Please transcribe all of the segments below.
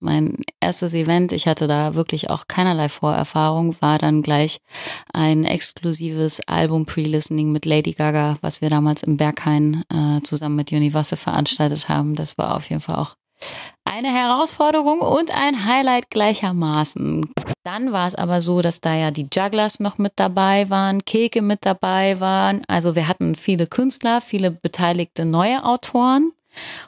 mein erstes Event, ich hatte da wirklich auch keinerlei Vorerfahrung, war dann gleich ein exklusives Album-Pre-Listening mit Lady Gaga, was wir damals im Berghain äh, zusammen mit Univasse veranstaltet haben. Das war auf jeden Fall auch eine Herausforderung und ein Highlight gleichermaßen. Dann war es aber so, dass da ja die Jugglers noch mit dabei waren, Keke mit dabei waren. Also wir hatten viele Künstler, viele beteiligte neue Autoren.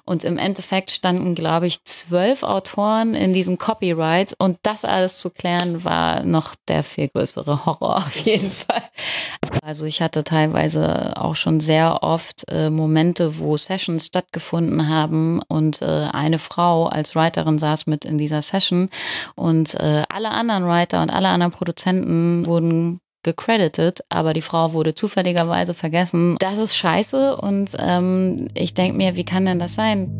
Und im Endeffekt standen, glaube ich, zwölf Autoren in diesem Copyright. Und das alles zu klären, war noch der viel größere Horror auf jeden Fall. Also ich hatte teilweise auch schon sehr oft äh, Momente, wo Sessions stattgefunden haben und äh, eine Frau als Writerin saß mit in dieser Session und äh, alle anderen Writer und alle anderen Produzenten wurden gecredited, aber die Frau wurde zufälligerweise vergessen. Das ist scheiße und ähm, ich denke mir, wie kann denn das sein?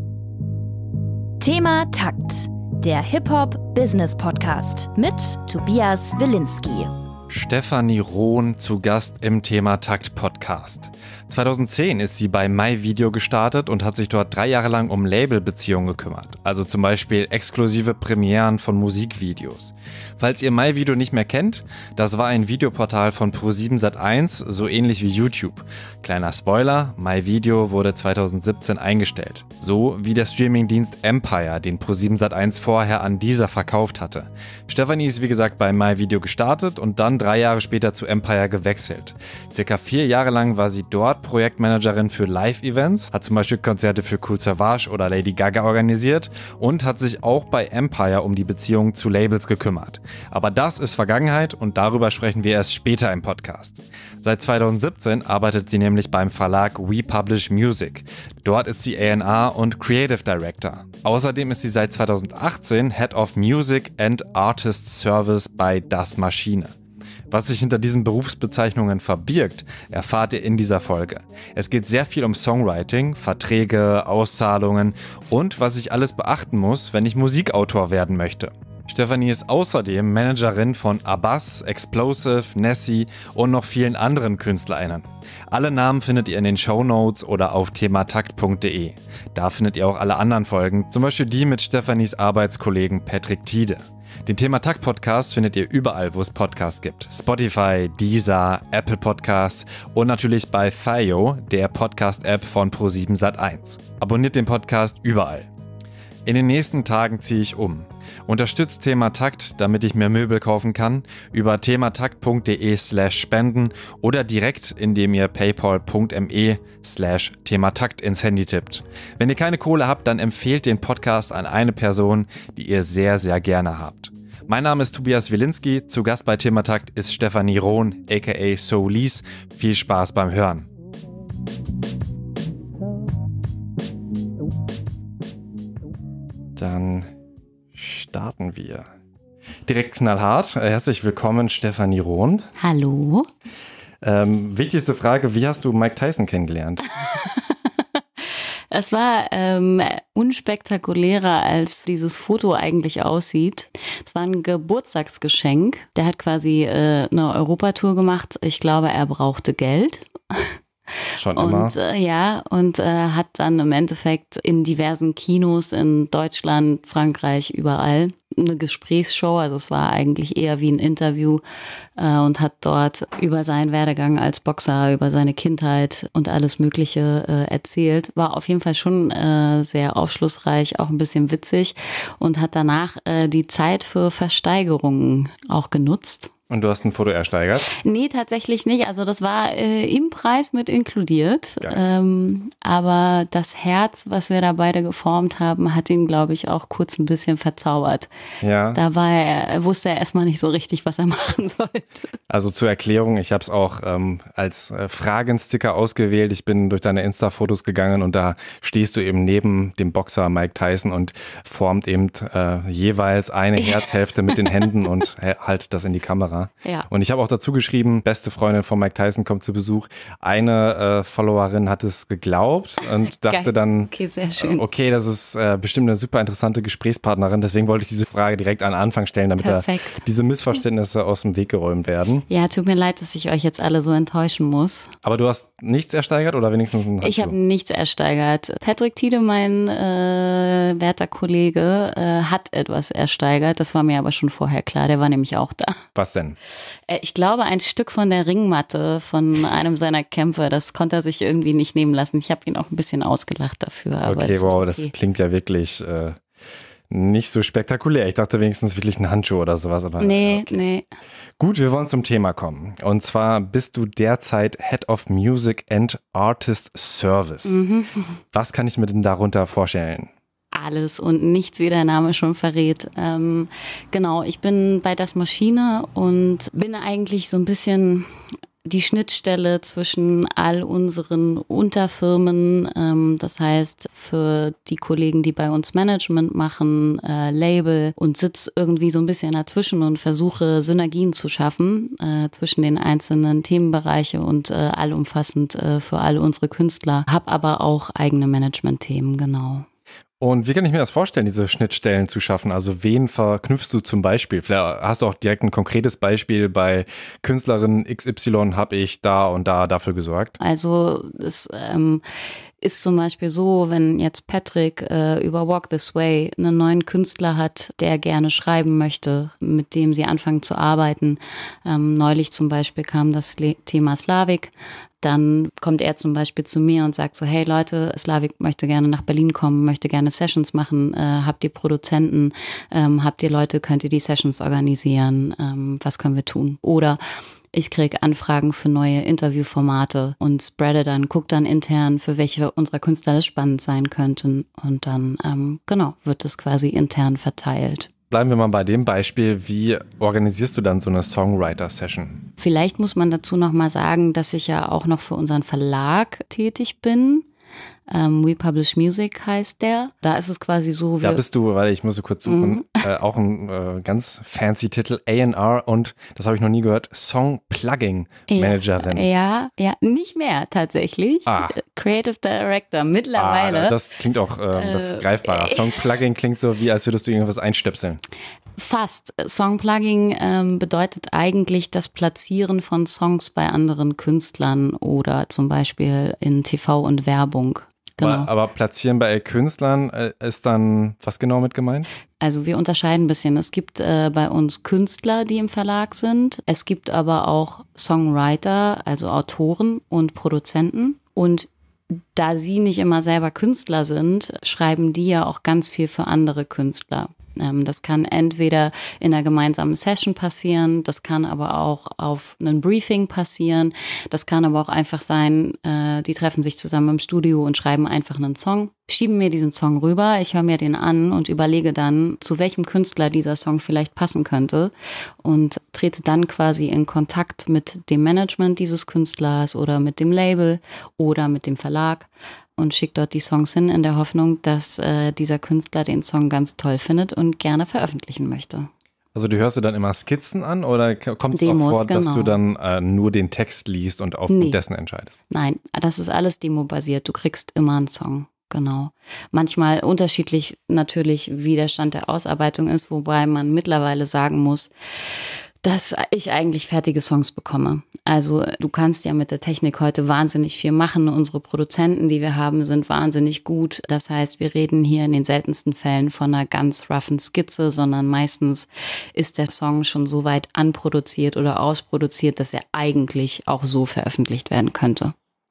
Thema Takt, der Hip-Hop-Business-Podcast mit Tobias Wilinski. Stefanie Rohn zu Gast im Thema Takt Podcast. 2010 ist sie bei MyVideo gestartet und hat sich dort drei Jahre lang um Labelbeziehungen gekümmert, also zum Beispiel exklusive Premieren von Musikvideos. Falls ihr MyVideo nicht mehr kennt, das war ein Videoportal von Pro7 Sat1, so ähnlich wie YouTube. Kleiner Spoiler, MyVideo wurde 2017 eingestellt, so wie der Streamingdienst Empire, den Pro7 Sat1 vorher an dieser verkauft hatte. Stefanie ist wie gesagt bei MyVideo gestartet und dann drei Jahre später zu Empire gewechselt. Circa vier Jahre lang war sie dort Projektmanagerin für Live-Events, hat zum Beispiel Konzerte für Cool Savage oder Lady Gaga organisiert und hat sich auch bei Empire um die Beziehung zu Labels gekümmert. Aber das ist Vergangenheit und darüber sprechen wir erst später im Podcast. Seit 2017 arbeitet sie nämlich beim Verlag We Publish Music. Dort ist sie A&R und Creative Director. Außerdem ist sie seit 2018 Head of Music and Artist Service bei Das Maschine. Was sich hinter diesen Berufsbezeichnungen verbirgt, erfahrt ihr in dieser Folge. Es geht sehr viel um Songwriting, Verträge, Auszahlungen und was ich alles beachten muss, wenn ich Musikautor werden möchte. Stefanie ist außerdem Managerin von Abbas, Explosive, Nessie und noch vielen anderen KünstlerInnen. Alle Namen findet ihr in den Show Notes oder auf thematakt.de. Da findet ihr auch alle anderen Folgen, zum Beispiel die mit Stefanis Arbeitskollegen Patrick Tiede. Den Thema Tag Podcast findet ihr überall, wo es Podcasts gibt. Spotify, Deezer, Apple Podcasts und natürlich bei Fio, der Podcast App von Pro7 Sat1. Abonniert den Podcast überall. In den nächsten Tagen ziehe ich um. Unterstützt Thema Takt, damit ich mir Möbel kaufen kann, über thematakt.de/slash spenden oder direkt, indem ihr paypal.me/slash thematakt ins Handy tippt. Wenn ihr keine Kohle habt, dann empfehlt den Podcast an eine Person, die ihr sehr, sehr gerne habt. Mein Name ist Tobias Wilinski. Zu Gast bei Thematakt ist Stefanie Rohn, aka Solis. Viel Spaß beim Hören. Dann starten wir. Direkt knallhart. Herzlich willkommen, Stefanie Rohn. Hallo. Ähm, wichtigste Frage: Wie hast du Mike Tyson kennengelernt? Es war ähm, unspektakulärer, als dieses Foto eigentlich aussieht. Es war ein Geburtstagsgeschenk. Der hat quasi äh, eine Europatour gemacht. Ich glaube, er brauchte Geld. Schon immer. Und, äh, ja, und äh, hat dann im Endeffekt in diversen Kinos in Deutschland, Frankreich, überall eine Gesprächsshow. Also es war eigentlich eher wie ein Interview äh, und hat dort über seinen Werdegang als Boxer, über seine Kindheit und alles Mögliche äh, erzählt. War auf jeden Fall schon äh, sehr aufschlussreich, auch ein bisschen witzig und hat danach äh, die Zeit für Versteigerungen auch genutzt und du hast ein Foto ersteigert? Nee, tatsächlich nicht. Also das war äh, im Preis mit inkludiert. Ähm, aber das Herz, was wir da beide geformt haben, hat ihn, glaube ich, auch kurz ein bisschen verzaubert. Ja. Da war er, wusste er erstmal nicht so richtig, was er machen sollte. Also zur Erklärung, ich habe es auch ähm, als äh, Fragensticker ausgewählt. Ich bin durch deine Insta-Fotos gegangen und da stehst du eben neben dem Boxer Mike Tyson und formt eben äh, jeweils eine Herzhälfte mit den Händen und haltet das in die Kamera war. Ja. Und ich habe auch dazu geschrieben, beste Freundin von Mike Tyson kommt zu Besuch. Eine äh, Followerin hat es geglaubt und dachte dann, okay, sehr schön. Äh, okay, das ist äh, bestimmt eine super interessante Gesprächspartnerin. Deswegen wollte ich diese Frage direkt an Anfang stellen, damit da diese Missverständnisse aus dem Weg geräumt werden. Ja, tut mir leid, dass ich euch jetzt alle so enttäuschen muss. Aber du hast nichts ersteigert oder wenigstens ein Ich habe nichts ersteigert. Patrick Tiede, mein äh, werter Kollege, äh, hat etwas ersteigert. Das war mir aber schon vorher klar. Der war nämlich auch da. Was denn? an? Äh, ich glaube, ein Stück von der Ringmatte von einem seiner Kämpfer, das konnte er sich irgendwie nicht nehmen lassen. Ich habe ihn auch ein bisschen ausgelacht dafür. okay, wow, okay. das klingt ja wirklich äh, nicht so spektakulär. Ich dachte wenigstens wirklich ein Handschuh oder sowas. Aber, nee, okay. nee. Gut, wir wollen zum Thema kommen. Und zwar bist du derzeit Head of Music and Artist Service. Mhm. Was kann ich mir denn darunter vorstellen? alles und nichts, wie der Name schon verrät. Ähm, genau, ich bin bei Das Maschine und bin eigentlich so ein bisschen die Schnittstelle zwischen all unseren Unterfirmen, ähm, das heißt für die Kollegen, die bei uns Management machen, äh, Label und sitze irgendwie so ein bisschen dazwischen und versuche Synergien zu schaffen äh, zwischen den einzelnen Themenbereiche und äh, allumfassend äh, für all unsere Künstler. Hab aber auch eigene Management-Themen, genau. Und wie kann ich mir das vorstellen, diese Schnittstellen zu schaffen? Also wen verknüpfst du zum Beispiel? Vielleicht hast du auch direkt ein konkretes Beispiel bei Künstlerin XY habe ich da und da dafür gesorgt. Also es ähm, ist zum Beispiel so, wenn jetzt Patrick äh, über Walk This Way einen neuen Künstler hat, der gerne schreiben möchte, mit dem sie anfangen zu arbeiten. Ähm, neulich zum Beispiel kam das Le Thema Slavik. Dann kommt er zum Beispiel zu mir und sagt so, hey Leute, Slavik möchte gerne nach Berlin kommen, möchte gerne Sessions machen. Äh, habt ihr Produzenten? Ähm, habt ihr Leute? Könnt ihr die Sessions organisieren? Ähm, was können wir tun? Oder ich kriege Anfragen für neue Interviewformate und spreade dann, gucke dann intern, für welche unserer Künstler das spannend sein könnten. Und dann, ähm, genau, wird das quasi intern verteilt. Bleiben wir mal bei dem Beispiel, wie organisierst du dann so eine Songwriter-Session? Vielleicht muss man dazu nochmal sagen, dass ich ja auch noch für unseren Verlag tätig bin. Ähm, We Publish Music heißt der. Da ist es quasi so. wie. Da bist du, weil ich muss so kurz suchen. Mhm. Äh, auch ein äh, ganz fancy Titel, AR und das habe ich noch nie gehört, Song Plugging Managerin. Ja, ja, ja nicht mehr tatsächlich. Ah. Creative Director mittlerweile. Ah, das klingt auch ähm, äh, das greifbarer. Äh, Song Plugging klingt so, wie als würdest du irgendwas einstöpseln. Fast. Song Plugging ähm, bedeutet eigentlich das Platzieren von Songs bei anderen Künstlern oder zum Beispiel in TV und Werbung. Genau. Aber, platzieren bei Künstlern äh, ist dann was genau mit gemeint? Also wir unterscheiden ein bisschen. Es gibt äh, bei uns Künstler, die im Verlag sind. Es gibt aber auch Songwriter, also Autoren und Produzenten. Und da sie nicht immer selber Künstler sind, schreiben die ja auch ganz viel für andere Künstler. Ähm, das kann entweder in einer gemeinsamen Session passieren, das kann aber auch auf einem Briefing passieren, das kann aber auch einfach sein, äh, die treffen sich zusammen im Studio und schreiben einfach einen Song schieben mir diesen Song rüber, ich höre mir den an und überlege dann, zu welchem Künstler dieser Song vielleicht passen könnte und trete dann quasi in Kontakt mit dem Management dieses Künstlers oder mit dem Label oder mit dem Verlag und schickt dort die Songs hin in der Hoffnung, dass äh, dieser Künstler den Song ganz toll findet und gerne veröffentlichen möchte. Also du hörst du dann immer Skizzen an oder kommt es auch vor, genau. dass du genau. dann äh, nur den Text liest und aufgrund nee. dessen entscheidest? Nein, das ist alles Demo-basiert. Du kriegst immer einen Song, genau. Manchmal unterschiedlich natürlich, wie der Stand der Ausarbeitung ist, wobei man mittlerweile sagen muss, dass ich eigentlich fertige Songs bekomme. Also du kannst ja mit der Technik heute wahnsinnig viel machen. Unsere Produzenten, die wir haben, sind wahnsinnig gut. Das heißt, wir reden hier in den seltensten Fällen von einer ganz roughen Skizze, sondern meistens ist der Song schon so weit anproduziert oder ausproduziert, dass er eigentlich auch so veröffentlicht werden könnte.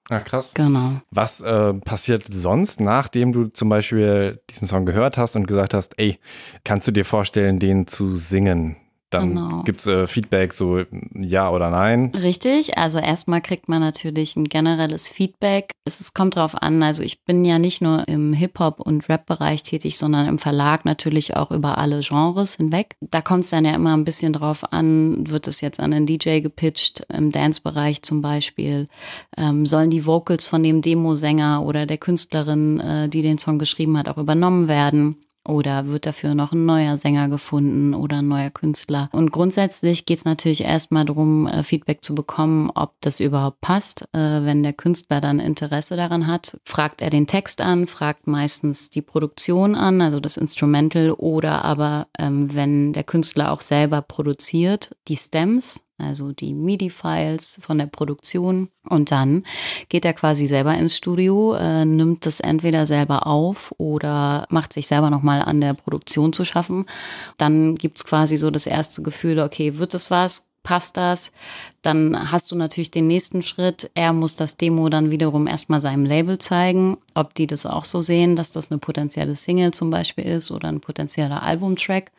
Ach krass. Genau. Was äh, passiert sonst, nachdem du zum Beispiel diesen Song gehört hast und gesagt hast, ey, kannst du dir vorstellen, den zu singen? Dann genau. gibt es äh, Feedback, so ja oder nein. Richtig, also erstmal kriegt man natürlich ein generelles Feedback. Es, es kommt drauf an, also ich bin ja nicht nur im Hip-Hop- und Rap-Bereich tätig, sondern im Verlag natürlich auch über alle Genres hinweg. Da kommt es dann ja immer ein bisschen drauf an, wird es jetzt an den DJ gepitcht, im Dance-Bereich zum Beispiel. Ähm, sollen die Vocals von dem Demosänger oder der Künstlerin, äh, die den Song geschrieben hat, auch übernommen werden? Oder wird dafür noch ein neuer Sänger gefunden oder ein neuer Künstler? Und grundsätzlich geht es natürlich erstmal darum, äh, Feedback zu bekommen, ob das überhaupt passt. Äh, wenn der Künstler dann Interesse daran hat, fragt er den Text an, fragt meistens die Produktion an, also das Instrumental, oder aber ähm, wenn der Künstler auch selber produziert, die Stems, also die MIDI-Files von der Produktion. Und dann geht er quasi selber ins Studio, äh, nimmt das entweder selber auf oder macht sich selber nochmal an der Produktion zu schaffen. Dann gibt's quasi so das erste Gefühl, okay, wird das was? passt das? Dann hast du natürlich den nächsten Schritt. Er muss das Demo dann wiederum erstmal seinem Label zeigen, ob die das auch so sehen, dass das eine potenzielle Single zum Beispiel ist oder ein potenzieller Albumtrack.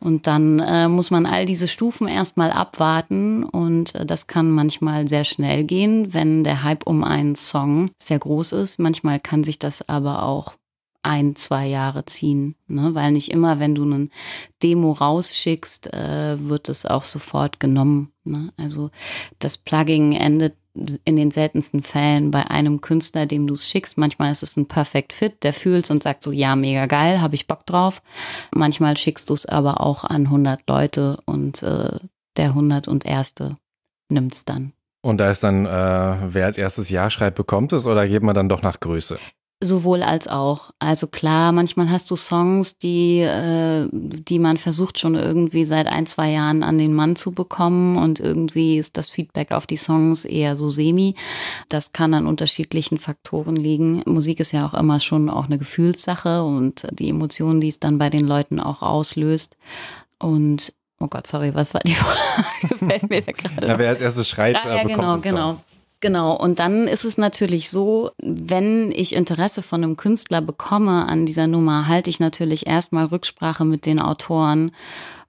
Und dann äh, muss man all diese Stufen erstmal abwarten und äh, das kann manchmal sehr schnell gehen, wenn der Hype um einen Song sehr groß ist. Manchmal kann sich das aber auch ein, zwei Jahre ziehen. Ne? Weil nicht immer, wenn du eine Demo rausschickst, äh, wird es auch sofort genommen. Ne? Also das Plugging endet in den seltensten Fällen bei einem Künstler, dem du es schickst. Manchmal ist es ein Perfect Fit, der fühlt und sagt so, ja, mega geil, habe ich Bock drauf. Manchmal schickst du es aber auch an 100 Leute und äh, der 101. nimmt es dann. Und da ist dann, äh, wer als erstes Ja schreibt, bekommt es oder geht man dann doch nach Größe? sowohl als auch. Also klar, manchmal hast du Songs, die, äh, die man versucht schon irgendwie seit ein, zwei Jahren an den Mann zu bekommen und irgendwie ist das Feedback auf die Songs eher so semi. Das kann an unterschiedlichen Faktoren liegen. Musik ist ja auch immer schon auch eine Gefühlssache und die Emotionen, die es dann bei den Leuten auch auslöst. Und Oh Gott, sorry, was war die Frage? Fällt mir gerade. Na, wer als erstes schreit, ah, ja, äh, bekommt genau, genau. Genau, und dann ist es natürlich so, wenn ich Interesse von einem Künstler bekomme an dieser Nummer, halte ich natürlich erstmal Rücksprache mit den Autoren,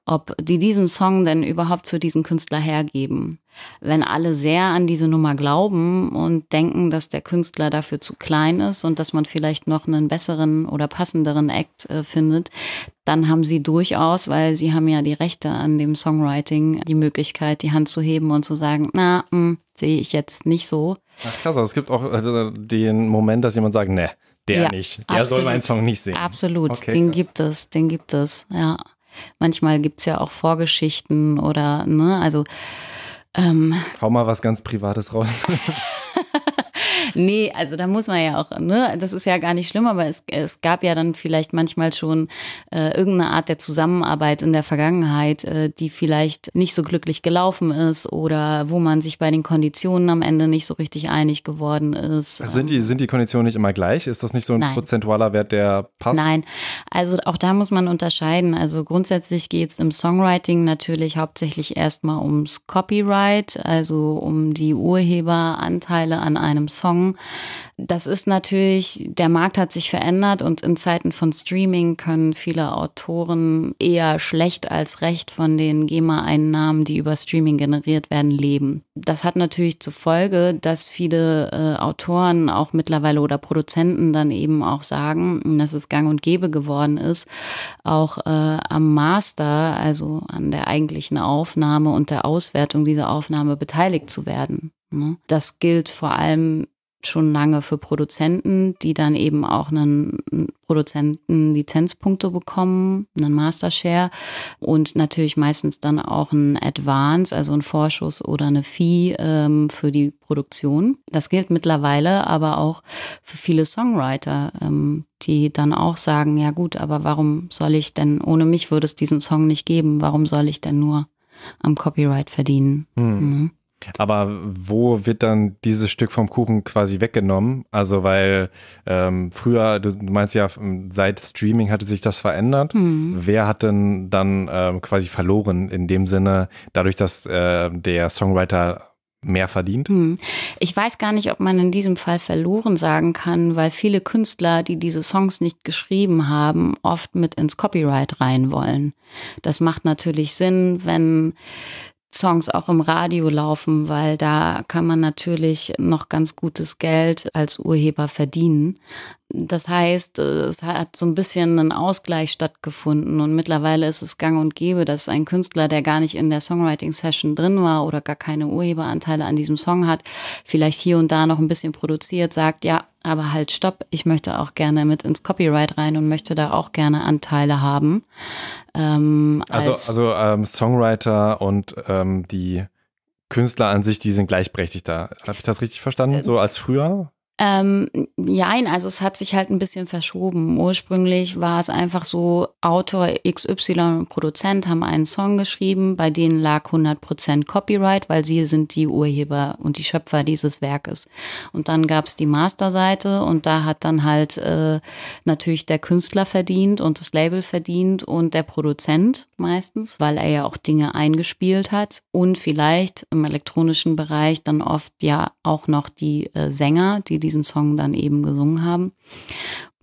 ob die diesen Song denn überhaupt für diesen Künstler hergeben wenn alle sehr an diese Nummer glauben und denken, dass der Künstler dafür zu klein ist und dass man vielleicht noch einen besseren oder passenderen Act äh, findet, dann haben sie durchaus, weil sie haben ja die Rechte an dem Songwriting, die Möglichkeit, die Hand zu heben und zu sagen, na, hm, sehe ich jetzt nicht so. Ach krass, also es gibt auch äh, den Moment, dass jemand sagt, ne, der ja, nicht, der absolut, soll meinen Song nicht sehen. Absolut, okay, den krass. gibt es, den gibt es, ja. Manchmal gibt es ja auch Vorgeschichten oder, ne, also ähm, Hau mal was ganz Privates raus. Nee, also da muss man ja auch, ne? Das ist ja gar nicht schlimm, aber es, es gab ja dann vielleicht manchmal schon äh, irgendeine Art der Zusammenarbeit in der Vergangenheit, äh, die vielleicht nicht so glücklich gelaufen ist oder wo man sich bei den Konditionen am Ende nicht so richtig einig geworden ist. Also sind die, ähm. sind die Konditionen nicht immer gleich? Ist das nicht so ein Nein. prozentualer Wert, der passt? Nein, also auch da muss man unterscheiden. Also grundsätzlich geht es im Songwriting natürlich hauptsächlich erstmal ums Copyright, also um die Urheberanteile an einem Song machen. Das ist natürlich, der Markt hat sich verändert und in Zeiten von Streaming können viele Autoren eher schlecht als recht von den GEMA-Einnahmen, die über Streaming generiert werden, leben. Das hat natürlich zur Folge, dass viele äh, Autoren auch mittlerweile oder Produzenten dann eben auch sagen, dass es gang und gäbe geworden ist, auch äh, am Master, also an der eigentlichen Aufnahme und der Auswertung dieser Aufnahme beteiligt zu werden. Ne? Das gilt vor allem schon lange für Produzenten, die dann eben auch einen Produzenten Lizenzpunkte bekommen, einen Mastershare und natürlich meistens dann auch einen Advance, also einen Vorschuss oder eine Fee ähm, für die Produktion. Das gilt mittlerweile aber auch für viele Songwriter, ähm, die dann auch sagen, ja gut, aber warum soll ich denn, ohne mich würde es diesen Song nicht geben, warum soll ich denn nur am Copyright verdienen? Hm. Mhm. Aber wo wird dann dieses Stück vom Kuchen quasi weggenommen? Also weil ähm, früher, du meinst ja, ähm, seit Streaming hatte sich das verändert. Mhm. Wer hat denn dann ähm, quasi verloren in dem Sinne, dadurch, dass äh, der Songwriter mehr verdient? Hm. Ich weiß gar nicht, ob man in diesem Fall verloren sagen kann, weil viele Künstler, die diese Songs nicht geschrieben haben, oft mit ins Copyright rein wollen. Das macht natürlich Sinn, wenn Songs auch im Radio laufen, weil da kann man natürlich noch ganz gutes Geld als Urheber verdienen. Das heißt, es hat so ein bisschen einen Ausgleich stattgefunden und mittlerweile ist es gang und gäbe, dass ein Künstler, der gar nicht in der Songwriting-Session drin war oder gar keine Urheberanteile an diesem Song hat, vielleicht hier und da noch ein bisschen produziert, sagt, ja, aber halt stopp, ich möchte auch gerne mit ins Copyright rein und möchte da auch gerne Anteile haben. Ähm, also also ähm, Songwriter und ähm, die Künstler an sich, die sind gleichberechtigt da. Habe ich das richtig verstanden? Äh, so als früher? Ähm, nein, also es hat sich halt ein bisschen verschoben. Ursprünglich war es einfach so, Autor XY und Produzent haben einen Song geschrieben, bei denen lag 100% Copyright, weil sie sind die Urheber und die Schöpfer dieses Werkes. Und dann gab es die Masterseite und da hat dann halt äh, natürlich der Künstler verdient und das Label verdient und der Produzent meistens, weil er ja auch Dinge eingespielt hat und vielleicht im elektronischen Bereich dann oft ja auch noch die äh, Sänger, die die diesen Song dann eben gesungen haben.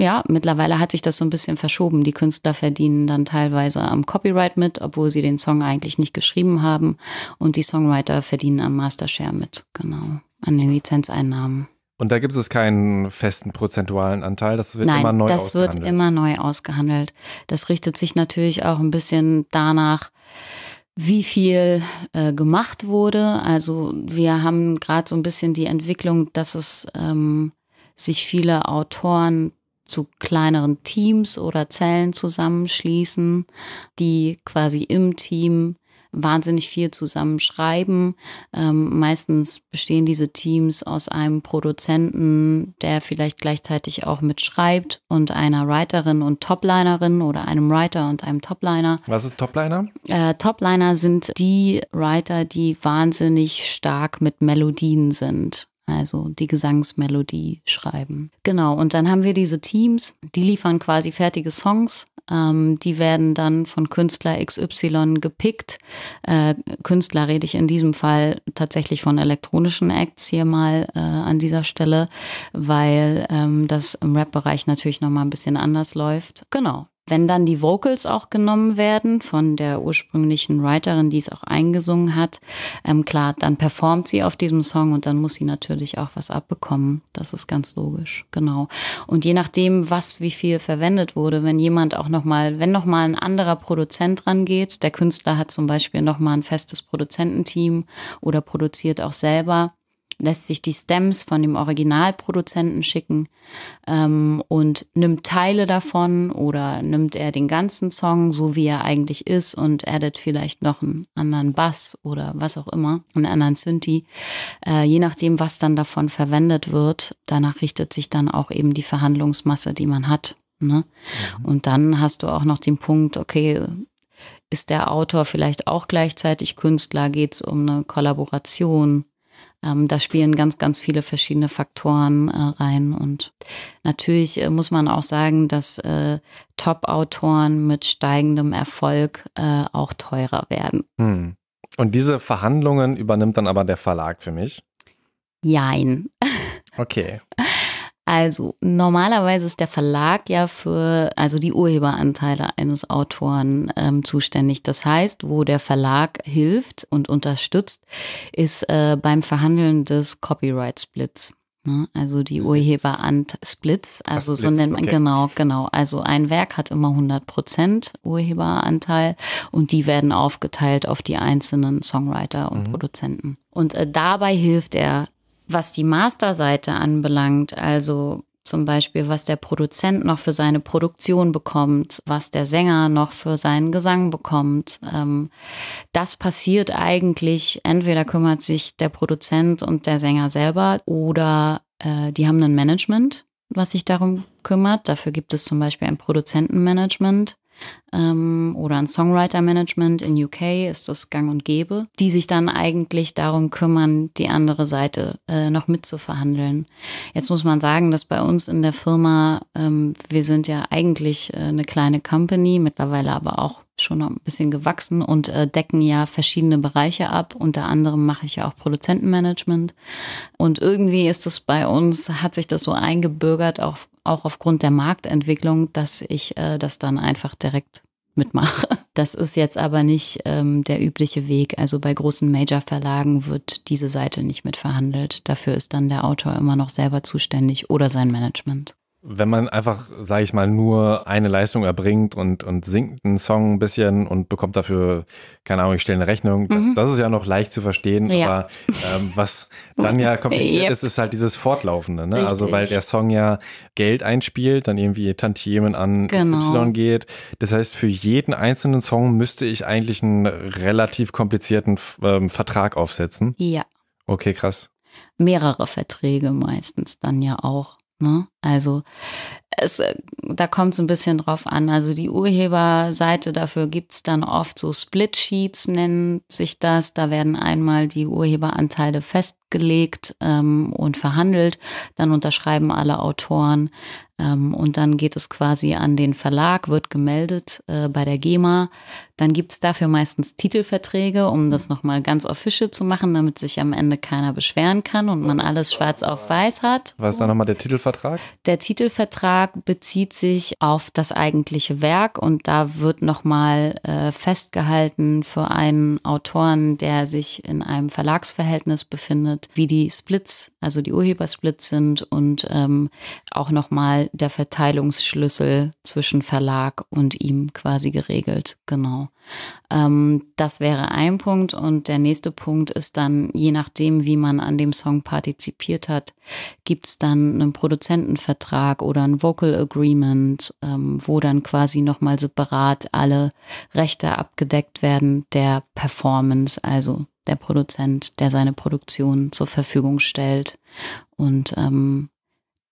Ja, mittlerweile hat sich das so ein bisschen verschoben. Die Künstler verdienen dann teilweise am Copyright mit, obwohl sie den Song eigentlich nicht geschrieben haben. Und die Songwriter verdienen am Mastershare mit, genau, an den Lizenzeinnahmen. Und da gibt es keinen festen prozentualen Anteil, das wird Nein, immer neu das ausgehandelt. Das wird immer neu ausgehandelt. Das richtet sich natürlich auch ein bisschen danach, wie viel äh, gemacht wurde. Also wir haben gerade so ein bisschen die Entwicklung, dass es ähm, sich viele Autoren zu kleineren Teams oder Zellen zusammenschließen, die quasi im Team wahnsinnig viel zusammen schreiben. Ähm, meistens bestehen diese Teams aus einem Produzenten, der vielleicht gleichzeitig auch mitschreibt und einer Writerin und Toplinerin oder einem Writer und einem Topliner. Was ist Topliner? Äh, Topliner sind die Writer, die wahnsinnig stark mit Melodien sind also die Gesangsmelodie schreiben. Genau, und dann haben wir diese Teams, die liefern quasi fertige Songs. Ähm, die werden dann von Künstler XY gepickt. Äh, Künstler rede ich in diesem Fall tatsächlich von elektronischen Acts hier mal äh, an dieser Stelle, weil ähm, das im Rap-Bereich natürlich nochmal ein bisschen anders läuft. Genau, wenn dann die Vocals auch genommen werden von der ursprünglichen Writerin, die es auch eingesungen hat, ähm, klar, dann performt sie auf diesem Song und dann muss sie natürlich auch was abbekommen. Das ist ganz logisch, genau. Und je nachdem, was wie viel verwendet wurde, wenn jemand auch nochmal, wenn nochmal ein anderer Produzent rangeht, der Künstler hat zum Beispiel nochmal ein festes Produzententeam oder produziert auch selber, lässt sich die Stems von dem Originalproduzenten schicken ähm, und nimmt Teile davon oder nimmt er den ganzen Song, so wie er eigentlich ist und addet vielleicht noch einen anderen Bass oder was auch immer, einen anderen Synthi. Äh, je nachdem, was dann davon verwendet wird, danach richtet sich dann auch eben die Verhandlungsmasse, die man hat. Ne? Mhm. Und dann hast du auch noch den Punkt, okay, ist der Autor vielleicht auch gleichzeitig Künstler? Geht es um eine Kollaboration? ähm, da spielen ganz, ganz viele verschiedene Faktoren äh, rein. Und natürlich äh, muss man auch sagen, dass äh, Top-Autoren mit steigendem Erfolg äh, auch teurer werden. Hm. Und diese Verhandlungen übernimmt dann aber der Verlag für mich? Jein. Okay. Also normalerweise ist der Verlag ja für also die Urheberanteile eines Autoren ähm, zuständig. Das heißt, wo der Verlag hilft und unterstützt, ist äh, beim Verhandeln des Copyright Splits. Ne? Also die Urheberant Splits, also Splits, so nennt man okay. genau, genau. Also ein Werk hat immer 100 Urheberanteil und die werden aufgeteilt auf die einzelnen Songwriter und mhm. Produzenten. Und äh, dabei hilft er was die Masterseite anbelangt, also zum Beispiel, was der Produzent noch für seine Produktion bekommt, was der Sänger noch für seinen Gesang bekommt. Ähm, das passiert eigentlich, entweder kümmert sich der Produzent und der Sänger selber oder äh, die haben ein Management, was sich darum kümmert. Dafür gibt es zum Beispiel ein Produzentenmanagement ähm, oder ein Songwriter-Management in UK ist das gang und gäbe, die sich dann eigentlich darum kümmern, die andere Seite äh, noch mitzuverhandeln. Jetzt muss man sagen, dass bei uns in der Firma, ähm, wir sind ja eigentlich äh, eine kleine Company, mittlerweile aber auch schon noch ein bisschen gewachsen und äh, decken ja verschiedene Bereiche ab. Unter anderem mache ich ja auch Produzentenmanagement. Und irgendwie ist es bei uns, hat sich das so eingebürgert, auch auch aufgrund der Marktentwicklung, dass ich äh, das dann einfach direkt mitmache. Das ist jetzt aber nicht ähm, der übliche Weg. Also bei großen Major-Verlagen wird diese Seite nicht mitverhandelt. Dafür ist dann der Autor immer noch selber zuständig oder sein Management wenn man einfach, sage ich mal, nur eine Leistung erbringt und, und singt einen Song ein bisschen und bekommt dafür, keine Ahnung, ich stelle eine Rechnung, das, mhm. das ist ja noch leicht zu verstehen, ja. aber ähm, was dann ja kompliziert yep. ist, ist halt dieses Fortlaufende, ne? also weil der Song ja Geld einspielt, dann irgendwie Tantiemen an genau. Y geht, das heißt, für jeden einzelnen Song müsste ich eigentlich einen relativ komplizierten ähm, Vertrag aufsetzen. Ja. Okay, krass. Mehrere Verträge meistens dann ja auch. Ne? Also es, äh, da kommt es ein bisschen drauf an. Also die Urheberseite dafür gibt es dann oft so Split Sheets, nennt sich das. Da werden einmal die Urheberanteile fest gelegt ähm, und verhandelt. Dann unterschreiben alle Autoren ähm, und dann geht es quasi an den Verlag, wird gemeldet äh, bei der GEMA. Dann gibt es dafür meistens Titelverträge, um das nochmal ganz official zu machen, damit sich am Ende keiner beschweren kann und man alles schwarz auf weiß hat. Was ist da nochmal der Titelvertrag? Der Titelvertrag bezieht sich auf das eigentliche Werk und da wird nochmal äh, festgehalten für einen Autoren, der sich in einem Verlagsverhältnis befindet, wie die Splits, also die Urhebersplits sind und ähm, auch nochmal der Verteilungsschlüssel zwischen Verlag und ihm quasi geregelt. Genau. Ähm, das wäre ein Punkt. Und der nächste Punkt ist dann, je nachdem, wie man an dem Song partizipiert hat, gibt es dann einen Produzentenvertrag oder ein Vocal Agreement, ähm, wo dann quasi nochmal separat alle Rechte abgedeckt werden der Performance, also der Produzent, der seine Produktion zur Verfügung stellt und ähm,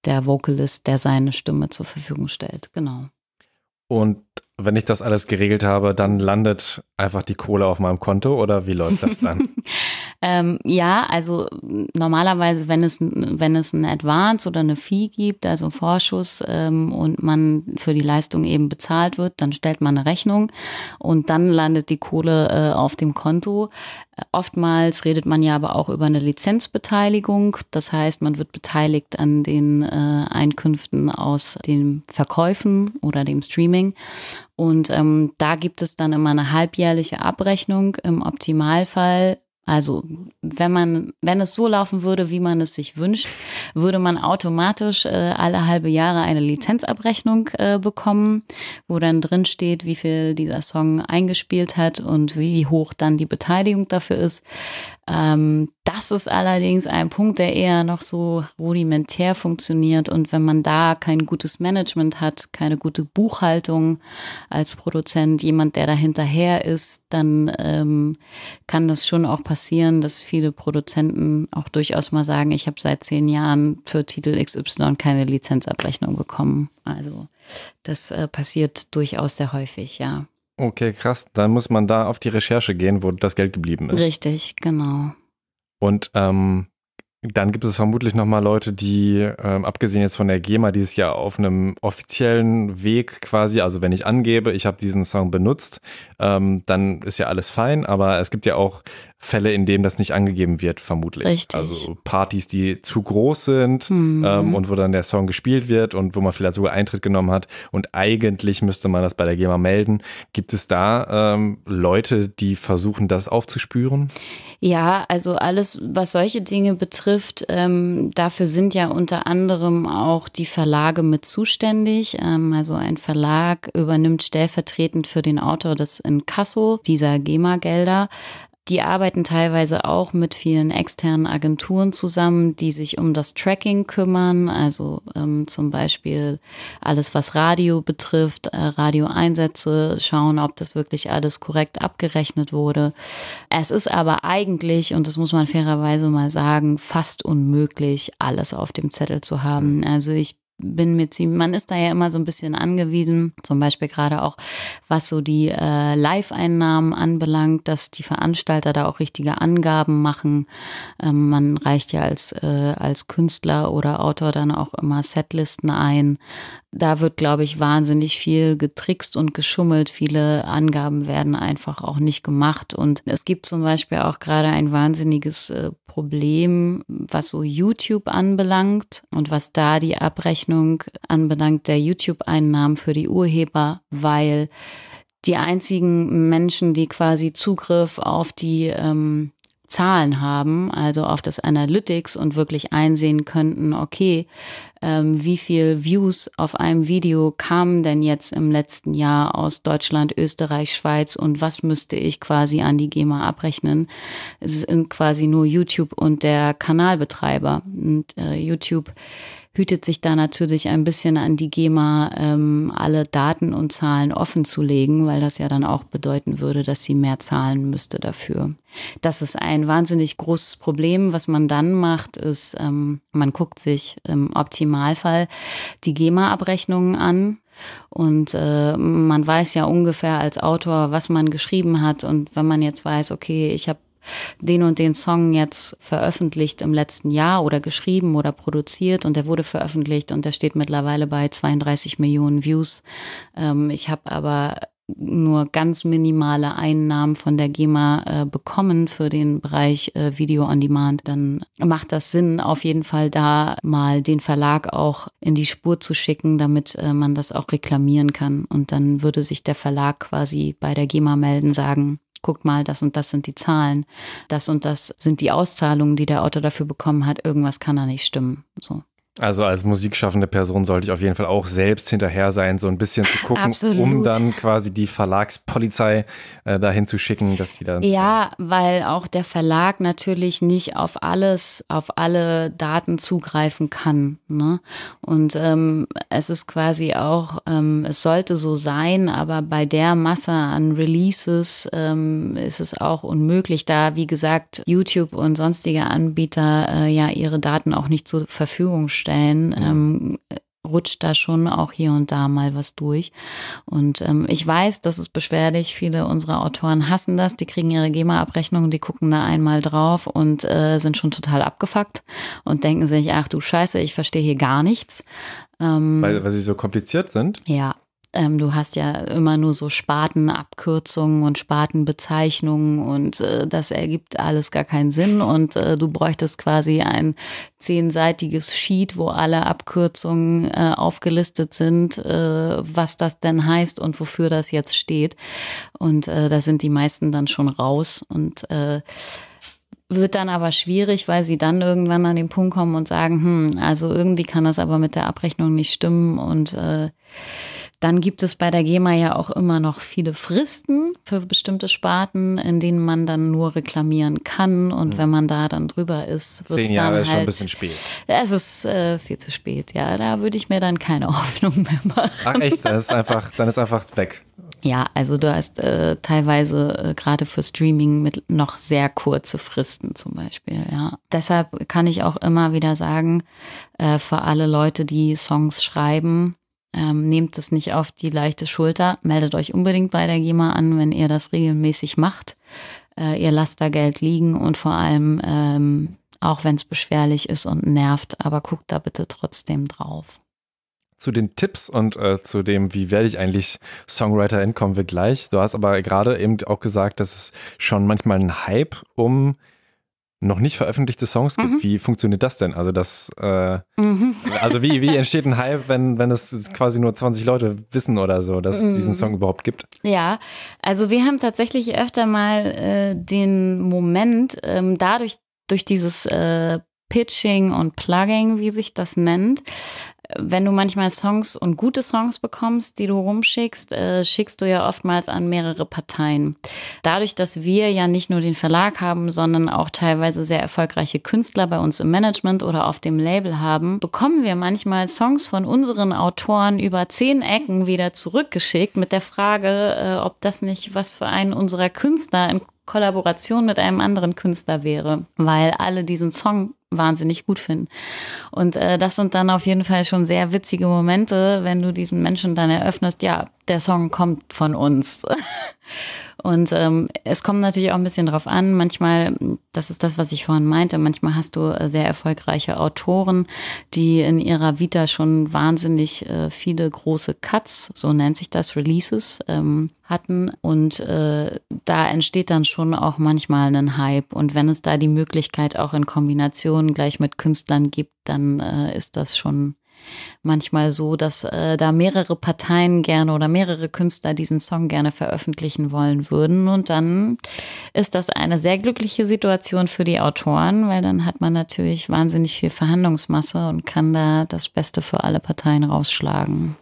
der Vocalist, der seine Stimme zur Verfügung stellt. Genau. Und wenn ich das alles geregelt habe, dann landet einfach die Kohle auf meinem Konto oder wie läuft das dann? Ähm, ja, also normalerweise, wenn es, wenn es ein Advance oder eine Fee gibt, also Vorschuss ähm, und man für die Leistung eben bezahlt wird, dann stellt man eine Rechnung und dann landet die Kohle äh, auf dem Konto. Äh, oftmals redet man ja aber auch über eine Lizenzbeteiligung. Das heißt, man wird beteiligt an den äh, Einkünften aus den Verkäufen oder dem Streaming. Und ähm, da gibt es dann immer eine halbjährliche Abrechnung im Optimalfall also wenn man, wenn es so laufen würde, wie man es sich wünscht, würde man automatisch äh, alle halbe Jahre eine Lizenzabrechnung äh, bekommen, wo dann drin steht, wie viel dieser Song eingespielt hat und wie hoch dann die Beteiligung dafür ist. Ähm, das ist allerdings ein Punkt, der eher noch so rudimentär funktioniert. Und wenn man da kein gutes Management hat, keine gute Buchhaltung als Produzent, jemand, der da hinterher ist, dann ähm, kann das schon auch passieren, dass viele Produzenten auch durchaus mal sagen, ich habe seit zehn Jahren für Titel XY keine Lizenzabrechnung bekommen. Also das äh, passiert durchaus sehr häufig, ja. Okay, krass. Dann muss man da auf die Recherche gehen, wo das Geld geblieben ist. Richtig, genau. Und ähm, dann gibt es vermutlich nochmal Leute, die, ähm, abgesehen jetzt von der GEMA, die es ja auf einem offiziellen Weg quasi, also wenn ich angebe, ich habe diesen Song benutzt, ähm, dann ist ja alles fein, aber es gibt ja auch Fälle, in denen das nicht angegeben wird, vermutlich. Richtig. Also Partys, die zu groß sind mhm. ähm, und wo dann der Song gespielt wird und wo man vielleicht sogar Eintritt genommen hat. Und eigentlich müsste man das bei der GEMA melden. Gibt es da ähm, Leute, die versuchen, das aufzuspüren? Ja, also alles, was solche Dinge betrifft, ähm, dafür sind ja unter anderem auch die Verlage mit zuständig. Ähm, also ein Verlag übernimmt stellvertretend für den Autor das Inkasso dieser GEMA-Gelder. Die arbeiten teilweise auch mit vielen externen Agenturen zusammen, die sich um das Tracking kümmern, also ähm, zum Beispiel alles, was Radio betrifft, äh, Radioeinsätze, schauen, ob das wirklich alles korrekt abgerechnet wurde. Es ist aber eigentlich, und das muss man fairerweise mal sagen, fast unmöglich, alles auf dem Zettel zu haben. Mhm. Also ich bin mir ziemlich, man ist da ja immer so ein bisschen angewiesen, zum Beispiel gerade auch, was so die äh, Live-Einnahmen anbelangt, dass die Veranstalter da auch richtige Angaben machen. Ähm, man reicht ja als, äh, als Künstler oder Autor dann auch immer Setlisten ein, da wird, glaube ich, wahnsinnig viel getrickst und geschummelt. Viele Angaben werden einfach auch nicht gemacht. Und es gibt zum Beispiel auch gerade ein wahnsinniges äh, Problem, was so YouTube anbelangt und was da die Abrechnung anbelangt der YouTube-Einnahmen für die Urheber, weil die einzigen Menschen, die quasi Zugriff auf die ähm, Zahlen haben, also auf das Analytics und wirklich einsehen könnten, okay, ähm, wie viel Views auf einem Video kamen denn jetzt im letzten Jahr aus Deutschland, Österreich, Schweiz und was müsste ich quasi an die GEMA abrechnen? Es sind quasi nur YouTube und der Kanalbetreiber. Und äh, YouTube hütet sich da natürlich ein bisschen an die GEMA, ähm, alle Daten und Zahlen offen zu legen, weil das ja dann auch bedeuten würde, dass sie mehr zahlen müsste dafür. Das ist ein wahnsinnig großes Problem. Was man dann macht, ist, ähm, man guckt sich im Optimalfall die GEMA-Abrechnungen an. Und äh, man weiß ja ungefähr als Autor, was man geschrieben hat. Und wenn man jetzt weiß, okay, ich habe den und den Song jetzt veröffentlicht im letzten Jahr oder geschrieben oder produziert und der wurde veröffentlicht und der steht mittlerweile bei 32 Millionen Views. Ähm, ich habe aber nur ganz minimale Einnahmen von der GEMA äh, bekommen für den Bereich äh, Video on Demand, dann macht das Sinn, auf jeden Fall da mal den Verlag auch in die Spur zu schicken, damit äh, man das auch reklamieren kann. Und dann würde sich der Verlag quasi bei der GEMA melden, sagen, guckt mal, das und das sind die Zahlen, das und das sind die Auszahlungen, die der Autor dafür bekommen hat, irgendwas kann da nicht stimmen. So. Also als musikschaffende Person sollte ich auf jeden Fall auch selbst hinterher sein, so ein bisschen zu gucken, Absolut. um dann quasi die Verlagspolizei äh, dahin zu schicken, dass die dann. Ja, weil auch der Verlag natürlich nicht auf alles, auf alle Daten zugreifen kann. Ne? Und ähm, es ist quasi auch, ähm, es sollte so sein, aber bei der Masse an Releases ähm, ist es auch unmöglich, da wie gesagt YouTube und sonstige Anbieter äh, ja ihre Daten auch nicht zur Verfügung stellen stellen, ähm, rutscht da schon auch hier und da mal was durch. Und ähm, ich weiß, das ist beschwerlich. Viele unserer Autoren hassen das. Die kriegen ihre GEMA-Abrechnung, die gucken da einmal drauf und äh, sind schon total abgefuckt und denken sich, ach du Scheiße, ich verstehe hier gar nichts. Ähm, Weil, weil sie so kompliziert sind? Ja. Ähm, du hast ja immer nur so Spatenabkürzungen und Spatenbezeichnungen und äh, das ergibt alles gar keinen Sinn und äh, du bräuchtest quasi ein zehnseitiges Sheet, wo alle Abkürzungen äh, aufgelistet sind, äh, was das denn heißt und wofür das jetzt steht. Und äh, da sind die meisten dann schon raus und äh, wird dann aber schwierig, weil sie dann irgendwann an den Punkt kommen und sagen, hm, also irgendwie kann das aber mit der Abrechnung nicht stimmen und äh, dann gibt es bei der GEMA ja auch immer noch viele Fristen für bestimmte Sparten, in denen man dann nur reklamieren kann. Und mhm. wenn man da dann drüber ist, wird es dann Jahre halt, ist schon ein halt bisschen spät. Es ist äh, viel zu spät, ja. Da würde ich mir dann keine Hoffnung mehr machen. Ach echt, dann ist einfach, dann ist einfach weg. Ja, also du hast äh, teilweise äh, gerade für Streaming mit noch sehr kurze Fristen zum Beispiel. Ja. Deshalb kann ich auch immer wieder sagen, äh, für alle Leute, die Songs schreiben, ähm, nehmt es nicht auf die leichte Schulter. Meldet euch unbedingt bei der GEMA an, wenn ihr das regelmäßig macht. Äh, ihr lasst da Geld liegen und vor allem, ähm, auch wenn es beschwerlich ist und nervt, aber guckt da bitte trotzdem drauf. Zu den Tipps und äh, zu dem, wie werde ich eigentlich Songwriterin, kommen wir gleich. Du hast aber gerade eben auch gesagt, dass es schon manchmal ein Hype um noch nicht veröffentlichte Songs gibt. Mhm. Wie funktioniert das denn? Also das, äh, mhm. also wie, wie entsteht ein Hype, wenn, wenn es quasi nur 20 Leute wissen oder so, dass mhm. es diesen mhm. Song überhaupt gibt? Ja, also wir haben tatsächlich öfter mal äh, den Moment, ähm, dadurch, durch dieses äh, Pitching und Plugging, wie sich das nennt, wenn du manchmal Songs und gute Songs bekommst, die du rumschickst, äh, schickst du ja oftmals an mehrere Parteien. Dadurch, dass wir ja nicht nur den Verlag haben, sondern auch teilweise sehr erfolgreiche Künstler bei uns im Management oder auf dem Label haben, bekommen wir manchmal Songs von unseren Autoren über zehn Ecken wieder zurückgeschickt mit der Frage, äh, ob das nicht was für einen unserer Künstler in Kollaboration mit einem anderen Künstler wäre, weil alle diesen Song wahnsinnig gut finden. Und äh, das sind dann auf jeden Fall schon sehr witzige Momente, wenn du diesen Menschen dann eröffnest, ja, der Song kommt von uns. Und ähm, es kommt natürlich auch ein bisschen drauf an. Manchmal, das ist das, was ich vorhin meinte, manchmal hast du äh, sehr erfolgreiche Autoren, die in ihrer Vita schon wahnsinnig äh, viele große Cuts, so nennt sich das, Releases ähm, hatten. Und äh, da entsteht dann schon auch manchmal ein Hype. Und wenn es da die Möglichkeit auch in Kombination Kollaborationen gleich mit Künstlern gibt, dann äh, ist das schon manchmal so, dass äh, da mehrere Parteien gerne oder mehrere Künstler diesen Song gerne veröffentlichen wollen würden. Und dann ist das eine sehr glückliche Situation für die Autoren, weil dann hat man natürlich wahnsinnig viel Verhandlungsmasse und kann da das Beste für alle Parteien rausschlagen.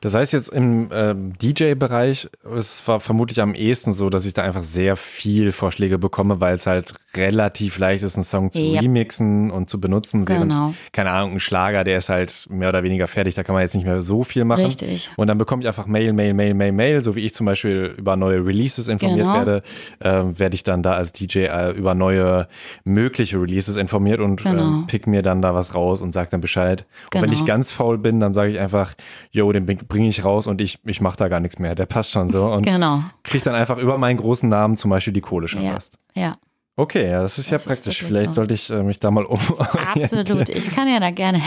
Das heißt jetzt im ähm, DJ-Bereich, es war vermutlich am ehesten so, dass ich da einfach sehr viel Vorschläge bekomme, weil es halt relativ leicht ist, einen Song zu yep. remixen und zu benutzen. Während, genau. keine Ahnung, ein Schlager, der ist halt mehr oder weniger fertig, da kann man jetzt nicht mehr so viel machen. Richtig. Und dann bekomme ich einfach Mail, Mail, Mail, Mail, Mail, so wie ich zum Beispiel über neue Releases informiert genau. werde, äh, werde ich dann da als DJ äh, über neue mögliche Releases informiert und ähm, genau. äh, pick mir dann da was raus und sage dann Bescheid. Genau. Und wenn ich genau. ganz faul bin, dann sage ich einfach, yo, den bin bringe ich raus und ich, ich mache da gar nichts mehr. Der passt schon so. Und genau. kriege dann einfach über meinen großen Namen zum Beispiel die Kohle schon ja. Ja. Okay, ja, das ist das ja praktisch. Vielleicht so. sollte ich äh, mich da mal um. Absolut, ich kann ja da gerne.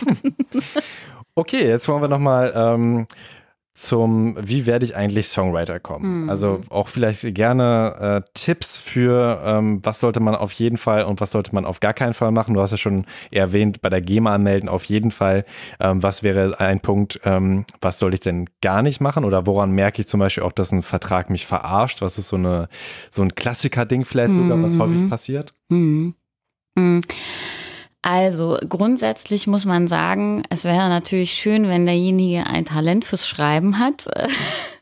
okay, jetzt wollen wir nochmal ähm, zum, wie werde ich eigentlich Songwriter kommen? Mhm. Also auch vielleicht gerne äh, Tipps für, ähm, was sollte man auf jeden Fall und was sollte man auf gar keinen Fall machen. Du hast ja schon erwähnt, bei der GEMA anmelden auf jeden Fall. Ähm, was wäre ein Punkt, ähm, was soll ich denn gar nicht machen? Oder woran merke ich zum Beispiel auch, dass ein Vertrag mich verarscht? Was ist so, eine, so ein Klassiker-Ding vielleicht sogar, was häufig hm. passiert? Mhm. Also grundsätzlich muss man sagen, es wäre natürlich schön, wenn derjenige ein Talent fürs Schreiben hat.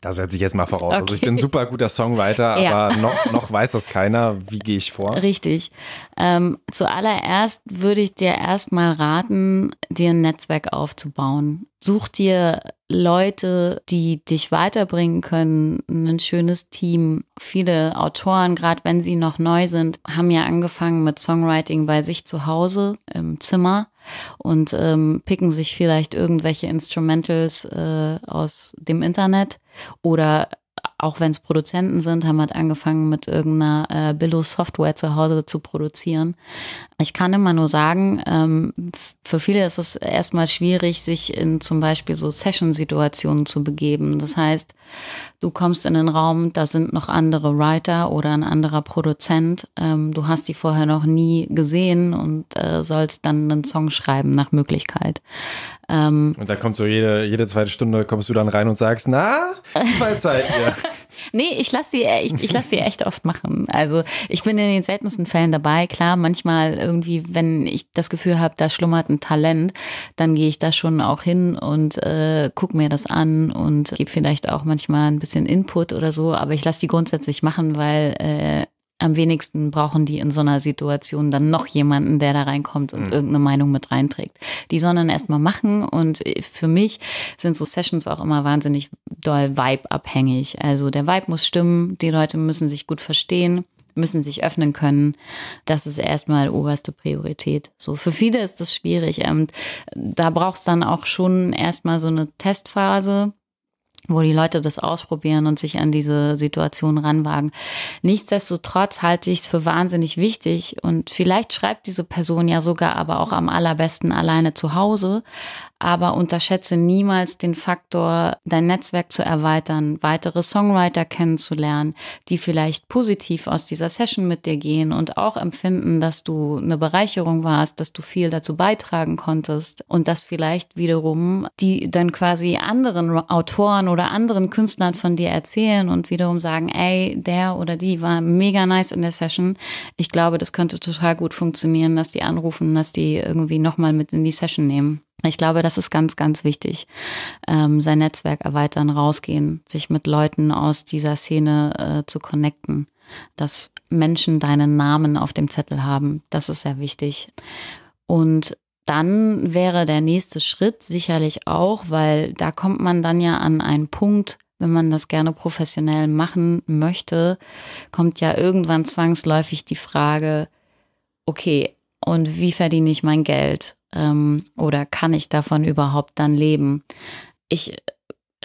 Da setze ich jetzt mal voraus. Okay. Also ich bin ein super guter Songwriter, ja. aber noch, noch weiß das keiner. Wie gehe ich vor? Richtig. Ähm, zuallererst würde ich dir erstmal raten, dir ein Netzwerk aufzubauen. Such dir Leute, die dich weiterbringen können, ein schönes Team. Viele Autoren, gerade wenn sie noch neu sind, haben ja angefangen mit Songwriting bei sich zu Hause im Zimmer und ähm, picken sich vielleicht irgendwelche Instrumentals äh, aus dem Internet oder auch wenn es Produzenten sind, haben halt angefangen mit irgendeiner äh, Billo-Software zu Hause zu produzieren. Ich kann immer nur sagen, ähm, für viele ist es erstmal schwierig, sich in zum Beispiel so Session-Situationen zu begeben. Das heißt, du kommst in den Raum, da sind noch andere Writer oder ein anderer Produzent. Ähm, du hast die vorher noch nie gesehen und äh, sollst dann einen Song schreiben nach Möglichkeit. Ähm, und da kommt so jede, jede zweite Stunde, kommst du dann rein und sagst, na, zwei Zeiten. Ja. nee, ich lasse sie, ich, ich lass sie echt oft machen. Also ich bin in den seltensten Fällen dabei. Klar, manchmal irgendwie, wenn ich das Gefühl habe, da schlummert ein Talent, dann gehe ich da schon auch hin und äh, gucke mir das an und gebe vielleicht auch manchmal ein bisschen Input oder so. Aber ich lasse die grundsätzlich machen, weil äh, am wenigsten brauchen die in so einer Situation dann noch jemanden, der da reinkommt und mhm. irgendeine Meinung mit reinträgt. Die sollen dann erstmal machen und äh, für mich sind so Sessions auch immer wahnsinnig doll Vibe-abhängig. Also der Vibe muss stimmen, die Leute müssen sich gut verstehen müssen sich öffnen können. Das ist erstmal oberste Priorität. So für viele ist das schwierig. da brauchst es dann auch schon erstmal so eine Testphase, wo die Leute das ausprobieren und sich an diese Situation ranwagen. Nichtsdestotrotz halte ich es für wahnsinnig wichtig und vielleicht schreibt diese Person ja sogar aber auch am allerbesten alleine zu Hause, aber unterschätze niemals den Faktor, dein Netzwerk zu erweitern, weitere Songwriter kennenzulernen, die vielleicht positiv aus dieser Session mit dir gehen und auch empfinden, dass du eine Bereicherung warst, dass du viel dazu beitragen konntest und dass vielleicht wiederum die dann quasi anderen Autoren oder anderen Künstlern von dir erzählen und wiederum sagen, ey, der oder die war mega nice in der Session. Ich glaube, das könnte total gut funktionieren, dass die anrufen, dass die irgendwie nochmal mit in die Session nehmen. Ich glaube, das ist ganz, ganz wichtig. Ähm, sein Netzwerk erweitern, rausgehen, sich mit Leuten aus dieser Szene äh, zu connecten, dass Menschen deinen Namen auf dem Zettel haben, das ist sehr wichtig. Und dann wäre der nächste Schritt sicherlich auch, weil da kommt man dann ja an einen Punkt, wenn man das gerne professionell machen möchte, kommt ja irgendwann zwangsläufig die Frage, okay, und wie verdiene ich mein Geld? ähm, oder kann ich davon überhaupt dann leben? Ich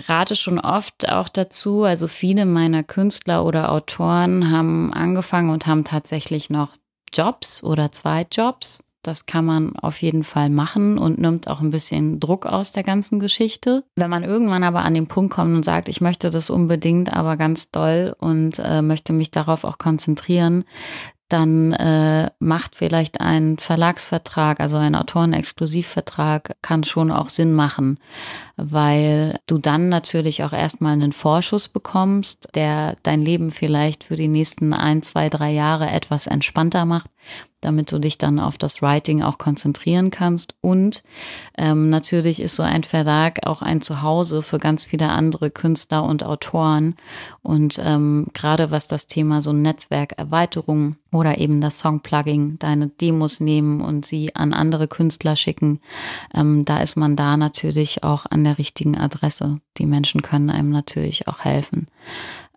rate schon oft auch dazu, also viele meiner Künstler oder Autoren haben angefangen und haben tatsächlich noch Jobs oder zwei Jobs. Das kann man auf jeden Fall machen und nimmt auch ein bisschen Druck aus der ganzen Geschichte. Wenn man irgendwann aber an den Punkt kommt und sagt, ich möchte das unbedingt, aber ganz doll und äh, möchte mich darauf auch konzentrieren, dann äh, macht vielleicht ein Verlagsvertrag, also ein Autorenexklusivvertrag, kann schon auch Sinn machen, weil du dann natürlich auch erstmal einen Vorschuss bekommst, der dein Leben vielleicht für die nächsten ein, zwei, drei Jahre etwas entspannter macht, damit du dich dann auf das Writing auch konzentrieren kannst. Und ähm, natürlich ist so ein Verlag auch ein Zuhause für ganz viele andere Künstler und Autoren. Und ähm, gerade was das Thema so Netzwerkerweiterung oder eben das Songplugging, deine Demos nehmen und sie an andere Künstler schicken, ähm, da ist man da natürlich auch an der richtigen Adresse. Die Menschen können einem natürlich auch helfen.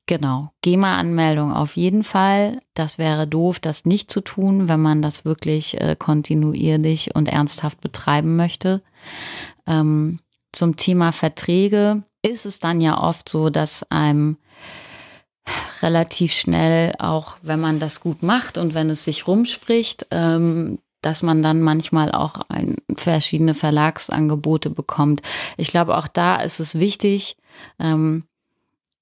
Genau. GEMA-Anmeldung auf jeden Fall. Das wäre doof, das nicht zu tun, wenn man das wirklich äh, kontinuierlich und ernsthaft betreiben möchte. Ähm, zum Thema Verträge ist es dann ja oft so, dass einem relativ schnell, auch wenn man das gut macht und wenn es sich rumspricht, ähm, dass man dann manchmal auch ein, verschiedene Verlagsangebote bekommt. Ich glaube, auch da ist es wichtig, ähm,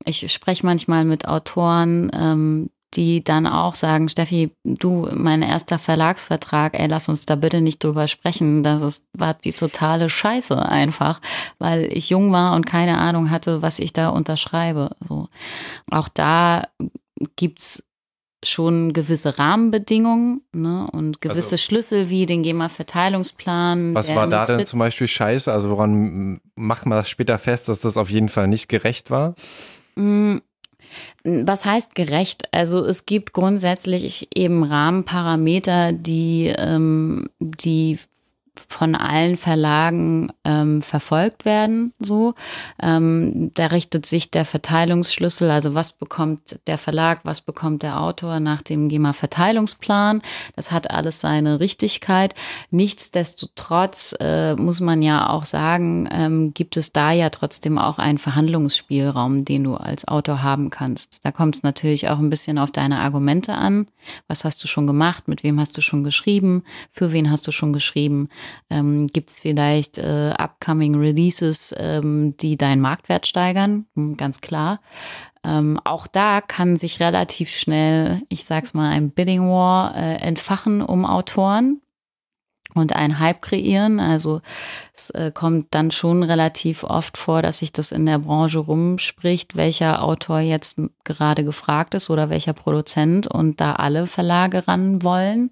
ich spreche manchmal mit Autoren, ähm, die dann auch sagen, Steffi, du, mein erster Verlagsvertrag, ey, lass uns da bitte nicht drüber sprechen. Das ist, war die totale Scheiße einfach, weil ich jung war und keine Ahnung hatte, was ich da unterschreibe. So. Auch da gibt es schon gewisse Rahmenbedingungen ne, und gewisse also, Schlüssel wie den GEMA-Verteilungsplan. Was war da denn zum Beispiel scheiße? Also woran macht man das später fest, dass das auf jeden Fall nicht gerecht war? Mm, was heißt gerecht? Also es gibt grundsätzlich eben Rahmenparameter, die, ähm, die von allen Verlagen ähm, verfolgt werden. So, ähm, da richtet sich der Verteilungsschlüssel, also was bekommt der Verlag, was bekommt der Autor nach dem GEMA-Verteilungsplan. Das hat alles seine Richtigkeit. Nichtsdestotrotz äh, muss man ja auch sagen, ähm, gibt es da ja trotzdem auch einen Verhandlungsspielraum, den du als Autor haben kannst. Da kommt es natürlich auch ein bisschen auf deine Argumente an. Was hast du schon gemacht? Mit wem hast du schon geschrieben? Für wen hast du schon geschrieben? Ähm, Gibt es vielleicht äh, upcoming Releases, ähm, die deinen Marktwert steigern? Hm, ganz klar. Ähm, auch da kann sich relativ schnell, ich sag's mal, ein Bidding War äh, entfachen um Autoren und einen Hype kreieren. Also es äh, kommt dann schon relativ oft vor, dass sich das in der Branche rumspricht, welcher Autor jetzt gerade gefragt ist oder welcher Produzent und da alle Verlage ran wollen.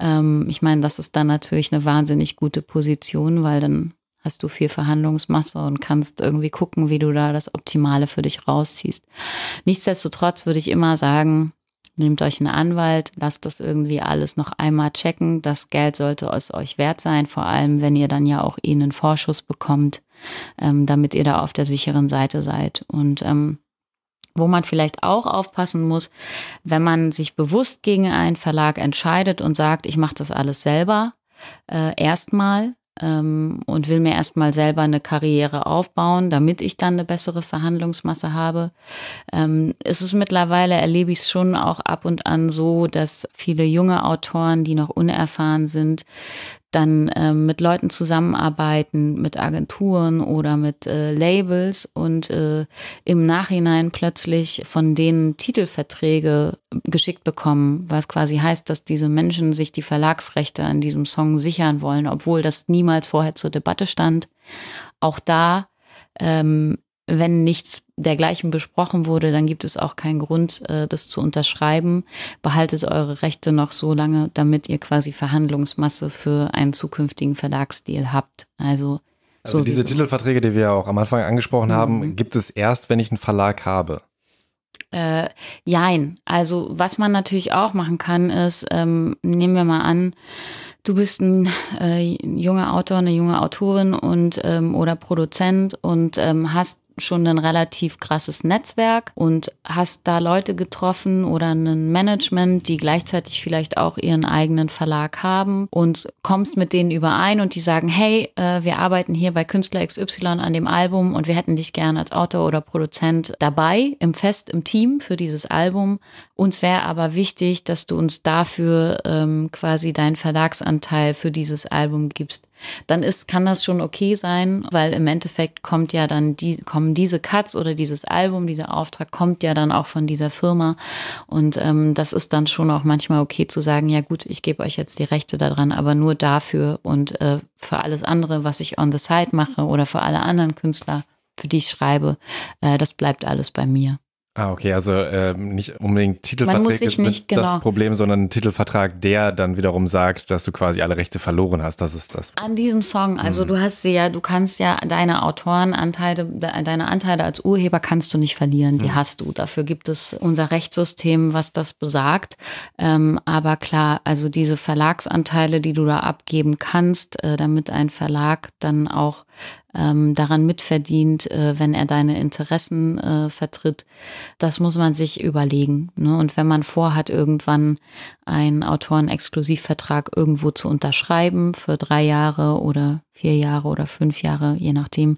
Ähm, ich meine, das ist dann natürlich eine wahnsinnig gute Position, weil dann hast du viel Verhandlungsmasse und kannst irgendwie gucken, wie du da das Optimale für dich rausziehst. Nichtsdestotrotz würde ich immer sagen, nehmt euch einen Anwalt, lasst das irgendwie alles noch einmal checken. Das Geld sollte es euch wert sein, vor allem wenn ihr dann ja auch eh einen Vorschuss bekommt, ähm, damit ihr da auf der sicheren Seite seid. Und ähm, wo man vielleicht auch aufpassen muss, wenn man sich bewusst gegen einen Verlag entscheidet und sagt, ich mache das alles selber äh, erstmal ähm, und will mir erstmal selber eine Karriere aufbauen, damit ich dann eine bessere Verhandlungsmasse habe. Ähm, ist es ist mittlerweile, erlebe ich es schon auch ab und an so, dass viele junge Autoren, die noch unerfahren sind, dann ähm, mit Leuten zusammenarbeiten, mit Agenturen oder mit äh, Labels und äh, im Nachhinein plötzlich von denen Titelverträge geschickt bekommen, was quasi heißt, dass diese Menschen sich die Verlagsrechte an diesem Song sichern wollen, obwohl das niemals vorher zur Debatte stand. Auch da ähm, wenn nichts dergleichen besprochen wurde, dann gibt es auch keinen Grund, äh, das zu unterschreiben. Behaltet eure Rechte noch so lange, damit ihr quasi Verhandlungsmasse für einen zukünftigen Verlagsdeal habt. Also, also diese Titelverträge, die wir auch am Anfang angesprochen mhm. haben, gibt es erst, wenn ich einen Verlag habe. Äh, jein. Also was man natürlich auch machen kann, ist, ähm, nehmen wir mal an, du bist ein äh, junger Autor, eine junge Autorin und ähm, oder Produzent und ähm, hast schon ein relativ krasses Netzwerk und hast da Leute getroffen oder ein Management, die gleichzeitig vielleicht auch ihren eigenen Verlag haben und kommst mit denen überein und die sagen, hey, äh, wir arbeiten hier bei Künstler XY an dem Album und wir hätten dich gern als Autor oder Produzent dabei im Fest, im Team für dieses Album. Uns wäre aber wichtig, dass du uns dafür ähm, quasi deinen Verlagsanteil für dieses Album gibst dann ist, kann das schon okay sein, weil im Endeffekt kommt ja dann die, kommen diese Cuts oder dieses Album, dieser Auftrag kommt ja dann auch von dieser Firma. Und ähm, das ist dann schon auch manchmal okay zu sagen, ja gut, ich gebe euch jetzt die Rechte daran, aber nur dafür und äh, für alles andere, was ich on the side mache oder für alle anderen Künstler, für die ich schreibe, äh, das bleibt alles bei mir. Ah, okay, also äh, nicht unbedingt Titelvertrag ist nicht, genau. das Problem, sondern ein Titelvertrag, der dann wiederum sagt, dass du quasi alle Rechte verloren hast. Das ist das. An diesem Song, also mhm. du hast sie ja, du kannst ja deine Autorenanteile, deine Anteile als Urheber kannst du nicht verlieren, die mhm. hast du. Dafür gibt es unser Rechtssystem, was das besagt. Ähm, aber klar, also diese Verlagsanteile, die du da abgeben kannst, äh, damit ein Verlag dann auch ähm, daran mitverdient, äh, wenn er deine Interessen äh, vertritt. Das muss man sich überlegen. Ne? Und wenn man vorhat, irgendwann einen Autoren-Exklusivvertrag irgendwo zu unterschreiben für drei Jahre oder vier Jahre oder fünf Jahre, je nachdem,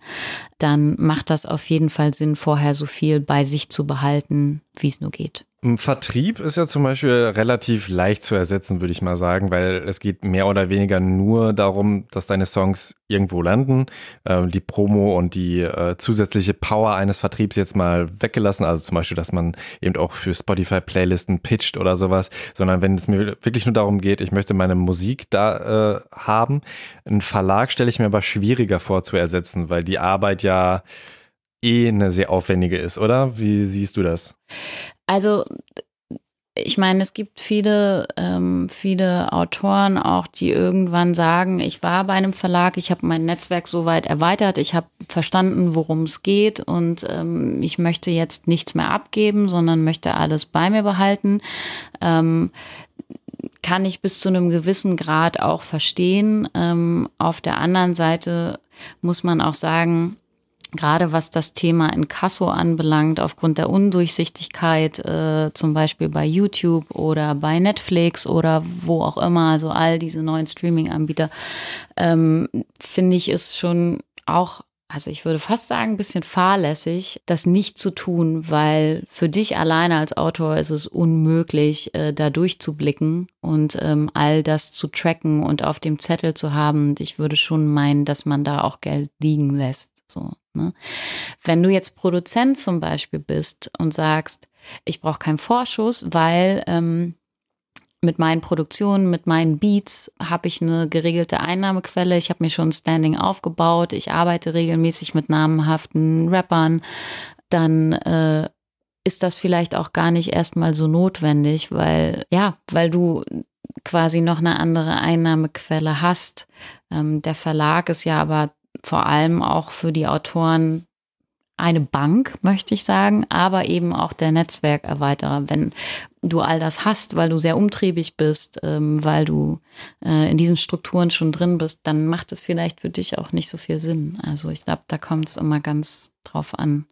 dann macht das auf jeden Fall Sinn, vorher so viel bei sich zu behalten, wie es nur geht. Ein Vertrieb ist ja zum Beispiel relativ leicht zu ersetzen, würde ich mal sagen, weil es geht mehr oder weniger nur darum, dass deine Songs irgendwo landen. Ähm, die Promo und die äh, zusätzliche Power eines Vertriebs jetzt mal weggelassen, also zum Beispiel, dass man eben auch für Spotify-Playlisten pitcht oder sowas, sondern wenn es mir wirklich nur darum geht, ich möchte meine Musik da äh, haben, ein Verlag stellt stelle ich mir aber schwieriger vor zu ersetzen, weil die Arbeit ja eh eine sehr aufwendige ist, oder? Wie siehst du das? Also ich meine, es gibt viele, ähm, viele Autoren auch, die irgendwann sagen, ich war bei einem Verlag, ich habe mein Netzwerk so weit erweitert, ich habe verstanden, worum es geht und ähm, ich möchte jetzt nichts mehr abgeben, sondern möchte alles bei mir behalten. Ähm, kann ich bis zu einem gewissen Grad auch verstehen. Ähm, auf der anderen Seite muss man auch sagen, gerade was das Thema in Kasso anbelangt, aufgrund der Undurchsichtigkeit, äh, zum Beispiel bei YouTube oder bei Netflix oder wo auch immer, also all diese neuen Streaming-Anbieter, ähm, finde ich es schon auch also ich würde fast sagen, ein bisschen fahrlässig, das nicht zu tun, weil für dich alleine als Autor ist es unmöglich, äh, da durchzublicken und ähm, all das zu tracken und auf dem Zettel zu haben. Und ich würde schon meinen, dass man da auch Geld liegen lässt. So, ne? Wenn du jetzt Produzent zum Beispiel bist und sagst, ich brauche keinen Vorschuss, weil ähm, mit meinen Produktionen, mit meinen Beats habe ich eine geregelte Einnahmequelle. Ich habe mir schon Standing aufgebaut. Ich arbeite regelmäßig mit namenhaften Rappern. Dann äh, ist das vielleicht auch gar nicht erstmal so notwendig, weil ja, weil du quasi noch eine andere Einnahmequelle hast. Ähm, der Verlag ist ja aber vor allem auch für die Autoren eine Bank, möchte ich sagen, aber eben auch der Netzwerkerweiterer, wenn du all das hast, weil du sehr umtriebig bist, ähm, weil du äh, in diesen Strukturen schon drin bist, dann macht es vielleicht für dich auch nicht so viel Sinn. Also ich glaube, da kommt es immer ganz drauf an.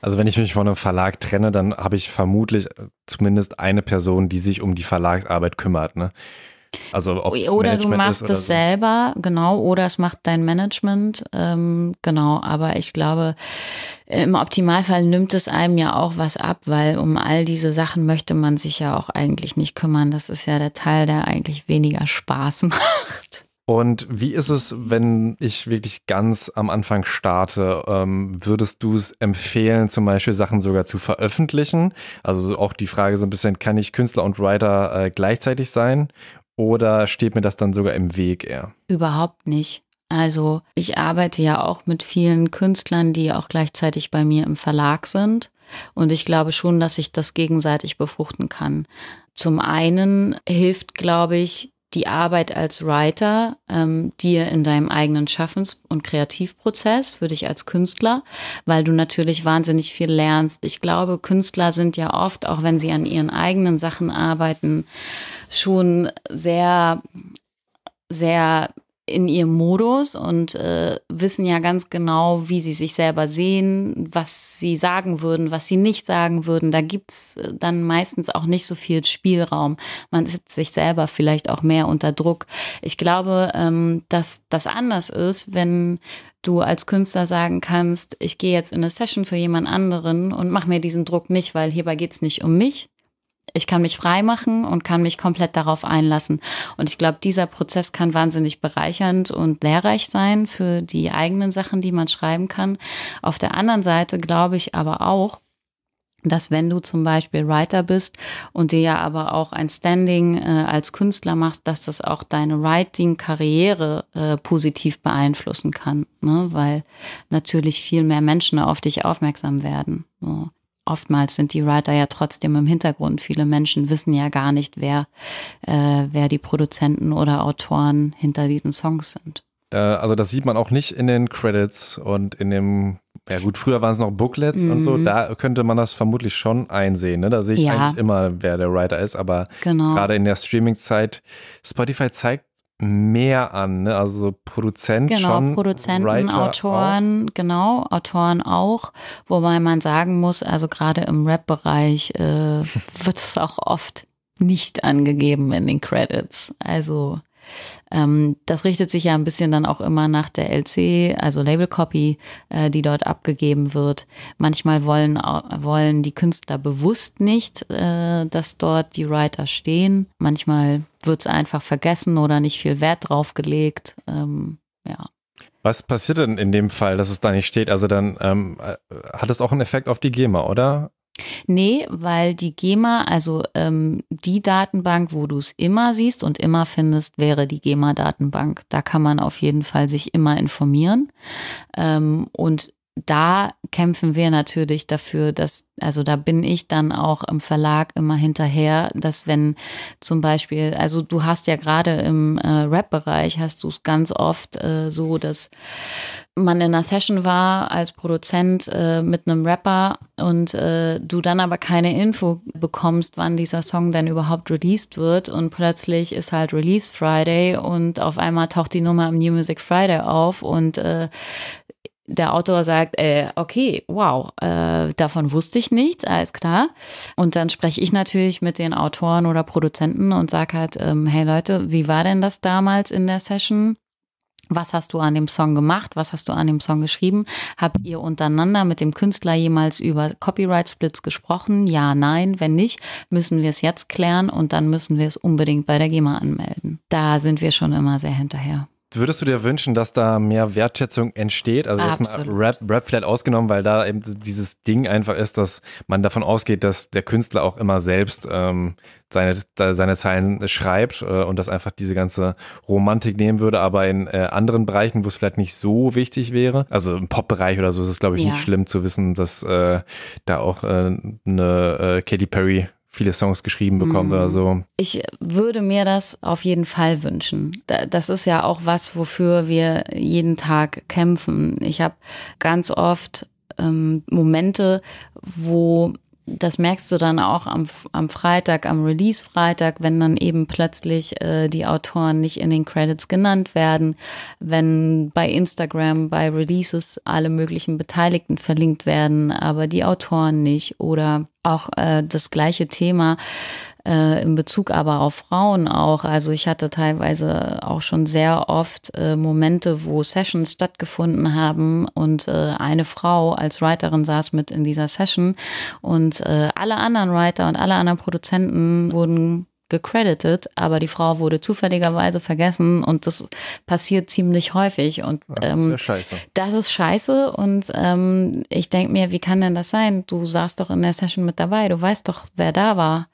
Also wenn ich mich von einem Verlag trenne, dann habe ich vermutlich äh, zumindest eine Person, die sich um die Verlagsarbeit kümmert. Ne? Also ob oder Management du machst oder es so. selber, genau, oder es macht dein Management, ähm, genau. Aber ich glaube, im Optimalfall nimmt es einem ja auch was ab, weil um all diese Sachen möchte man sich ja auch eigentlich nicht kümmern. Das ist ja der Teil, der eigentlich weniger Spaß macht. Und wie ist es, wenn ich wirklich ganz am Anfang starte? Ähm, würdest du es empfehlen, zum Beispiel Sachen sogar zu veröffentlichen? Also auch die Frage so ein bisschen, kann ich Künstler und Writer äh, gleichzeitig sein? Oder steht mir das dann sogar im Weg eher? Überhaupt nicht. Also ich arbeite ja auch mit vielen Künstlern, die auch gleichzeitig bei mir im Verlag sind. Und ich glaube schon, dass ich das gegenseitig befruchten kann. Zum einen hilft, glaube ich, die Arbeit als Writer ähm, dir in deinem eigenen Schaffens- und Kreativprozess für dich als Künstler, weil du natürlich wahnsinnig viel lernst. Ich glaube, Künstler sind ja oft, auch wenn sie an ihren eigenen Sachen arbeiten, schon sehr, sehr in ihrem Modus und äh, wissen ja ganz genau, wie sie sich selber sehen, was sie sagen würden, was sie nicht sagen würden. Da gibt es äh, dann meistens auch nicht so viel Spielraum. Man setzt sich selber vielleicht auch mehr unter Druck. Ich glaube, ähm, dass das anders ist, wenn du als Künstler sagen kannst, ich gehe jetzt in eine Session für jemand anderen und mach mir diesen Druck nicht, weil hierbei geht es nicht um mich, ich kann mich frei machen und kann mich komplett darauf einlassen. Und ich glaube, dieser Prozess kann wahnsinnig bereichernd und lehrreich sein für die eigenen Sachen, die man schreiben kann. Auf der anderen Seite glaube ich aber auch, dass wenn du zum Beispiel Writer bist und dir ja aber auch ein Standing äh, als Künstler machst, dass das auch deine Writing-Karriere äh, positiv beeinflussen kann, ne? weil natürlich viel mehr Menschen auf dich aufmerksam werden. So oftmals sind die Writer ja trotzdem im Hintergrund. Viele Menschen wissen ja gar nicht, wer, äh, wer die Produzenten oder Autoren hinter diesen Songs sind. Äh, also das sieht man auch nicht in den Credits und in dem, ja gut, früher waren es noch Booklets mhm. und so, mhm. da könnte man das vermutlich schon einsehen. Ne? Da sehe ich ja. eigentlich immer, wer der Writer ist, aber genau. gerade in der Streaming-Zeit, Spotify zeigt mehr an, ne? also Produzent genau, schon. Produzenten, Writer Autoren, auch. genau, Autoren auch. Wobei man sagen muss, also gerade im Rap-Bereich äh, wird es auch oft nicht angegeben in den Credits. Also ähm, das richtet sich ja ein bisschen dann auch immer nach der LC, also Label Copy, äh, die dort abgegeben wird. Manchmal wollen, wollen die Künstler bewusst nicht, äh, dass dort die Writer stehen. Manchmal wird es einfach vergessen oder nicht viel Wert drauf gelegt. Ähm, ja. Was passiert denn in dem Fall, dass es da nicht steht? Also dann ähm, äh, hat es auch einen Effekt auf die GEMA, oder? Nee, weil die GEMA, also ähm, die Datenbank, wo du es immer siehst und immer findest, wäre die GEMA-Datenbank. Da kann man auf jeden Fall sich immer informieren. Ähm, und da kämpfen wir natürlich dafür, dass, also da bin ich dann auch im Verlag immer hinterher, dass wenn zum Beispiel, also du hast ja gerade im äh, Rap-Bereich, hast du es ganz oft äh, so, dass man in einer Session war als Produzent äh, mit einem Rapper und äh, du dann aber keine Info bekommst, wann dieser Song denn überhaupt released wird und plötzlich ist halt Release Friday und auf einmal taucht die Nummer im New Music Friday auf und äh, der Autor sagt, äh, okay, wow, äh, davon wusste ich nichts, alles klar. Und dann spreche ich natürlich mit den Autoren oder Produzenten und sage halt, ähm, hey Leute, wie war denn das damals in der Session? Was hast du an dem Song gemacht? Was hast du an dem Song geschrieben? Habt ihr untereinander mit dem Künstler jemals über Copyright-Splits gesprochen? Ja, nein. Wenn nicht, müssen wir es jetzt klären und dann müssen wir es unbedingt bei der GEMA anmelden. Da sind wir schon immer sehr hinterher. Würdest du dir wünschen, dass da mehr Wertschätzung entsteht? Also jetzt mal Rap, Rap vielleicht ausgenommen, weil da eben dieses Ding einfach ist, dass man davon ausgeht, dass der Künstler auch immer selbst ähm, seine, seine Zeilen schreibt äh, und das einfach diese ganze Romantik nehmen würde, aber in äh, anderen Bereichen, wo es vielleicht nicht so wichtig wäre, also im Pop-Bereich oder so, ist es, glaube ich, ja. nicht schlimm zu wissen, dass äh, da auch äh, eine äh, Katy Perry viele Songs geschrieben bekommt mhm. oder so. Ich würde mir das auf jeden Fall wünschen. Das ist ja auch was, wofür wir jeden Tag kämpfen. Ich habe ganz oft ähm, Momente, wo das merkst du dann auch am, am Freitag, am Release-Freitag, wenn dann eben plötzlich äh, die Autoren nicht in den Credits genannt werden, wenn bei Instagram, bei Releases alle möglichen Beteiligten verlinkt werden, aber die Autoren nicht oder auch äh, das gleiche Thema äh, in Bezug aber auf Frauen auch. Also ich hatte teilweise auch schon sehr oft äh, Momente, wo Sessions stattgefunden haben und äh, eine Frau als Writerin saß mit in dieser Session und äh, alle anderen Writer und alle anderen Produzenten wurden gecredited, aber die Frau wurde zufälligerweise vergessen und das passiert ziemlich häufig. Und ähm, das ist scheiße. Das ist scheiße und ähm, ich denke mir, wie kann denn das sein? Du saßt doch in der Session mit dabei, du weißt doch, wer da war.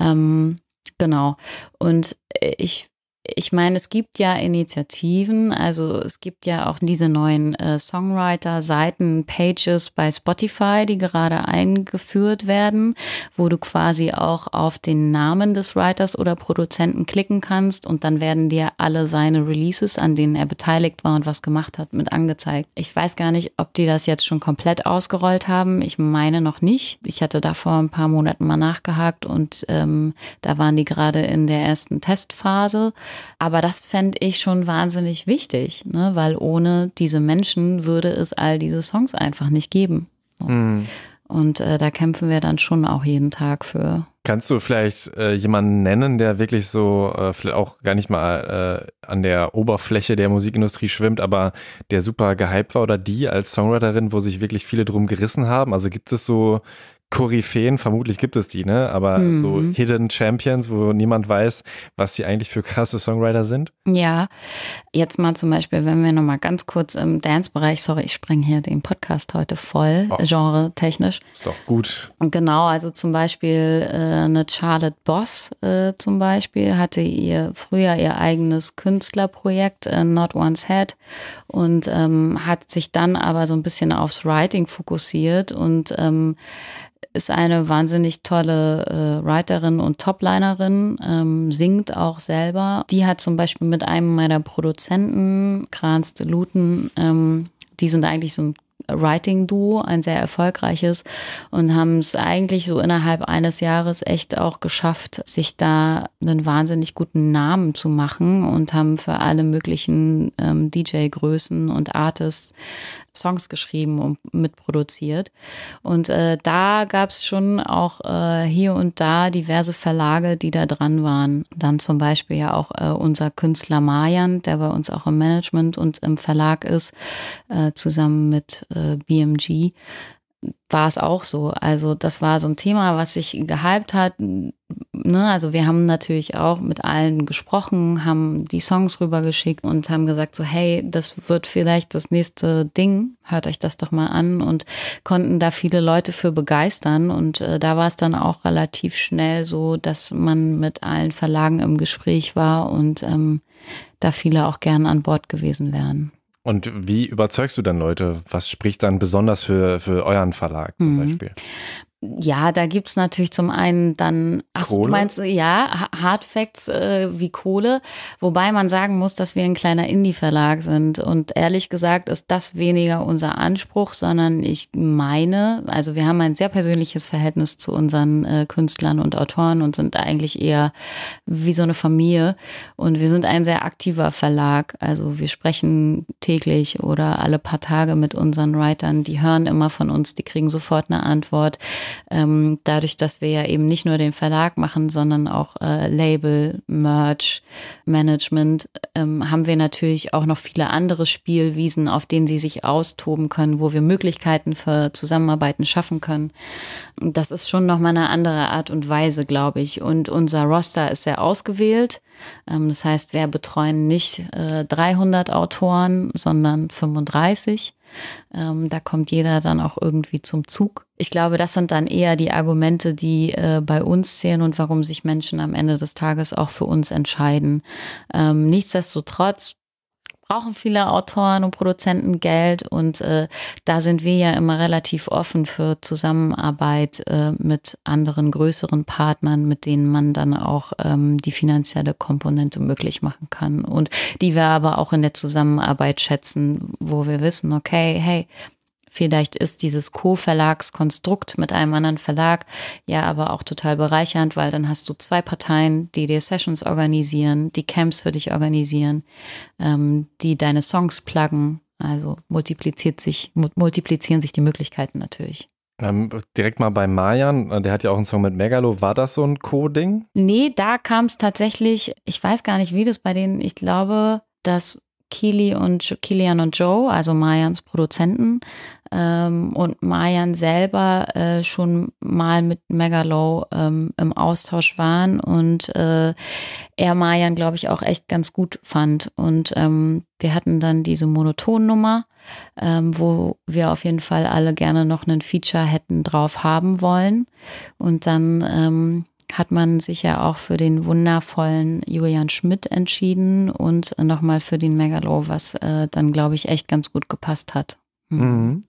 Ähm, genau. Und äh, ich ich meine, es gibt ja Initiativen, also es gibt ja auch diese neuen äh, Songwriter-Seiten, Pages bei Spotify, die gerade eingeführt werden, wo du quasi auch auf den Namen des Writers oder Produzenten klicken kannst und dann werden dir alle seine Releases, an denen er beteiligt war und was gemacht hat, mit angezeigt. Ich weiß gar nicht, ob die das jetzt schon komplett ausgerollt haben. Ich meine noch nicht. Ich hatte da vor ein paar Monaten mal nachgehakt und ähm, da waren die gerade in der ersten Testphase. Aber das fände ich schon wahnsinnig wichtig, ne? weil ohne diese Menschen würde es all diese Songs einfach nicht geben. Mhm. Und äh, da kämpfen wir dann schon auch jeden Tag für. Kannst du vielleicht äh, jemanden nennen, der wirklich so, äh, vielleicht auch gar nicht mal äh, an der Oberfläche der Musikindustrie schwimmt, aber der super gehypt war oder die als Songwriterin, wo sich wirklich viele drum gerissen haben? Also gibt es so Koryphäen, vermutlich gibt es die, ne? Aber mhm. so Hidden Champions, wo niemand weiß, was sie eigentlich für krasse Songwriter sind. Ja, jetzt mal zum Beispiel, wenn wir nochmal ganz kurz im Dance-Bereich, sorry, ich springe hier den Podcast heute voll, oh. genre-technisch. Ist doch gut. genau, also zum Beispiel äh, eine Charlotte Boss äh, zum Beispiel hatte ihr früher ihr eigenes Künstlerprojekt, äh, Not One's Head, und ähm, hat sich dann aber so ein bisschen aufs Writing fokussiert und ähm, ist eine wahnsinnig tolle äh, Writerin und Toplinerin, ähm, singt auch selber. Die hat zum Beispiel mit einem meiner Produzenten, Kranz de Luten, ähm, die sind eigentlich so ein Writing-Duo, ein sehr erfolgreiches und haben es eigentlich so innerhalb eines Jahres echt auch geschafft, sich da einen wahnsinnig guten Namen zu machen und haben für alle möglichen ähm, DJ-Größen und Artists Songs geschrieben und mitproduziert. Und äh, da gab es schon auch äh, hier und da diverse Verlage, die da dran waren. Dann zum Beispiel ja auch äh, unser Künstler Marian, der bei uns auch im Management und im Verlag ist, äh, zusammen mit äh, BMG war es auch so. Also das war so ein Thema, was sich gehypt hat. Ne? Also wir haben natürlich auch mit allen gesprochen, haben die Songs rübergeschickt und haben gesagt so, hey, das wird vielleicht das nächste Ding, hört euch das doch mal an und konnten da viele Leute für begeistern. Und äh, da war es dann auch relativ schnell so, dass man mit allen Verlagen im Gespräch war und ähm, da viele auch gern an Bord gewesen wären. Und wie überzeugst du dann Leute? Was spricht dann besonders für, für euren Verlag zum mhm. Beispiel? Ja, da gibt es natürlich zum einen dann, ach so, meinst du ja, Hard Facts äh, wie Kohle, wobei man sagen muss, dass wir ein kleiner Indie-Verlag sind und ehrlich gesagt ist das weniger unser Anspruch, sondern ich meine, also wir haben ein sehr persönliches Verhältnis zu unseren äh, Künstlern und Autoren und sind eigentlich eher wie so eine Familie und wir sind ein sehr aktiver Verlag, also wir sprechen täglich oder alle paar Tage mit unseren Writern, die hören immer von uns, die kriegen sofort eine Antwort ähm, dadurch, dass wir ja eben nicht nur den Verlag machen, sondern auch äh, Label, Merch, Management, ähm, haben wir natürlich auch noch viele andere Spielwiesen, auf denen sie sich austoben können, wo wir Möglichkeiten für Zusammenarbeiten schaffen können. Das ist schon nochmal eine andere Art und Weise, glaube ich. Und unser Roster ist sehr ausgewählt. Ähm, das heißt, wir betreuen nicht 300 äh, Autoren, sondern 35. Ähm, da kommt jeder dann auch irgendwie zum Zug. Ich glaube, das sind dann eher die Argumente, die äh, bei uns zählen und warum sich Menschen am Ende des Tages auch für uns entscheiden. Ähm, nichtsdestotrotz brauchen viele Autoren und Produzenten Geld und äh, da sind wir ja immer relativ offen für Zusammenarbeit äh, mit anderen größeren Partnern, mit denen man dann auch ähm, die finanzielle Komponente möglich machen kann und die wir aber auch in der Zusammenarbeit schätzen, wo wir wissen, okay, hey, Vielleicht ist dieses Co-Verlagskonstrukt mit einem anderen Verlag ja aber auch total bereichernd, weil dann hast du zwei Parteien, die dir Sessions organisieren, die Camps für dich organisieren, ähm, die deine Songs pluggen. Also multipliziert sich, multiplizieren sich die Möglichkeiten natürlich. Ähm, direkt mal bei Marjan, äh, der hat ja auch einen Song mit Megalo. War das so ein Co-Ding? Nee, da kam es tatsächlich, ich weiß gar nicht, wie das bei denen, ich glaube, dass Kili und Kilian und Joe, also Mayans Produzenten, ähm, und Mayan selber äh, schon mal mit Megalow ähm, im Austausch waren und äh, er Mayan, glaube ich, auch echt ganz gut fand. Und ähm, wir hatten dann diese Monotonnummer, ähm, wo wir auf jeden Fall alle gerne noch einen Feature hätten drauf haben wollen. Und dann ähm, hat man sich ja auch für den wundervollen Julian Schmidt entschieden und nochmal für den Megalo, was äh, dann, glaube ich, echt ganz gut gepasst hat. Mhm. mhm.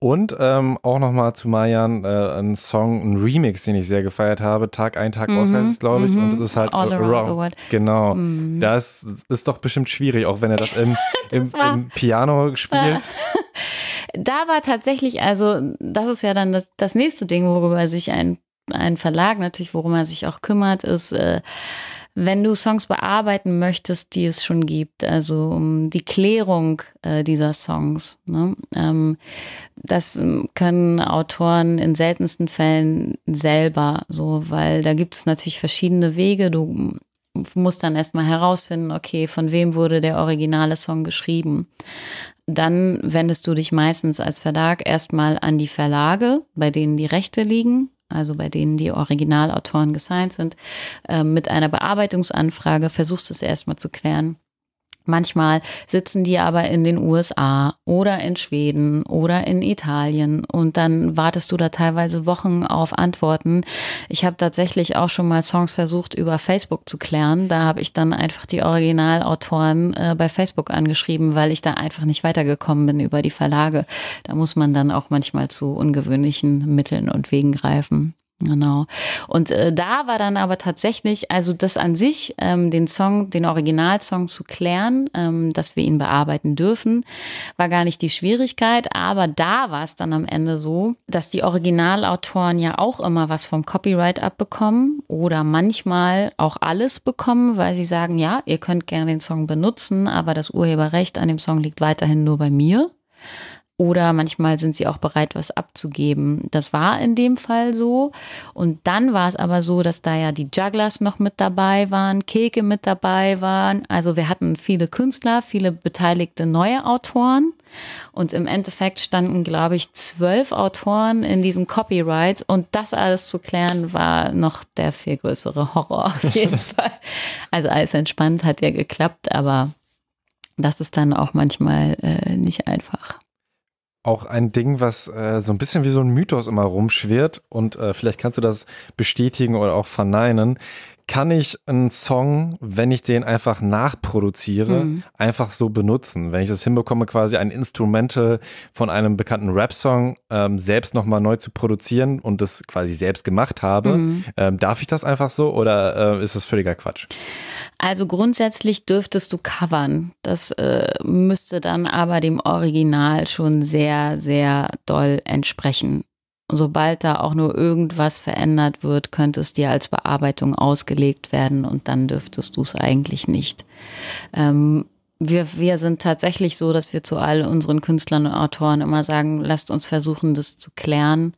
Und ähm, auch nochmal zu Marian äh, ein Song, ein Remix, den ich sehr gefeiert habe. Tag ein, Tag aus heißt mhm. es, glaube ich. Mm Und es mhm. ist halt All Around. The world. Genau. Mm Das ist doch bestimmt schwierig, auch wenn er das im, im, das im Piano spielt. da war tatsächlich, also das ist ja dann das, das nächste Ding, worüber sich ein ein Verlag natürlich, worum er sich auch kümmert, ist, äh, wenn du Songs bearbeiten möchtest, die es schon gibt, also um die Klärung äh, dieser Songs. Ne? Ähm, das ähm, können Autoren in seltensten Fällen selber, so, weil da gibt es natürlich verschiedene Wege. Du musst dann erstmal herausfinden, okay, von wem wurde der originale Song geschrieben. Dann wendest du dich meistens als Verlag erstmal an die Verlage, bei denen die Rechte liegen, also bei denen die Originalautoren gesigned sind, äh, mit einer Bearbeitungsanfrage versuchst es erstmal zu klären Manchmal sitzen die aber in den USA oder in Schweden oder in Italien und dann wartest du da teilweise Wochen auf Antworten. Ich habe tatsächlich auch schon mal Songs versucht über Facebook zu klären. Da habe ich dann einfach die Originalautoren äh, bei Facebook angeschrieben, weil ich da einfach nicht weitergekommen bin über die Verlage. Da muss man dann auch manchmal zu ungewöhnlichen Mitteln und Wegen greifen. Genau. Und äh, da war dann aber tatsächlich, also das an sich, ähm, den Song, den Originalsong zu klären, ähm, dass wir ihn bearbeiten dürfen, war gar nicht die Schwierigkeit. Aber da war es dann am Ende so, dass die Originalautoren ja auch immer was vom Copyright abbekommen oder manchmal auch alles bekommen, weil sie sagen, ja, ihr könnt gerne den Song benutzen, aber das Urheberrecht an dem Song liegt weiterhin nur bei mir oder manchmal sind sie auch bereit, was abzugeben. Das war in dem Fall so. Und dann war es aber so, dass da ja die Jugglers noch mit dabei waren, Keke mit dabei waren. Also wir hatten viele Künstler, viele beteiligte neue Autoren. Und im Endeffekt standen, glaube ich, zwölf Autoren in diesen Copyrights. Und das alles zu klären, war noch der viel größere Horror auf jeden Fall. Also alles entspannt hat ja geklappt, aber das ist dann auch manchmal äh, nicht einfach auch ein Ding, was äh, so ein bisschen wie so ein Mythos immer rumschwirrt und äh, vielleicht kannst du das bestätigen oder auch verneinen kann ich einen Song, wenn ich den einfach nachproduziere, mhm. einfach so benutzen? Wenn ich das hinbekomme, quasi ein Instrumental von einem bekannten Rap-Song ähm, selbst nochmal neu zu produzieren und das quasi selbst gemacht habe, mhm. ähm, darf ich das einfach so oder äh, ist das völliger Quatsch? Also grundsätzlich dürftest du covern. Das äh, müsste dann aber dem Original schon sehr, sehr doll entsprechen sobald da auch nur irgendwas verändert wird, könnte es dir als Bearbeitung ausgelegt werden und dann dürftest du es eigentlich nicht. Ähm, wir, wir sind tatsächlich so, dass wir zu all unseren Künstlern und Autoren immer sagen, lasst uns versuchen, das zu klären.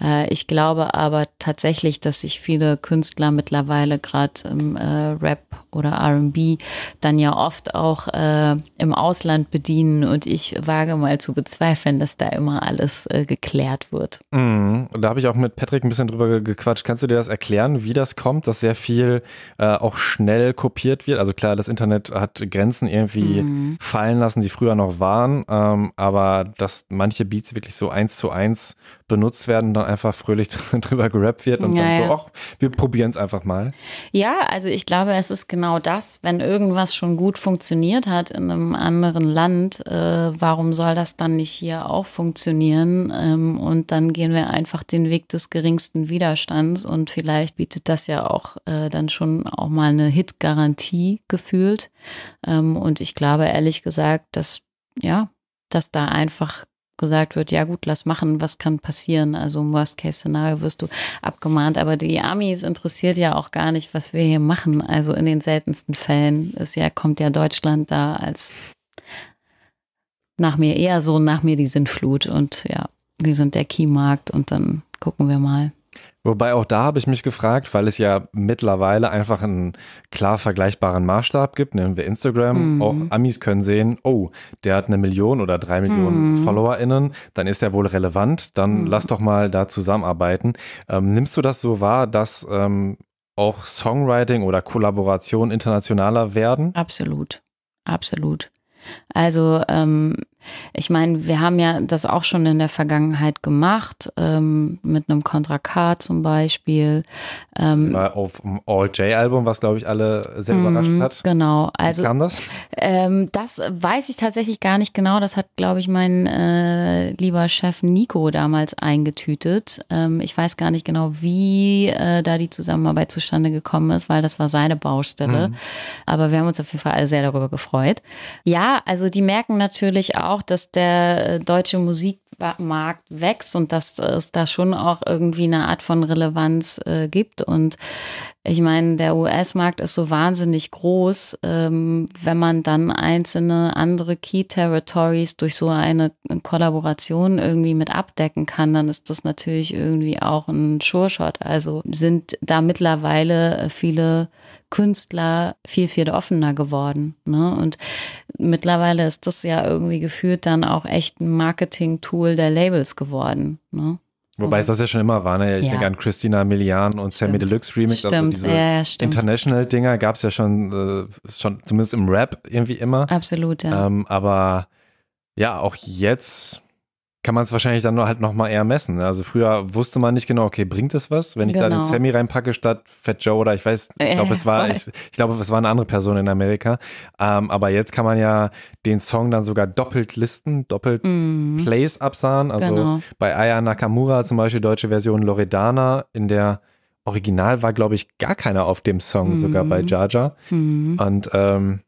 Äh, ich glaube aber tatsächlich, dass sich viele Künstler mittlerweile gerade im äh, Rap oder RB dann ja oft auch äh, im Ausland bedienen. Und ich wage mal zu bezweifeln, dass da immer alles äh, geklärt wird. Mhm. Da habe ich auch mit Patrick ein bisschen drüber gequatscht. Kannst du dir das erklären, wie das kommt, dass sehr viel äh, auch schnell kopiert wird? Also klar, das Internet hat Grenzen irgendwie mhm. fallen lassen, die früher noch waren, ähm, aber dass manche Beats wirklich so eins zu eins benutzt werden, dann einfach fröhlich drüber gerappt wird und ja, dann so, ach, wir probieren es einfach mal. Ja, also ich glaube, es ist genau genau das, wenn irgendwas schon gut funktioniert hat in einem anderen Land, äh, warum soll das dann nicht hier auch funktionieren? Ähm, und dann gehen wir einfach den Weg des geringsten Widerstands und vielleicht bietet das ja auch äh, dann schon auch mal eine Hit-Garantie gefühlt. Ähm, und ich glaube ehrlich gesagt, dass ja, dass da einfach gesagt wird, ja gut, lass machen, was kann passieren? Also im Worst-Case-Szenario wirst du abgemahnt. Aber die Amis interessiert ja auch gar nicht, was wir hier machen. Also in den seltensten Fällen ist ja, kommt ja Deutschland da als nach mir eher so, nach mir die Sintflut und ja, wir sind der Key-Markt und dann gucken wir mal. Wobei auch da habe ich mich gefragt, weil es ja mittlerweile einfach einen klar vergleichbaren Maßstab gibt, nennen wir Instagram. Mhm. Auch Amis können sehen, oh, der hat eine Million oder drei Millionen mhm. FollowerInnen, dann ist er wohl relevant, dann mhm. lass doch mal da zusammenarbeiten. Ähm, nimmst du das so wahr, dass ähm, auch Songwriting oder Kollaboration internationaler werden? Absolut, absolut. Also ähm, ich meine, wir haben ja das auch schon in der Vergangenheit gemacht, ähm, mit einem Contra K zum Beispiel. Ähm, auf dem All-J-Album, was glaube ich alle sehr mhm, überrascht hat. Genau, also. Wie kam also, das? Ähm, das weiß ich tatsächlich gar nicht genau. Das hat, glaube ich, mein äh, lieber Chef Nico damals eingetütet. Ähm, ich weiß gar nicht genau, wie äh, da die Zusammenarbeit zustande gekommen ist, weil das war seine Baustelle. Mhm. Aber wir haben uns auf jeden Fall alle sehr darüber gefreut. Ja, also die merken natürlich auch, auch, dass der äh, deutsche Musikmarkt wächst und dass es da schon auch irgendwie eine Art von Relevanz äh, gibt. Und ich meine, der US-Markt ist so wahnsinnig groß, ähm, wenn man dann einzelne andere Key Territories durch so eine Kollaboration irgendwie mit abdecken kann, dann ist das natürlich irgendwie auch ein Sure Shot. Also sind da mittlerweile viele Künstler viel, viel offener geworden. Ne? Und mittlerweile ist das ja irgendwie gefühlt dann auch echt ein Marketing-Tool der Labels geworden. Ne? Wobei mhm. es das ja schon immer war, ne? Ich ja. denke an Christina Milian und Sammy Deluxe Remix, also stimmt. also diese ja, ja, International-Dinger gab es ja schon, äh, schon, zumindest im Rap irgendwie immer. Absolut, ja. Ähm, aber ja, auch jetzt kann man es wahrscheinlich dann halt nochmal eher messen. Ne? Also früher wusste man nicht genau, okay, bringt das was, wenn ich genau. da den genau. Sammy reinpacke statt Fat Joe oder ich weiß, ich glaube, äh, es war, ich, ich glaube, es war eine andere Person in Amerika. Ähm, aber jetzt kann man ja den Song dann sogar doppelt listen, doppelt mhm. Plays absahen. Also genau. bei Aya Nakamura zum Beispiel deutsche Version Loredana in der Original war, glaube ich, gar keiner auf dem Song, mhm. sogar bei mhm. Jaja. Mhm. Und ähm,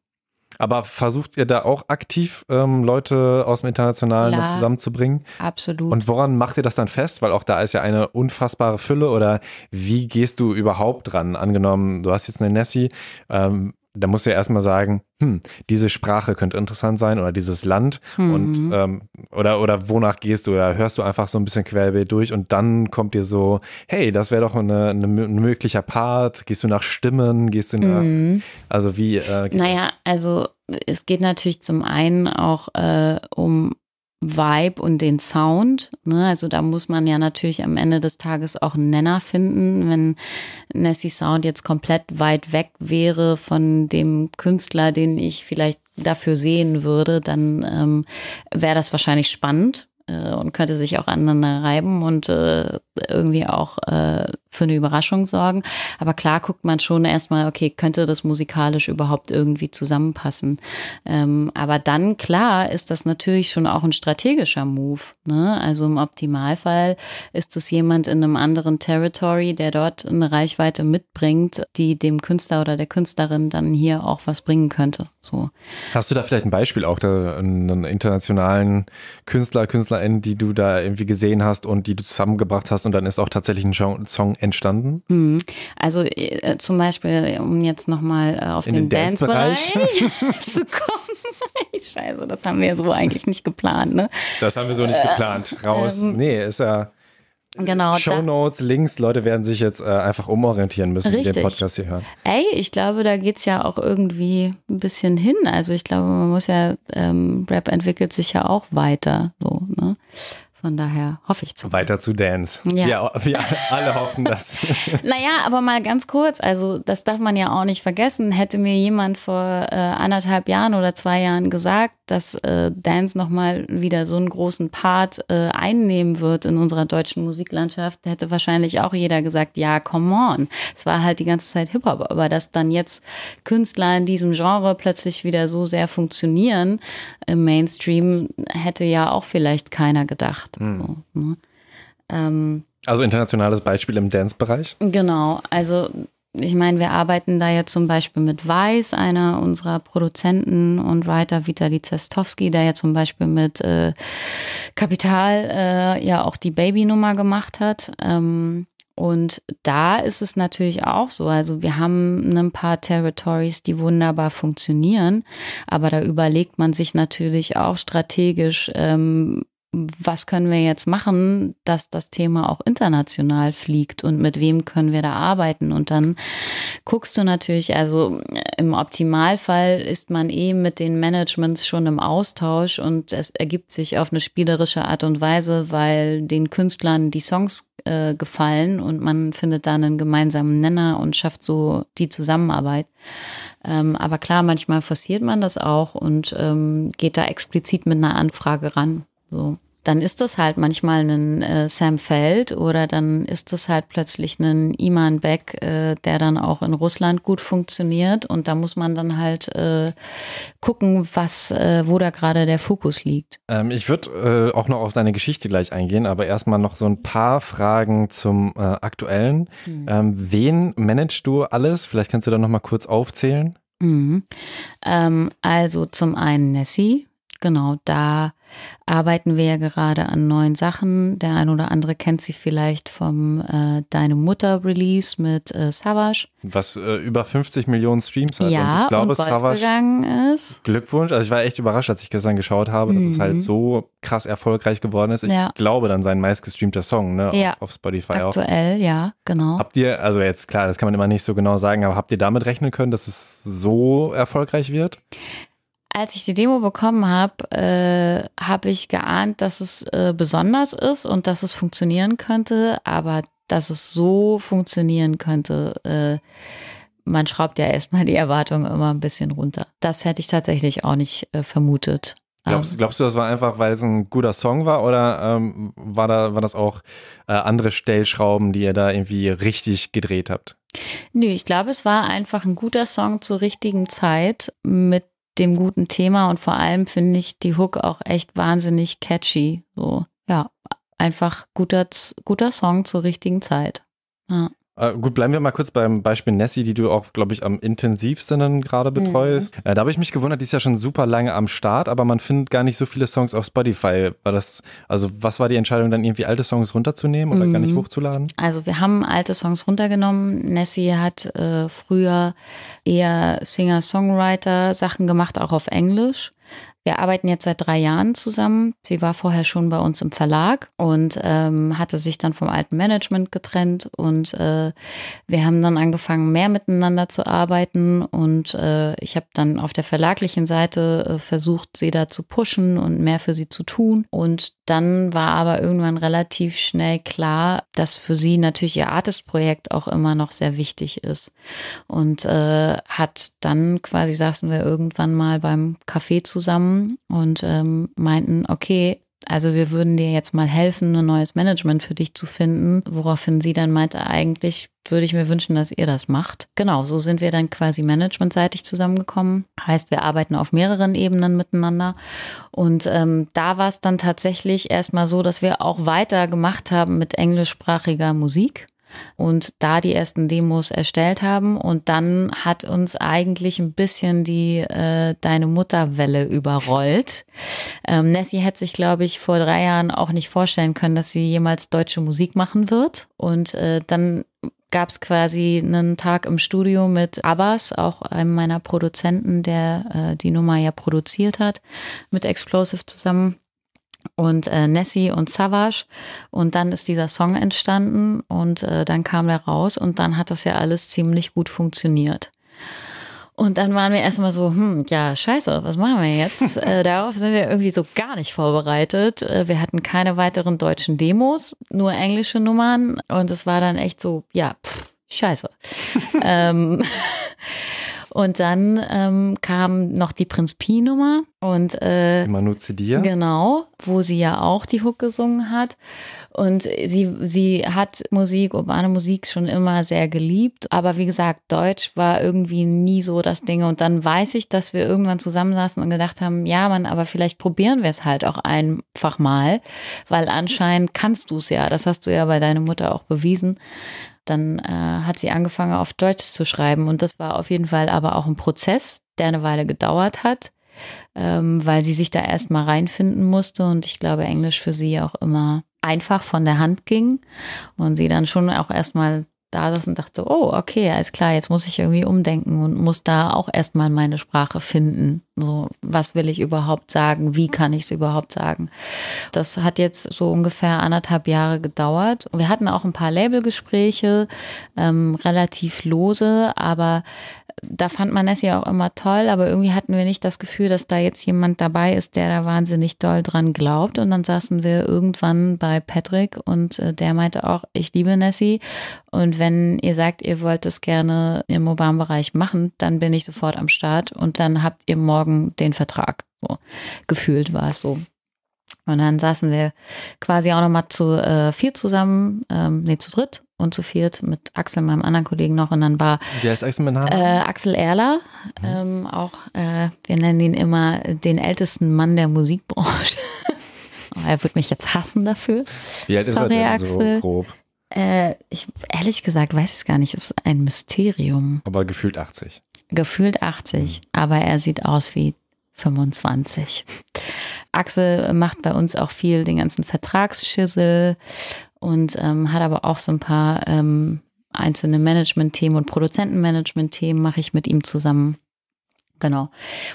aber versucht ihr da auch aktiv ähm, Leute aus dem Internationalen Klar, zusammenzubringen? Absolut. Und woran macht ihr das dann fest? Weil auch da ist ja eine unfassbare Fülle. Oder wie gehst du überhaupt dran? Angenommen, du hast jetzt eine Nessie. Ähm, da musst du ja erstmal sagen, hm, diese Sprache könnte interessant sein oder dieses Land mhm. und ähm, oder, oder wonach gehst du oder hörst du einfach so ein bisschen querbeet durch und dann kommt dir so, hey, das wäre doch eine, eine, ein möglicher Part, gehst du nach Stimmen, gehst du nach, mhm. also wie äh, Naja, das? also es geht natürlich zum einen auch äh, um Vibe und den Sound. Ne? Also da muss man ja natürlich am Ende des Tages auch einen Nenner finden. Wenn Nessie Sound jetzt komplett weit weg wäre von dem Künstler, den ich vielleicht dafür sehen würde, dann ähm, wäre das wahrscheinlich spannend äh, und könnte sich auch aneinander reiben und äh, irgendwie auch äh, für eine Überraschung sorgen. Aber klar guckt man schon erstmal, okay, könnte das musikalisch überhaupt irgendwie zusammenpassen? Ähm, aber dann, klar, ist das natürlich schon auch ein strategischer Move. Ne? Also im Optimalfall ist es jemand in einem anderen Territory, der dort eine Reichweite mitbringt, die dem Künstler oder der Künstlerin dann hier auch was bringen könnte. So. Hast du da vielleicht ein Beispiel auch, da, einen internationalen Künstler, Künstlerin, die du da irgendwie gesehen hast und die du zusammengebracht hast? hast und dann ist auch tatsächlich ein Song entstanden? Hm. Also äh, zum Beispiel, um jetzt nochmal äh, auf In den, den Dance-Bereich Dance zu kommen. Scheiße, das haben wir so eigentlich nicht geplant, ne? Das haben wir so nicht äh, geplant. Raus. Ähm, nee, ist ja. Genau. Show Notes, Links, Leute werden sich jetzt äh, einfach umorientieren müssen, Richtig. die den Podcast hier hören. Ey, ich glaube, da geht es ja auch irgendwie ein bisschen hin. Also ich glaube, man muss ja, ähm, Rap entwickelt sich ja auch weiter so, ne? Von daher hoffe ich zu. Weiter zu Dance. Ja. Wir, wir alle hoffen das. naja, aber mal ganz kurz, also das darf man ja auch nicht vergessen. Hätte mir jemand vor äh, anderthalb Jahren oder zwei Jahren gesagt, dass äh, Dance nochmal wieder so einen großen Part äh, einnehmen wird in unserer deutschen Musiklandschaft, hätte wahrscheinlich auch jeder gesagt, ja, come on. Es war halt die ganze Zeit Hip-Hop, aber dass dann jetzt Künstler in diesem Genre plötzlich wieder so sehr funktionieren im Mainstream, hätte ja auch vielleicht keiner gedacht gemacht. Mhm. So, ne? ähm, also internationales Beispiel im Dance-Bereich? Genau, also ich meine, wir arbeiten da ja zum Beispiel mit Weiß, einer unserer Produzenten und Writer Vitali Zestowski, der ja zum Beispiel mit äh, Kapital äh, ja auch die Babynummer gemacht hat. Ähm, und da ist es natürlich auch so. Also wir haben ein paar Territories, die wunderbar funktionieren, aber da überlegt man sich natürlich auch strategisch, ähm, was können wir jetzt machen, dass das Thema auch international fliegt und mit wem können wir da arbeiten? Und dann guckst du natürlich, also äh, im Optimalfall ist man eh mit den Managements schon im Austausch und es ergibt sich auf eine spielerische Art und Weise, weil den Künstlern die Songs äh, gefallen und man findet dann einen gemeinsamen Nenner und schafft so die Zusammenarbeit. Ähm, aber klar, manchmal forciert man das auch und ähm, geht da explizit mit einer Anfrage ran. So. Dann ist das halt manchmal ein äh, Sam Feld oder dann ist das halt plötzlich ein Iman Beck, äh, der dann auch in Russland gut funktioniert. Und da muss man dann halt äh, gucken, was, äh, wo da gerade der Fokus liegt. Ähm, ich würde äh, auch noch auf deine Geschichte gleich eingehen, aber erstmal noch so ein paar Fragen zum äh, aktuellen. Mhm. Ähm, wen managst du alles? Vielleicht kannst du da nochmal kurz aufzählen. Mhm. Ähm, also zum einen Nessie, genau, da arbeiten wir ja gerade an neuen Sachen. Der ein oder andere kennt sie vielleicht vom äh, Deine Mutter Release mit äh, Savage. Was äh, über 50 Millionen Streams hat. Ja, und ich glaube, und Savage. ist. Glückwunsch. Also ich war echt überrascht, als ich gestern geschaut habe, dass mhm. es halt mhm. so krass erfolgreich geworden ist. Ich ja. glaube dann sein meistgestreamter Song, ne? Ja. Auf, auf Spotify Aktuell, auch. Aktuell, ja, genau. Habt ihr, also jetzt klar, das kann man immer nicht so genau sagen, aber habt ihr damit rechnen können, dass es so erfolgreich wird? als ich die Demo bekommen habe, äh, habe ich geahnt, dass es äh, besonders ist und dass es funktionieren könnte, aber dass es so funktionieren könnte, äh, man schraubt ja erstmal die Erwartungen immer ein bisschen runter. Das hätte ich tatsächlich auch nicht äh, vermutet. Glaubst, ähm. glaubst, du, das war einfach, weil es ein guter Song war oder ähm, war, da, war das auch äh, andere Stellschrauben, die ihr da irgendwie richtig gedreht habt? Nö, ich glaube, es war einfach ein guter Song zur richtigen Zeit mit dem guten Thema und vor allem finde ich die Hook auch echt wahnsinnig catchy. So, ja, einfach guter, guter Song zur richtigen Zeit. Ja. Äh, gut, bleiben wir mal kurz beim Beispiel Nessie, die du auch, glaube ich, am intensivsten gerade mhm. betreust. Mhm. da habe ich mich gewundert, die ist ja schon super lange am Start, aber man findet gar nicht so viele Songs auf Spotify. War das, also was war die Entscheidung, dann irgendwie alte Songs runterzunehmen oder mhm. gar nicht mhm. hochzuladen? Also wir haben alte Songs runtergenommen. Nessie hat äh, früher eher Singer-Songwriter-Sachen gemacht, auch auf Englisch. Wir arbeiten jetzt seit drei Jahren zusammen. Sie war vorher schon bei uns im Verlag und ähm, hatte sich dann vom alten Management getrennt. Und äh, wir haben dann angefangen, mehr miteinander zu arbeiten. Und äh, ich habe dann auf der verlaglichen Seite äh, versucht, sie da zu pushen und mehr für sie zu tun. Und dann war aber irgendwann relativ schnell klar, dass für sie natürlich ihr Artist-Projekt auch immer noch sehr wichtig ist. Und äh, hat dann quasi saßen wir irgendwann mal beim Café zusammen zusammen und ähm, meinten, okay, also wir würden dir jetzt mal helfen, ein neues Management für dich zu finden, woraufhin sie dann meinte, eigentlich würde ich mir wünschen, dass ihr das macht. Genau, so sind wir dann quasi managementseitig zusammengekommen. Heißt, wir arbeiten auf mehreren Ebenen miteinander. Und ähm, da war es dann tatsächlich erstmal so, dass wir auch weiter gemacht haben mit englischsprachiger Musik und da die ersten Demos erstellt haben. Und dann hat uns eigentlich ein bisschen die äh, Deine Mutterwelle überrollt. Ähm, Nessie hätte sich, glaube ich, vor drei Jahren auch nicht vorstellen können, dass sie jemals deutsche Musik machen wird. Und äh, dann gab es quasi einen Tag im Studio mit Abbas, auch einem meiner Produzenten, der äh, die Nummer ja produziert hat, mit Explosive zusammen und äh, Nessie und Savage. Und dann ist dieser Song entstanden und äh, dann kam der raus und dann hat das ja alles ziemlich gut funktioniert. Und dann waren wir erstmal so, hm, ja, scheiße, was machen wir jetzt? Äh, darauf sind wir irgendwie so gar nicht vorbereitet. Äh, wir hatten keine weiteren deutschen Demos, nur englische Nummern. Und es war dann echt so, ja, pff, scheiße. ähm, und dann ähm, kam noch die Prinz Pi-Nummer und äh, Manu Zidia. Genau, wo sie ja auch die Hook gesungen hat. Und sie, sie hat Musik, urbane Musik schon immer sehr geliebt. Aber wie gesagt, Deutsch war irgendwie nie so das Ding. Und dann weiß ich, dass wir irgendwann zusammensaßen und gedacht haben, ja, Mann, aber vielleicht probieren wir es halt auch einfach mal. Weil anscheinend kannst du es ja. Das hast du ja bei deiner Mutter auch bewiesen. Dann äh, hat sie angefangen, auf Deutsch zu schreiben. Und das war auf jeden Fall aber auch ein Prozess, der eine Weile gedauert hat, ähm, weil sie sich da erstmal reinfinden musste. Und ich glaube, Englisch für sie auch immer einfach von der Hand ging. Und sie dann schon auch erstmal da saß und dachte, oh, okay, alles klar, jetzt muss ich irgendwie umdenken und muss da auch erstmal meine Sprache finden. So, was will ich überhaupt sagen? Wie kann ich es überhaupt sagen? Das hat jetzt so ungefähr anderthalb Jahre gedauert. Wir hatten auch ein paar Labelgespräche, ähm, relativ lose, aber da fand man es ja auch immer toll, aber irgendwie hatten wir nicht das Gefühl, dass da jetzt jemand dabei ist, der da wahnsinnig doll dran glaubt. Und dann saßen wir irgendwann bei Patrick und äh, der meinte auch, ich liebe Nessie. Und wenn ihr sagt, ihr wollt es gerne im urbanen Bereich machen, dann bin ich sofort am Start und dann habt ihr morgen morgen den Vertrag. So gefühlt war es so. Und dann saßen wir quasi auch nochmal zu äh, vier zusammen, ähm, nee, zu dritt und zu viert mit Axel, meinem anderen Kollegen noch. Und dann war. Wer ist Axel mein Name? Äh, Axel Erler, mhm. ähm, auch, äh, wir nennen ihn immer den ältesten Mann der Musikbranche. oh, er wird mich jetzt hassen dafür. Wie alt Sorry, ist er denn Axel. so grob? Äh, ich, ehrlich gesagt weiß ich es gar nicht, es ist ein Mysterium. Aber gefühlt 80 gefühlt 80, mhm. aber er sieht aus wie 25. Axel macht bei uns auch viel den ganzen Vertragsschissel und ähm, hat aber auch so ein paar ähm, einzelne Management-Themen und Produzentenmanagement-Themen mache ich mit ihm zusammen. Genau.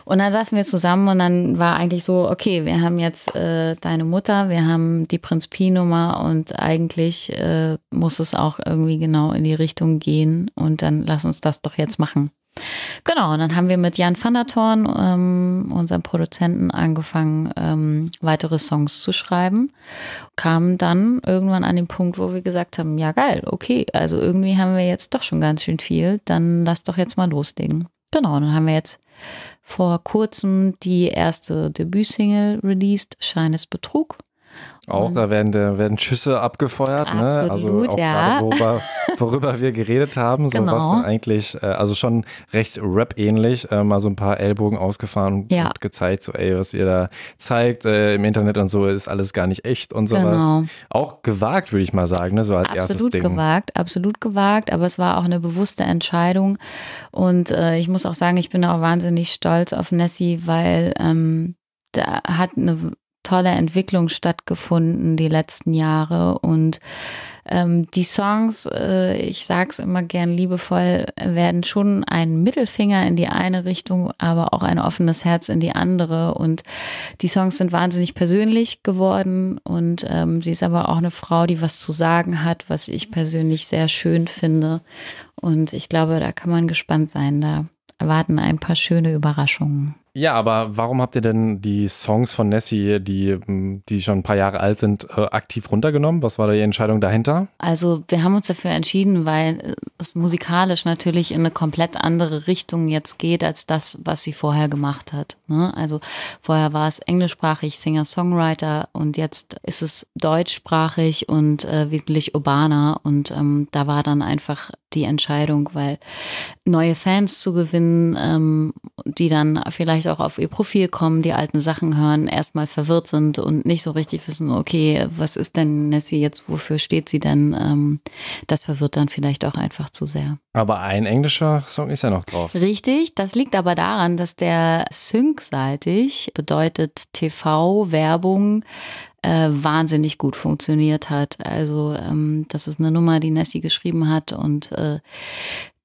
Und dann saßen wir zusammen und dann war eigentlich so, okay, wir haben jetzt äh, deine Mutter, wir haben die Prinz Pi-Nummer und eigentlich äh, muss es auch irgendwie genau in die Richtung gehen und dann lass uns das doch jetzt machen. Genau, und dann haben wir mit Jan van der Thorn, ähm, unserem Produzenten, angefangen, ähm, weitere Songs zu schreiben. Kamen dann irgendwann an den Punkt, wo wir gesagt haben, ja geil, okay, also irgendwie haben wir jetzt doch schon ganz schön viel, dann lass doch jetzt mal loslegen. Genau, und dann haben wir jetzt vor kurzem die erste Debütsingle released, Schein ist Betrug. Auch, und da werden, da werden Schüsse abgefeuert, ne? Absolut, ne? Also auch ja. gerade worüber, worüber, wir geredet haben, so genau. was eigentlich, äh, also schon recht Rap-ähnlich, äh, mal so ein paar Ellbogen ausgefahren ja. und gezeigt, so ey, was ihr da zeigt äh, im Internet und so, ist alles gar nicht echt und sowas. Genau. Auch gewagt, würde ich mal sagen, ne? so als absolut erstes Ding. Absolut gewagt, absolut gewagt, aber es war auch eine bewusste Entscheidung und äh, ich muss auch sagen, ich bin auch wahnsinnig stolz auf Nessie, weil ähm, da hat eine tolle Entwicklung stattgefunden die letzten Jahre. Und ähm, die Songs, äh, ich es immer gern liebevoll, werden schon ein Mittelfinger in die eine Richtung, aber auch ein offenes Herz in die andere. Und die Songs sind wahnsinnig persönlich geworden. Und ähm, sie ist aber auch eine Frau, die was zu sagen hat, was ich persönlich sehr schön finde. Und ich glaube, da kann man gespannt sein. Da erwarten ein paar schöne Überraschungen. Ja, aber warum habt ihr denn die Songs von Nessie, die, hm, die schon ein paar Jahre alt sind, äh, aktiv runtergenommen? Was war da die Entscheidung dahinter? Also wir haben uns dafür entschieden, weil äh, es musikalisch natürlich in eine komplett andere Richtung jetzt geht, als das, was sie vorher gemacht hat. Ne? Also vorher war es englischsprachig, Singer-Songwriter und jetzt ist es deutschsprachig und äh, wirklich urbaner. Und ähm, da war dann einfach die Entscheidung, weil neue Fans zu gewinnen, ähm, die dann vielleicht vielleicht auch auf ihr Profil kommen, die alten Sachen hören, erstmal verwirrt sind und nicht so richtig wissen, okay, was ist denn Nessie jetzt, wofür steht sie denn? Ähm, das verwirrt dann vielleicht auch einfach zu sehr. Aber ein englischer Song ist ja noch drauf. Richtig, das liegt aber daran, dass der sync-seitig bedeutet TV, Werbung, äh, wahnsinnig gut funktioniert hat. Also ähm, das ist eine Nummer, die Nessie geschrieben hat und äh,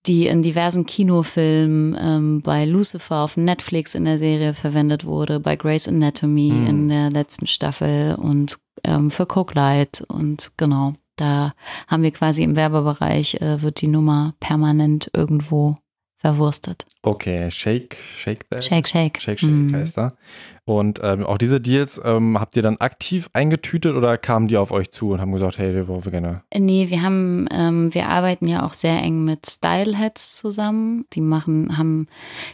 die in diversen Kinofilmen, ähm, bei Lucifer auf Netflix in der Serie verwendet wurde, bei Grey's Anatomy mhm. in der letzten Staffel und ähm, für Cooklight und genau. Da haben wir quasi im Werbebereich, äh, wird die Nummer permanent irgendwo verwurstet. Okay, Shake, Shake That. Shake, Shake. Shake, Shake mhm. heißt er. Und ähm, auch diese Deals ähm, habt ihr dann aktiv eingetütet oder kamen die auf euch zu und haben gesagt, hey, wir wollen gerne? Nee, wir haben, ähm, wir arbeiten ja auch sehr eng mit Styleheads zusammen. Die machen, haben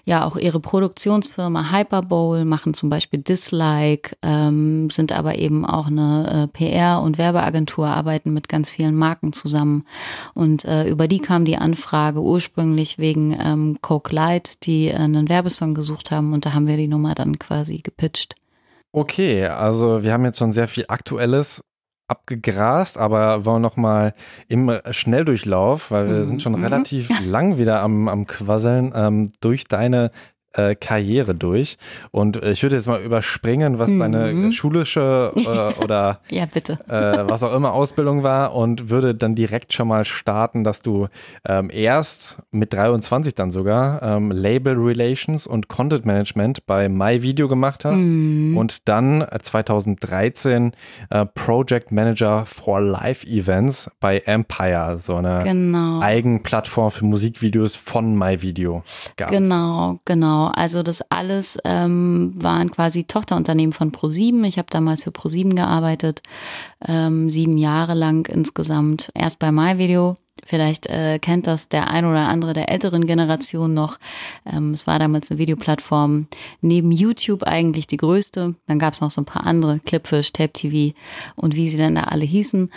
ja auch ihre Produktionsfirma Hyperbowl, machen zum Beispiel Dislike, ähm, sind aber eben auch eine äh, PR- und Werbeagentur, arbeiten mit ganz vielen Marken zusammen. Und äh, über die kam die Anfrage ursprünglich wegen ähm, Coke Live Zeit, die äh, einen Werbesong gesucht haben und da haben wir die Nummer dann quasi gepitcht. Okay, also wir haben jetzt schon sehr viel Aktuelles abgegrast, aber wollen noch mal im Schnelldurchlauf, weil wir mhm. sind schon mhm. relativ mhm. lang wieder am, am Quasseln, ähm, durch deine äh, Karriere durch. Und äh, ich würde jetzt mal überspringen, was mhm. deine schulische äh, oder ja, bitte. äh, was auch immer Ausbildung war und würde dann direkt schon mal starten, dass du ähm, erst mit 23 dann sogar ähm, Label Relations und Content Management bei MyVideo gemacht hast mhm. und dann 2013 äh, Project Manager for Live Events bei Empire, so eine genau. Eigenplattform für Musikvideos von MyVideo. Genau, genau. Genau, also das alles ähm, waren quasi Tochterunternehmen von ProSieben. Ich habe damals für ProSieben gearbeitet, ähm, sieben Jahre lang insgesamt. Erst bei MyVideo, Vielleicht äh, kennt das der ein oder andere der älteren Generation noch. Ähm, es war damals eine Videoplattform neben YouTube eigentlich die größte. Dann gab es noch so ein paar andere, Clipfish, Tape TV und wie sie dann da alle hießen.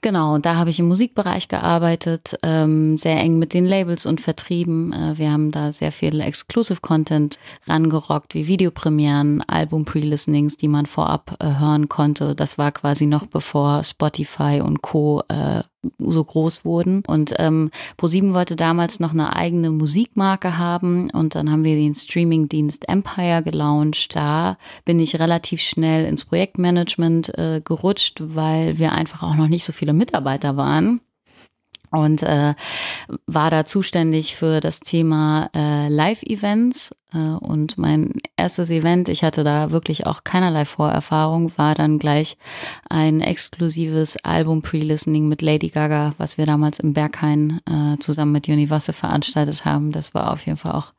Genau, und da habe ich im Musikbereich gearbeitet, ähm, sehr eng mit den Labels und Vertrieben. Äh, wir haben da sehr viel Exclusive Content rangerockt, wie Videopremieren, Album-Pre-Listenings, die man vorab äh, hören konnte. Das war quasi noch bevor Spotify und Co. Äh, so groß wurden. Und ähm, ProSieben wollte damals noch eine eigene Musikmarke haben und dann haben wir den Streamingdienst Empire gelauncht. Da bin ich relativ schnell ins Projektmanagement äh, gerutscht, weil wir einfach auch noch nicht so viele Mitarbeiter waren und äh, war da zuständig für das Thema äh, Live-Events. Äh, und mein erstes Event, ich hatte da wirklich auch keinerlei Vorerfahrung, war dann gleich ein exklusives Album-Pre-Listening mit Lady Gaga, was wir damals im Berghain äh, zusammen mit Univasse veranstaltet haben. Das war auf jeden Fall auch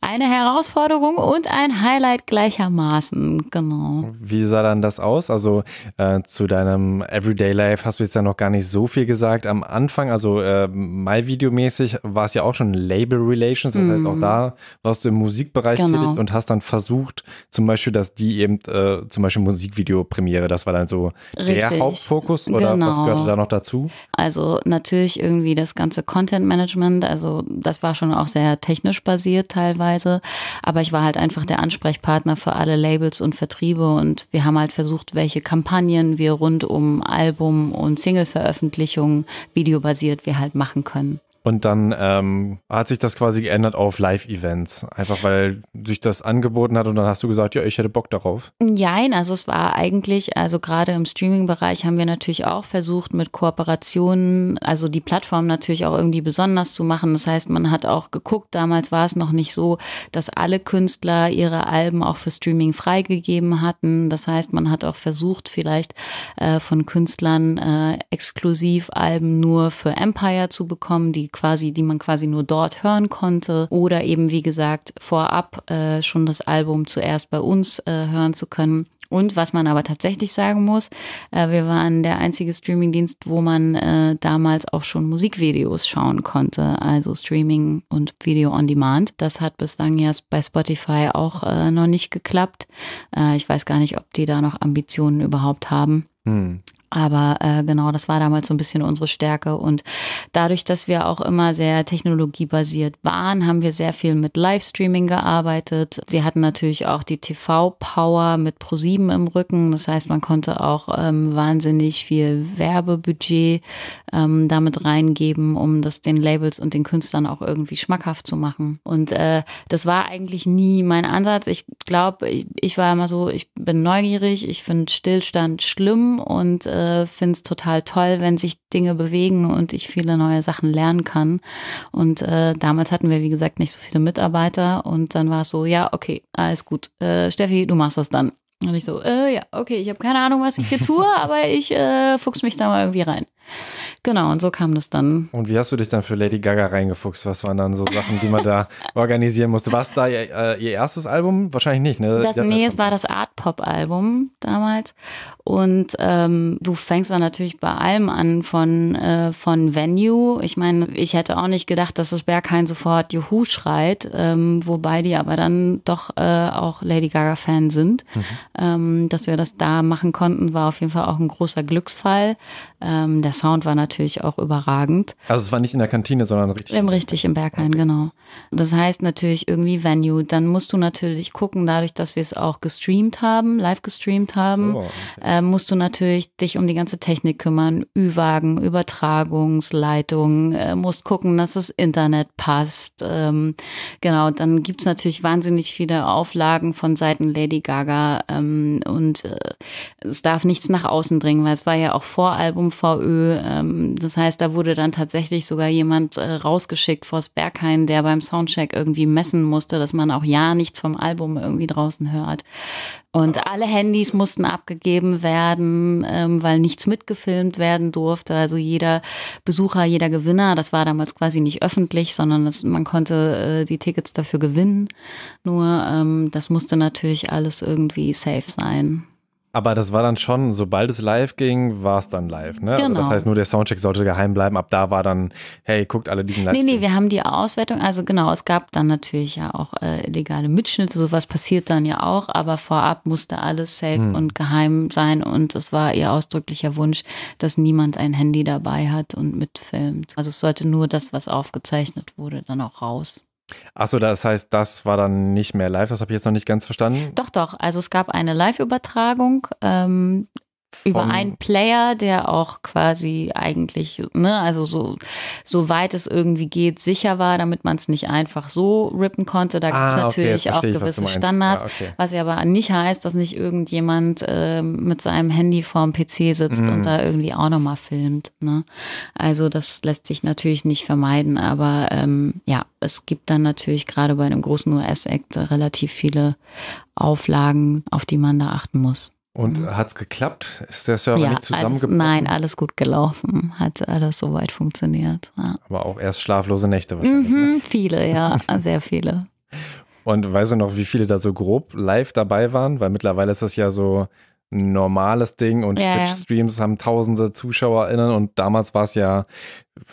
eine Herausforderung und ein Highlight gleichermaßen, genau. Wie sah dann das aus? Also äh, zu deinem Everyday Life hast du jetzt ja noch gar nicht so viel gesagt. Am Anfang, also äh, MyVideo-mäßig, war es ja auch schon Label Relations, das mm. heißt auch mhm. da warst du im Musikbereich genau. tätig und hast dann versucht, zum Beispiel, dass die eben äh, zum Beispiel Musikvideo-Premiere, das war dann so Richtig. der Hauptfokus oder genau. was gehörte da noch dazu? Also natürlich irgendwie das ganze Content-Management, also das war schon auch sehr technisch basiert teilweise teilweise. Aber ich war halt einfach der Ansprechpartner für alle Labels und Vertriebe und wir haben halt versucht, welche Kampagnen wir rund um Album und Single-Veröffentlichungen videobasiert wir halt machen können. Und dann ähm, hat sich das quasi geändert auf Live-Events, einfach weil sich das angeboten hat und dann hast du gesagt, ja, ich hätte Bock darauf. Nein, also es war eigentlich, also gerade im Streaming-Bereich haben wir natürlich auch versucht, mit Kooperationen, also die Plattform natürlich auch irgendwie besonders zu machen. Das heißt, man hat auch geguckt, damals war es noch nicht so, dass alle Künstler ihre Alben auch für Streaming freigegeben hatten. Das heißt, man hat auch versucht, vielleicht äh, von Künstlern äh, exklusiv Alben nur für Empire zu bekommen, die quasi, die man quasi nur dort hören konnte. Oder eben, wie gesagt, vorab äh, schon das Album zuerst bei uns äh, hören zu können. Und was man aber tatsächlich sagen muss, äh, wir waren der einzige Streamingdienst, wo man äh, damals auch schon Musikvideos schauen konnte, also Streaming und Video on Demand. Das hat bislang ja bei Spotify auch äh, noch nicht geklappt. Äh, ich weiß gar nicht, ob die da noch Ambitionen überhaupt haben. Hm. Aber äh, genau, das war damals so ein bisschen unsere Stärke. Und dadurch, dass wir auch immer sehr technologiebasiert waren, haben wir sehr viel mit Livestreaming gearbeitet. Wir hatten natürlich auch die TV-Power mit ProSieben im Rücken. Das heißt, man konnte auch ähm, wahnsinnig viel Werbebudget ähm, damit reingeben, um das den Labels und den Künstlern auch irgendwie schmackhaft zu machen. Und äh, das war eigentlich nie mein Ansatz. Ich glaube, ich, ich war immer so, ich bin neugierig, ich finde Stillstand schlimm und äh, äh, finde es total toll, wenn sich Dinge bewegen und ich viele neue Sachen lernen kann. Und äh, damals hatten wir, wie gesagt, nicht so viele Mitarbeiter und dann war es so, ja, okay, alles gut. Äh, Steffi, du machst das dann. Und ich so, äh, ja, okay, ich habe keine Ahnung, was ich hier tue, aber ich äh, fuchs mich da mal irgendwie rein. Genau, und so kam das dann. Und wie hast du dich dann für Lady Gaga reingefuchst? Was waren dann so Sachen, die man da organisieren musste? War es da ihr, äh, ihr, erstes Album? Wahrscheinlich nicht, ne? Das, nee, es war das Art Pop-Album damals. Und ähm, du fängst dann natürlich bei allem an von, äh, von Venue. Ich meine, ich hätte auch nicht gedacht, dass das Bergheim sofort Juhu schreit, ähm, wobei die aber dann doch äh, auch Lady Gaga-Fan sind. Mhm. Ähm, dass wir das da machen konnten, war auf jeden Fall auch ein großer Glücksfall. Ähm, der Sound war natürlich auch überragend. Also es war nicht in der Kantine, sondern richtig. Im richtig im Berghain, okay. genau. Das heißt natürlich irgendwie Venue. Dann musst du natürlich gucken, dadurch, dass wir es auch gestreamt haben, live gestreamt haben, so, äh, musst du natürlich dich um die ganze Technik kümmern, Ü-Wagen, Übertragungsleitung, äh, musst gucken, dass das Internet passt. Ähm, genau, dann gibt es natürlich wahnsinnig viele Auflagen von Seiten Lady Gaga ähm, und äh, es darf nichts nach außen dringen, weil es war ja auch Voralbum UMVÖ. Ähm, das heißt, da wurde dann tatsächlich sogar jemand äh, rausgeschickt vors Berghain, der beim Soundcheck irgendwie messen musste, dass man auch ja nichts vom Album irgendwie draußen hört. Und alle Handys mussten abgegeben werden, ähm, weil nichts mitgefilmt werden durfte. Also jeder Besucher, jeder Gewinner, das war damals quasi nicht öffentlich, sondern das, man konnte äh, die Tickets dafür gewinnen. Nur ähm, das musste natürlich alles irgendwie safe sein. Aber das war dann schon, sobald es live ging, war es dann live. Ne? Genau. Also das genau. heißt, nur der Soundcheck sollte geheim bleiben. Ab da war dann, hey, guckt alle liegen live. Nee, nee, wir haben die Auswertung. Also genau, es gab dann natürlich ja auch äh, illegale Mitschnitte. Sowas passiert dann ja auch. Aber vorab musste alles safe hm. und geheim sein. Und es war ihr ausdrücklicher Wunsch, dass niemand ein Handy dabei hat und mitfilmt. Also es sollte nur das, was aufgezeichnet wurde, dann auch raus. Achso, das heißt, das war dann nicht mehr live, das habe ich jetzt noch nicht ganz verstanden. Doch, doch. Also es gab eine Live-Übertragung ähm, über einen Player, der auch quasi eigentlich, ne, also so, so weit es irgendwie geht, sicher war, damit man es nicht einfach so rippen konnte. Da ah, gibt es natürlich okay, auch ich, gewisse was Standards, ja, ah, okay. was ja aber nicht heißt, dass nicht irgendjemand äh, mit seinem Handy vorm PC sitzt mhm. und da irgendwie auch nochmal filmt. Ne? Also das lässt sich natürlich nicht vermeiden, aber ähm, ja, es gibt dann natürlich gerade bei einem großen US-Act relativ viele Auflagen, auf die man da achten muss. Und mhm. hat es geklappt? Ist der Server ja, nicht zusammengebrochen? Alles, nein, alles gut gelaufen. Hat alles soweit funktioniert. Ja. Aber auch erst schlaflose Nächte wahrscheinlich. Mhm, ne? Viele, ja, sehr viele. Und weißt du noch, wie viele da so grob live dabei waren? Weil mittlerweile ist das ja so ein normales Ding und ja, Twitch-Streams haben tausende ZuschauerInnen und damals war es ja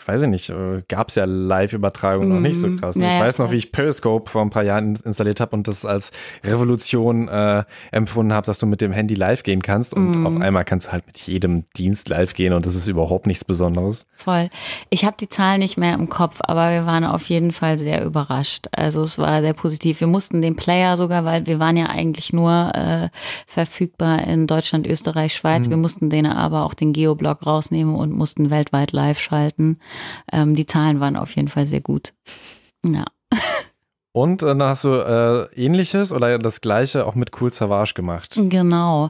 weiß ich nicht, äh, gab es ja Live-Übertragungen mhm. noch nicht so mhm. krass. Naja, ich weiß noch, wie ich Periscope vor ein paar Jahren installiert habe und das als Revolution äh, empfunden habe, dass du mit dem Handy live gehen kannst und mhm. auf einmal kannst du halt mit jedem Dienst live gehen und das ist überhaupt nichts Besonderes. Voll. Ich habe die Zahlen nicht mehr im Kopf, aber wir waren auf jeden Fall sehr überrascht. Also es war sehr positiv. Wir mussten den Player sogar, weil wir waren ja eigentlich nur äh, verfügbar in Deutschland, Österreich, Schweiz. Mhm. Wir mussten den aber auch den Geoblock rausnehmen und mussten weltweit live schalten. Ähm, die Zahlen waren auf jeden Fall sehr gut. Ja. Und äh, dann hast du äh, ähnliches oder das gleiche auch mit Cool Savage gemacht. Genau.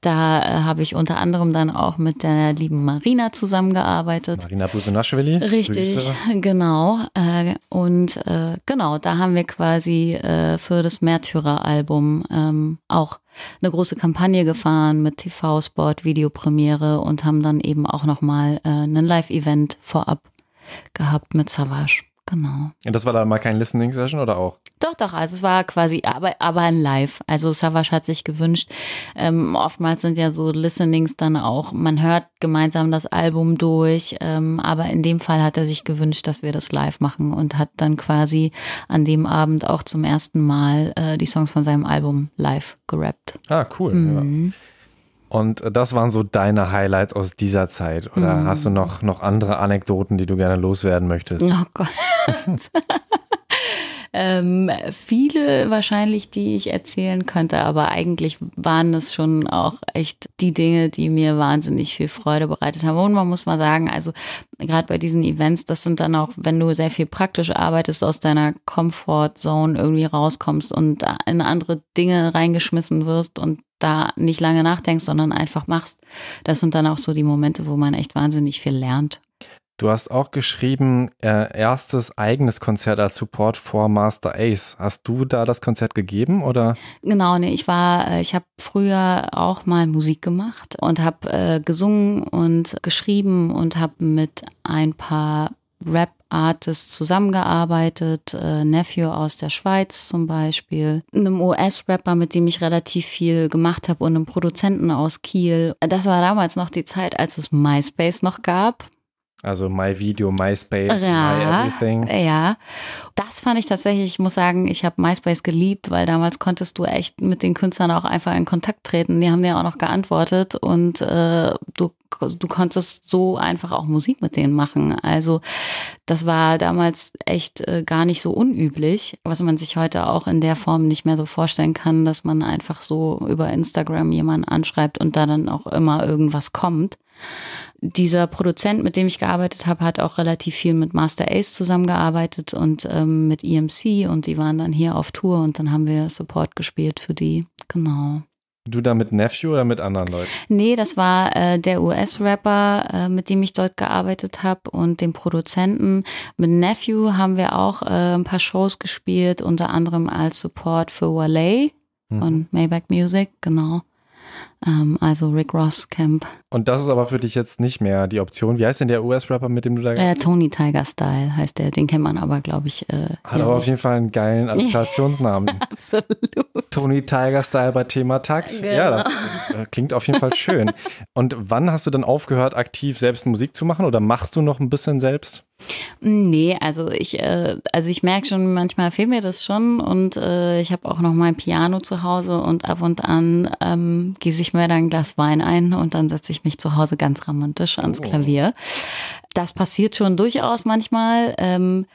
Da äh, habe ich unter anderem dann auch mit der lieben Marina zusammengearbeitet. Marina Busenaschwili. Richtig, Grüße. genau. Äh, und äh, genau, da haben wir quasi äh, für das Märtyrer-Album ähm, auch eine große Kampagne gefahren mit tv sport Videopremiere und haben dann eben auch nochmal äh, ein Live-Event vorab gehabt mit Savage. Genau. Und das war dann mal kein Listening Session oder auch? Doch, doch. Also es war quasi, aber, aber ein Live. Also Savage hat sich gewünscht. Ähm, oftmals sind ja so Listenings dann auch, man hört gemeinsam das Album durch. Ähm, aber in dem Fall hat er sich gewünscht, dass wir das live machen und hat dann quasi an dem Abend auch zum ersten Mal äh, die Songs von seinem Album live gerappt. Ah, cool. Mhm. Ja. Und das waren so deine Highlights aus dieser Zeit. Oder mm. hast du noch, noch andere Anekdoten, die du gerne loswerden möchtest? Oh Gott. ähm, viele wahrscheinlich, die ich erzählen könnte, aber eigentlich waren das schon auch echt die Dinge, die mir wahnsinnig viel Freude bereitet haben. Und man muss mal sagen, also gerade bei diesen Events, das sind dann auch, wenn du sehr viel praktisch arbeitest, aus deiner Comfortzone irgendwie rauskommst und in andere Dinge reingeschmissen wirst und da nicht lange nachdenkst, sondern einfach machst. Das sind dann auch so die Momente, wo man echt wahnsinnig viel lernt. Du hast auch geschrieben, äh, erstes eigenes Konzert als Support vor Master Ace. Hast du da das Konzert gegeben oder? Genau, nee, ich war, äh, ich habe früher auch mal Musik gemacht und habe äh, gesungen und geschrieben und habe mit ein paar Rap Artist zusammengearbeitet, äh, Nephew aus der Schweiz zum Beispiel, einem US-Rapper, mit dem ich relativ viel gemacht habe und einem Produzenten aus Kiel. Das war damals noch die Zeit, als es MySpace noch gab. Also My Video, MySpace, ja, My Everything. Ja, das fand ich tatsächlich, ich muss sagen, ich habe MySpace geliebt, weil damals konntest du echt mit den Künstlern auch einfach in Kontakt treten. Die haben dir auch noch geantwortet und äh, du, du konntest so einfach auch Musik mit denen machen. Also das war damals echt äh, gar nicht so unüblich, was man sich heute auch in der Form nicht mehr so vorstellen kann, dass man einfach so über Instagram jemanden anschreibt und da dann auch immer irgendwas kommt. Dieser Produzent, mit dem ich gearbeitet habe, hat auch relativ viel mit Master Ace zusammengearbeitet und ähm, mit EMC und die waren dann hier auf Tour und dann haben wir Support gespielt für die. Genau. Du da mit Nephew oder mit anderen Leuten? Nee, das war äh, der US-Rapper, äh, mit dem ich dort gearbeitet habe und dem Produzenten. Mit Nephew haben wir auch äh, ein paar Shows gespielt, unter anderem als Support für Wale mhm. und Maybach Music, genau. Ähm, also Rick Ross Camp. Und das ist aber für dich jetzt nicht mehr die Option. Wie heißt denn der US-Rapper, mit dem du da. Äh, Tony Tiger Style heißt der. Den kennt man aber, glaube ich. Äh, Hat ja aber auf jeden Fall einen geilen Adaptationsnamen. Absolut. Tony Tiger Style bei Thema Takt. Genau. Ja, das äh, klingt auf jeden Fall schön. Und wann hast du dann aufgehört, aktiv selbst Musik zu machen oder machst du noch ein bisschen selbst? Nee, also ich, äh, also ich merke schon, manchmal fehlt mir das schon und äh, ich habe auch noch mein Piano zu Hause und ab und an ähm, gieße ich mir dann ein Glas Wein ein und dann setze ich ich mich zu Hause ganz romantisch ans oh. Klavier. Das passiert schon durchaus manchmal. Ähm,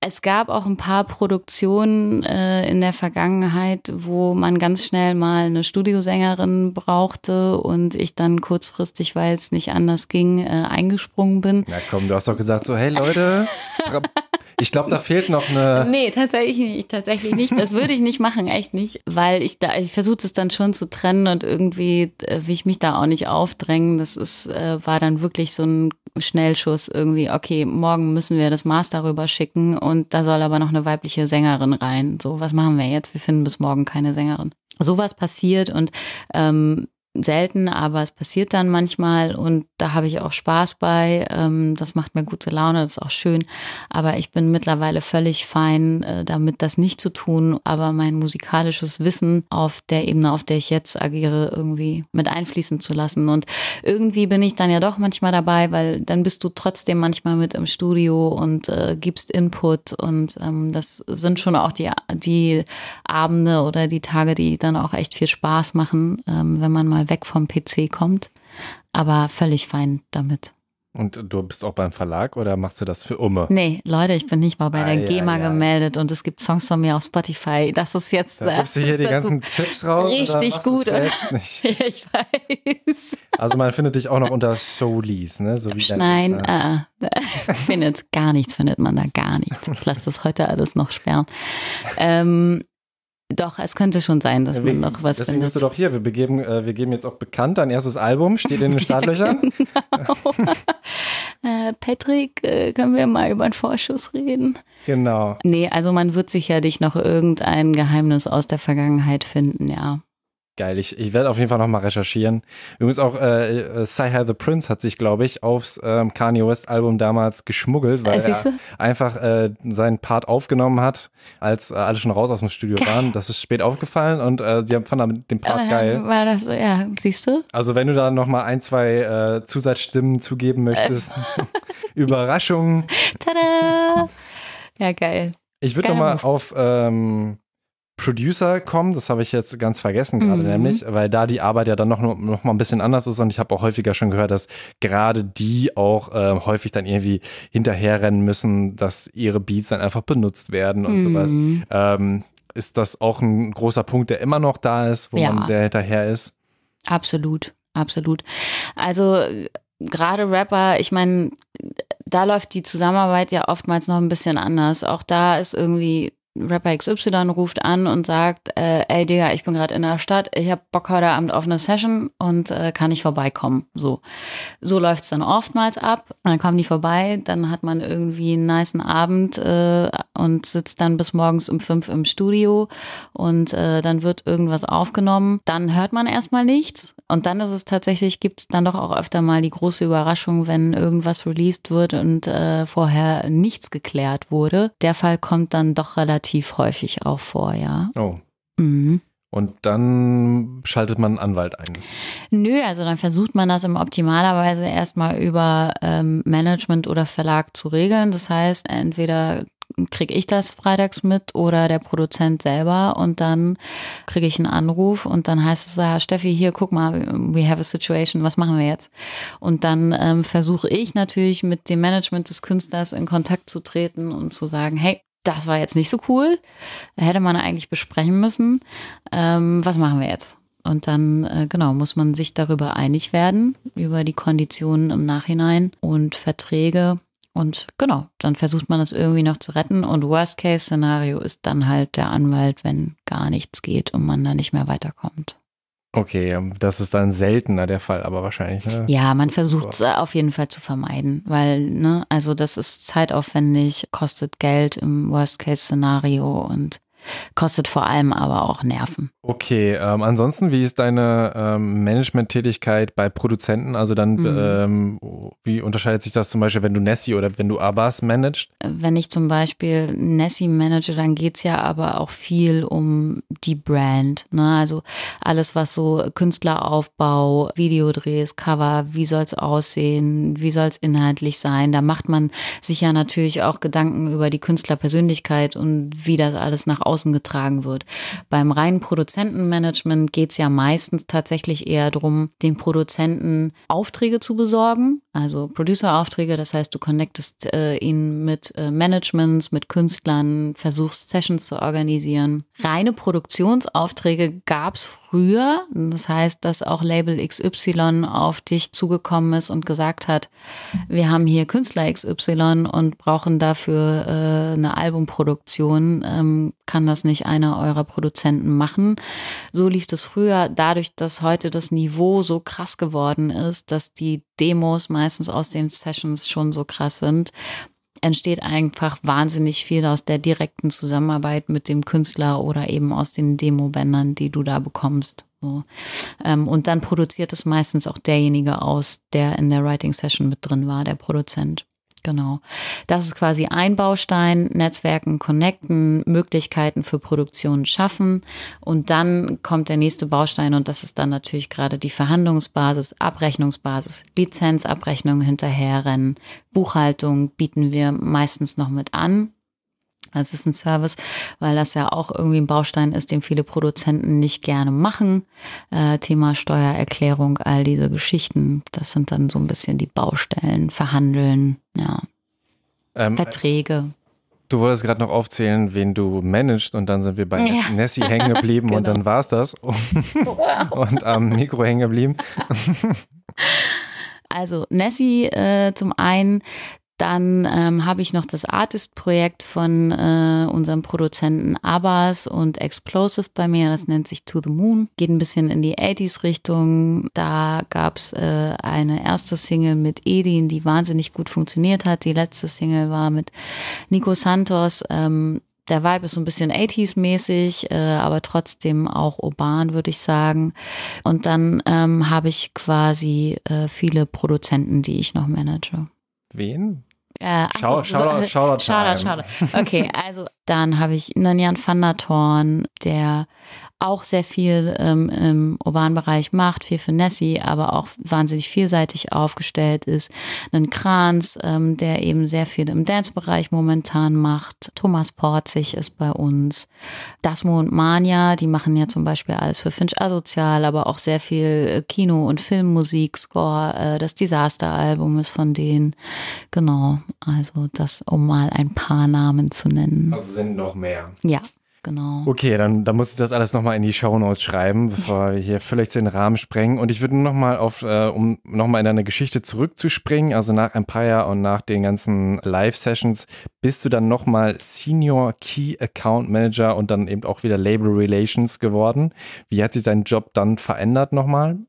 es gab auch ein paar Produktionen äh, in der Vergangenheit, wo man ganz schnell mal eine Studiosängerin brauchte und ich dann kurzfristig, weil es nicht anders ging, äh, eingesprungen bin. Na komm, du hast doch gesagt so, hey Leute, Ich glaube, da fehlt noch eine. Nee, tatsächlich nicht. Tatsächlich nicht. Das würde ich nicht machen, echt nicht. Weil ich da, ich versuche es dann schon zu trennen und irgendwie äh, will ich mich da auch nicht aufdrängen. Das ist, äh, war dann wirklich so ein Schnellschuss irgendwie, okay, morgen müssen wir das Master darüber schicken und da soll aber noch eine weibliche Sängerin rein. So, was machen wir jetzt? Wir finden bis morgen keine Sängerin sowas passiert und ähm, selten, aber es passiert dann manchmal und da habe ich auch Spaß bei. Ähm, das macht mir gute Laune, das ist auch schön. Aber ich bin mittlerweile völlig fein äh, damit, das nicht zu tun, aber mein musikalisches Wissen auf der Ebene, auf der ich jetzt agiere, irgendwie mit einfließen zu lassen. Und irgendwie bin ich dann ja doch manchmal dabei, weil dann bist du trotzdem manchmal mit im Studio und äh, gibst Input und ähm, das sind schon auch die, die Abende oder die Tage, die dann auch echt viel Spaß machen, ähm, wenn man mal mal weg vom PC kommt, aber völlig fein damit. Und du bist auch beim Verlag oder machst du das für Umme? Nee, Leute, ich bin nicht mal bei ah, der GEMA ja. gemeldet und es gibt Songs von mir auf Spotify. Das ist jetzt. Da gibst du hier die ganzen Tipps raus. Richtig gut. Selbst nicht. ich weiß. Also man findet dich auch noch unter Solis, ne? So wie Nein, ah, findet gar nichts, findet man da gar nichts. Ich lasse das heute alles noch sperren. Ähm, doch, es könnte schon sein, dass ja, man noch was deswegen findet. Deswegen bist du doch hier. Wir, begeben, äh, wir geben jetzt auch bekannt dein erstes Album. Steht in den Startlöchern. genau. äh, Patrick, äh, können wir mal über einen Vorschuss reden? Genau. Nee, also man wird sicherlich noch irgendein Geheimnis aus der Vergangenheit finden, ja geil. Ich, ich werde auf jeden Fall nochmal recherchieren. Übrigens auch äh, äh Saiha the Prince hat sich, glaube ich, aufs ähm, Kanye West Album damals geschmuggelt, weil äh, er einfach äh, seinen Part aufgenommen hat, als äh, alle schon raus aus dem Studio waren. Das ist spät aufgefallen und äh, sie haben fanden den Part Aber geil. War das, ja, siehst du? Also wenn du da nochmal ein, zwei äh, Zusatzstimmen zugeben möchtest, äh. Überraschung. Tada! Ja, geil. Ich würde nochmal auf ähm, Producer kommen. Das habe ich jetzt ganz vergessen gerade mhm. nämlich, weil da die Arbeit ja dann noch, noch mal ein bisschen anders ist und ich habe auch häufiger schon gehört, dass gerade die auch äh, häufig dann irgendwie hinterherrennen müssen, dass ihre Beats dann einfach benutzt werden und mhm. sowas. Ähm, ist das auch ein großer Punkt, der immer noch da ist, wo ja. man der hinterher ist? Absolut, absolut. Also gerade Rapper, ich meine, da läuft die Zusammenarbeit ja oftmals noch ein bisschen anders. Auch da ist irgendwie Rapper XY ruft an und sagt, äh, ey Digga, ich bin gerade in der Stadt, ich hab Bock heute Abend auf eine Session und äh, kann ich vorbeikommen. So, so es dann oftmals ab. Dann kommen die vorbei, dann hat man irgendwie einen niceen Abend äh, und sitzt dann bis morgens um fünf im Studio und äh, dann wird irgendwas aufgenommen. Dann hört man erstmal nichts und dann ist es tatsächlich, gibt es dann doch auch öfter mal die große Überraschung, wenn irgendwas released wird und äh, vorher nichts geklärt wurde. Der Fall kommt dann doch relativ häufig auch vor, ja. Oh. Mhm. Und dann schaltet man einen Anwalt ein. Nö, also dann versucht man das im optimaler Weise erstmal über ähm, Management oder Verlag zu regeln. Das heißt, entweder kriege ich das freitags mit oder der Produzent selber und dann kriege ich einen Anruf und dann heißt es, ja, ah, Steffi, hier, guck mal, we have a situation, was machen wir jetzt? Und dann ähm, versuche ich natürlich mit dem Management des Künstlers in Kontakt zu treten und zu sagen, hey, das war jetzt nicht so cool. Hätte man eigentlich besprechen müssen. Ähm, was machen wir jetzt? Und dann, äh, genau, muss man sich darüber einig werden, über die Konditionen im Nachhinein und Verträge. Und genau, dann versucht man das irgendwie noch zu retten. Und Worst-Case-Szenario ist dann halt der Anwalt, wenn gar nichts geht und man da nicht mehr weiterkommt. Okay, ähm, das ist dann seltener der Fall, aber wahrscheinlich. Ne? Ja, man versucht es äh, auf jeden Fall zu vermeiden, weil, ne, also das ist zeitaufwendig, kostet Geld im Worst-Case-Szenario und Kostet vor allem aber auch Nerven. Okay, ähm, ansonsten, wie ist deine ähm, Management-Tätigkeit bei Produzenten? Also dann, mhm. ähm, wie unterscheidet sich das zum Beispiel, wenn du Nessie oder wenn du Abbas managst? Wenn ich zum Beispiel Nessie manage, dann geht es ja aber auch viel um die Brand. Ne? Also alles, was so Künstleraufbau, Videodrehs, Cover, wie soll es aussehen, wie soll es inhaltlich sein. Da macht man sich ja natürlich auch Gedanken über die Künstlerpersönlichkeit und wie das alles nach außen außen getragen wird. Beim reinen Produzentenmanagement geht es ja meistens tatsächlich eher darum, den Produzenten Aufträge zu besorgen, also Producer-Aufträge, das heißt, du connectest äh, ihn mit äh, Managements, mit Künstlern, versuchst Sessions zu organisieren. Reine Produktionsaufträge gab es früher früher. Das heißt, dass auch Label XY auf dich zugekommen ist und gesagt hat, wir haben hier Künstler XY und brauchen dafür äh, eine Albumproduktion. Ähm, kann das nicht einer eurer Produzenten machen? So lief das früher. Dadurch, dass heute das Niveau so krass geworden ist, dass die Demos meistens aus den Sessions schon so krass sind, entsteht einfach wahnsinnig viel aus der direkten Zusammenarbeit mit dem Künstler oder eben aus den Demo-Bändern, die du da bekommst. So. Ähm, und dann produziert es meistens auch derjenige aus, der in der Writing Session mit drin war, der Produzent. Genau. Das ist quasi ein Baustein, Netzwerken connecten, Möglichkeiten für Produktion schaffen. Und dann kommt der nächste Baustein und das ist dann natürlich gerade die Verhandlungsbasis, Abrechnungsbasis, Lizenzabrechnung hinterherrennen, Buchhaltung bieten wir meistens noch mit an. Es ist ein Service, weil das ja auch irgendwie ein Baustein ist, den viele Produzenten nicht gerne machen. Äh, Thema Steuererklärung, all diese Geschichten, das sind dann so ein bisschen die Baustellen, Verhandeln, ja. Ähm, Verträge. Du wolltest gerade noch aufzählen, wen du managst und dann sind wir bei ja. Nessie hängen geblieben genau. und dann genau. war es das und am Mikro hängen geblieben. Also Nessie äh, zum einen dann ähm, habe ich noch das Artist-Projekt von äh, unserem Produzenten Abbas und Explosive bei mir. Das nennt sich To the Moon. Geht ein bisschen in die 80s-Richtung. Da gab es äh, eine erste Single mit Edin, die wahnsinnig gut funktioniert hat. Die letzte Single war mit Nico Santos. Ähm, der Vibe ist so ein bisschen 80s-mäßig, äh, aber trotzdem auch urban, würde ich sagen. Und dann ähm, habe ich quasi äh, viele Produzenten, die ich noch manage. Wen? Äh, Schau, so, Shoutout, Shoutout, Shoutout, Okay, also dann habe ich Nanjan van der Thorn, der auch sehr viel ähm, im urbanen Bereich macht, viel für Nessie, aber auch wahnsinnig vielseitig aufgestellt ist. Ein Kranz, ähm, der eben sehr viel im Dance-Bereich momentan macht. Thomas Porzig ist bei uns. Dasmo und Mania, die machen ja zum Beispiel alles für Finch Asozial, aber auch sehr viel äh, Kino- und Filmmusik, Score. Äh, das Disaster-Album ist von denen. Genau, also das, um mal ein paar Namen zu nennen. Also sind noch mehr. Ja. Genau. Okay, dann, dann muss ich das alles nochmal in die Shownotes schreiben, bevor wir hier völlig den Rahmen sprengen. Und ich würde nochmal auf, äh, um nochmal in deine Geschichte zurückzuspringen, also nach Empire und nach den ganzen Live-Sessions, bist du dann nochmal Senior Key Account Manager und dann eben auch wieder Label Relations geworden. Wie hat sich dein Job dann verändert nochmal?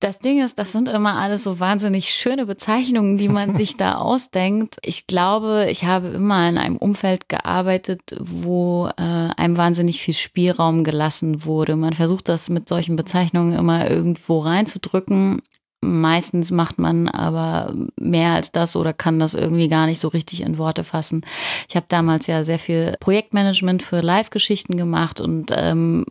Das Ding ist, das sind immer alles so wahnsinnig schöne Bezeichnungen, die man sich da ausdenkt. Ich glaube, ich habe immer in einem Umfeld gearbeitet, wo äh, einem wahnsinnig viel Spielraum gelassen wurde. Man versucht das mit solchen Bezeichnungen immer irgendwo reinzudrücken. Meistens macht man aber mehr als das oder kann das irgendwie gar nicht so richtig in Worte fassen. Ich habe damals ja sehr viel Projektmanagement für Live-Geschichten gemacht und ähm,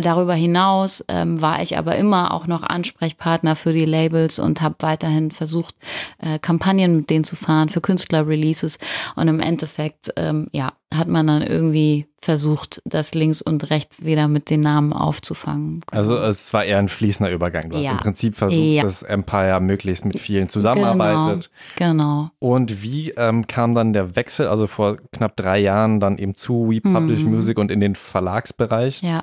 Darüber hinaus ähm, war ich aber immer auch noch Ansprechpartner für die Labels und habe weiterhin versucht, äh, Kampagnen mit denen zu fahren für Künstler-Releases. Und im Endeffekt, ähm, ja, hat man dann irgendwie versucht, das links und rechts wieder mit den Namen aufzufangen. Genau. Also es war eher ein fließender Übergang. Du ja. hast im Prinzip versucht, ja. dass Empire möglichst mit vielen zusammenarbeitet. Genau. genau. Und wie ähm, kam dann der Wechsel, also vor knapp drei Jahren dann eben zu We Publish mhm. Music und in den Verlagsbereich? Ja.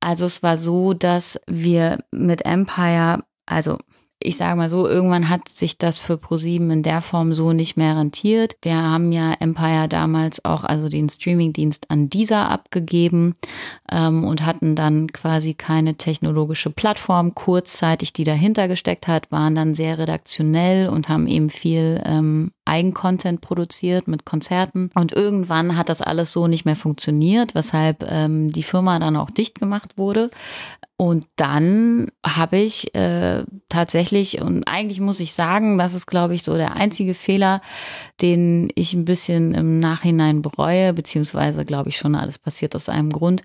Also es war so, dass wir mit Empire, also ich sage mal so, irgendwann hat sich das für ProSieben in der Form so nicht mehr rentiert. Wir haben ja Empire damals auch, also den Streamingdienst an dieser abgegeben ähm, und hatten dann quasi keine technologische Plattform kurzzeitig, die dahinter gesteckt hat, waren dann sehr redaktionell und haben eben viel ähm, Eigencontent produziert mit Konzerten. Und irgendwann hat das alles so nicht mehr funktioniert, weshalb ähm, die Firma dann auch dicht gemacht wurde. Und dann habe ich äh, tatsächlich, und eigentlich muss ich sagen, das ist, glaube ich, so der einzige Fehler, den ich ein bisschen im Nachhinein bereue, beziehungsweise glaube ich schon, alles passiert aus einem Grund,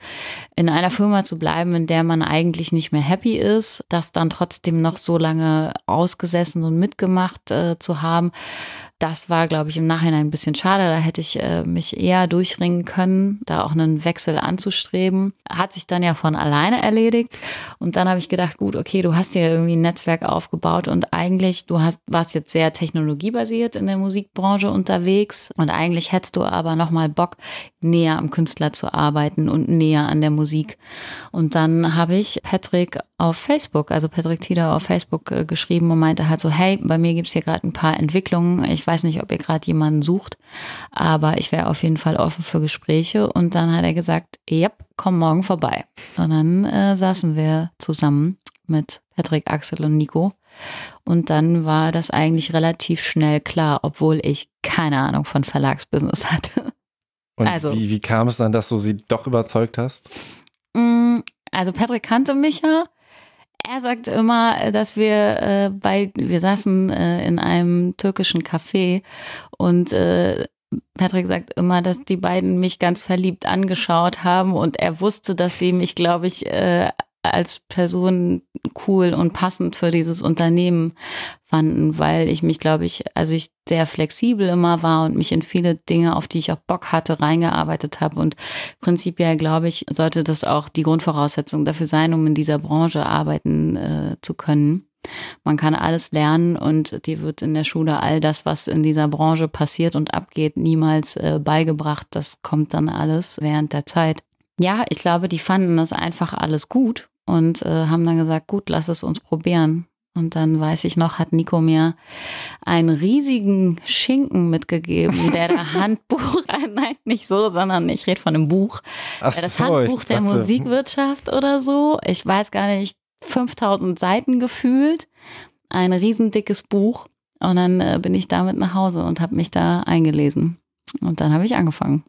in einer Firma zu bleiben, in der man eigentlich nicht mehr happy ist, das dann trotzdem noch so lange ausgesessen und mitgemacht äh, zu haben das war, glaube ich, im Nachhinein ein bisschen schade. Da hätte ich äh, mich eher durchringen können, da auch einen Wechsel anzustreben. Hat sich dann ja von alleine erledigt. Und dann habe ich gedacht, gut, okay, du hast dir irgendwie ein Netzwerk aufgebaut und eigentlich, du hast, warst jetzt sehr technologiebasiert in der Musikbranche unterwegs. Und eigentlich hättest du aber nochmal Bock, näher am Künstler zu arbeiten und näher an der Musik. Und dann habe ich Patrick auf Facebook, also Patrick Tieder auf Facebook äh, geschrieben und meinte halt so, hey, bei mir gibt es hier gerade ein paar Entwicklungen. Ich weiß nicht, ob ihr gerade jemanden sucht, aber ich wäre auf jeden Fall offen für Gespräche. Und dann hat er gesagt, yep, komm morgen vorbei. Und dann äh, saßen wir zusammen mit Patrick, Axel und Nico. Und dann war das eigentlich relativ schnell klar, obwohl ich keine Ahnung von Verlagsbusiness hatte. Und also, wie, wie kam es dann, dass du sie doch überzeugt hast? Mm, also Patrick kannte mich ja er sagt immer, äh, dass wir äh, bei, wir saßen äh, in einem türkischen Café und äh, Patrick sagt immer, dass die beiden mich ganz verliebt angeschaut haben und er wusste, dass sie mich, glaube ich, äh, als Person cool und passend für dieses Unternehmen fanden, weil ich mich, glaube ich, also ich sehr flexibel immer war und mich in viele Dinge, auf die ich auch Bock hatte, reingearbeitet habe. Und prinzipiell, glaube ich, sollte das auch die Grundvoraussetzung dafür sein, um in dieser Branche arbeiten äh, zu können. Man kann alles lernen und dir wird in der Schule all das, was in dieser Branche passiert und abgeht, niemals äh, beigebracht. Das kommt dann alles während der Zeit. Ja, ich glaube, die fanden das einfach alles gut und äh, haben dann gesagt, gut, lass es uns probieren. Und dann weiß ich noch, hat Nico mir einen riesigen Schinken mitgegeben, der der Handbuch, nein, nicht so, sondern ich rede von einem Buch. Ach äh, das so, Handbuch der Musikwirtschaft oder so. Ich weiß gar nicht, 5000 Seiten gefühlt. Ein riesendickes Buch. Und dann äh, bin ich damit nach Hause und habe mich da eingelesen. Und dann habe ich angefangen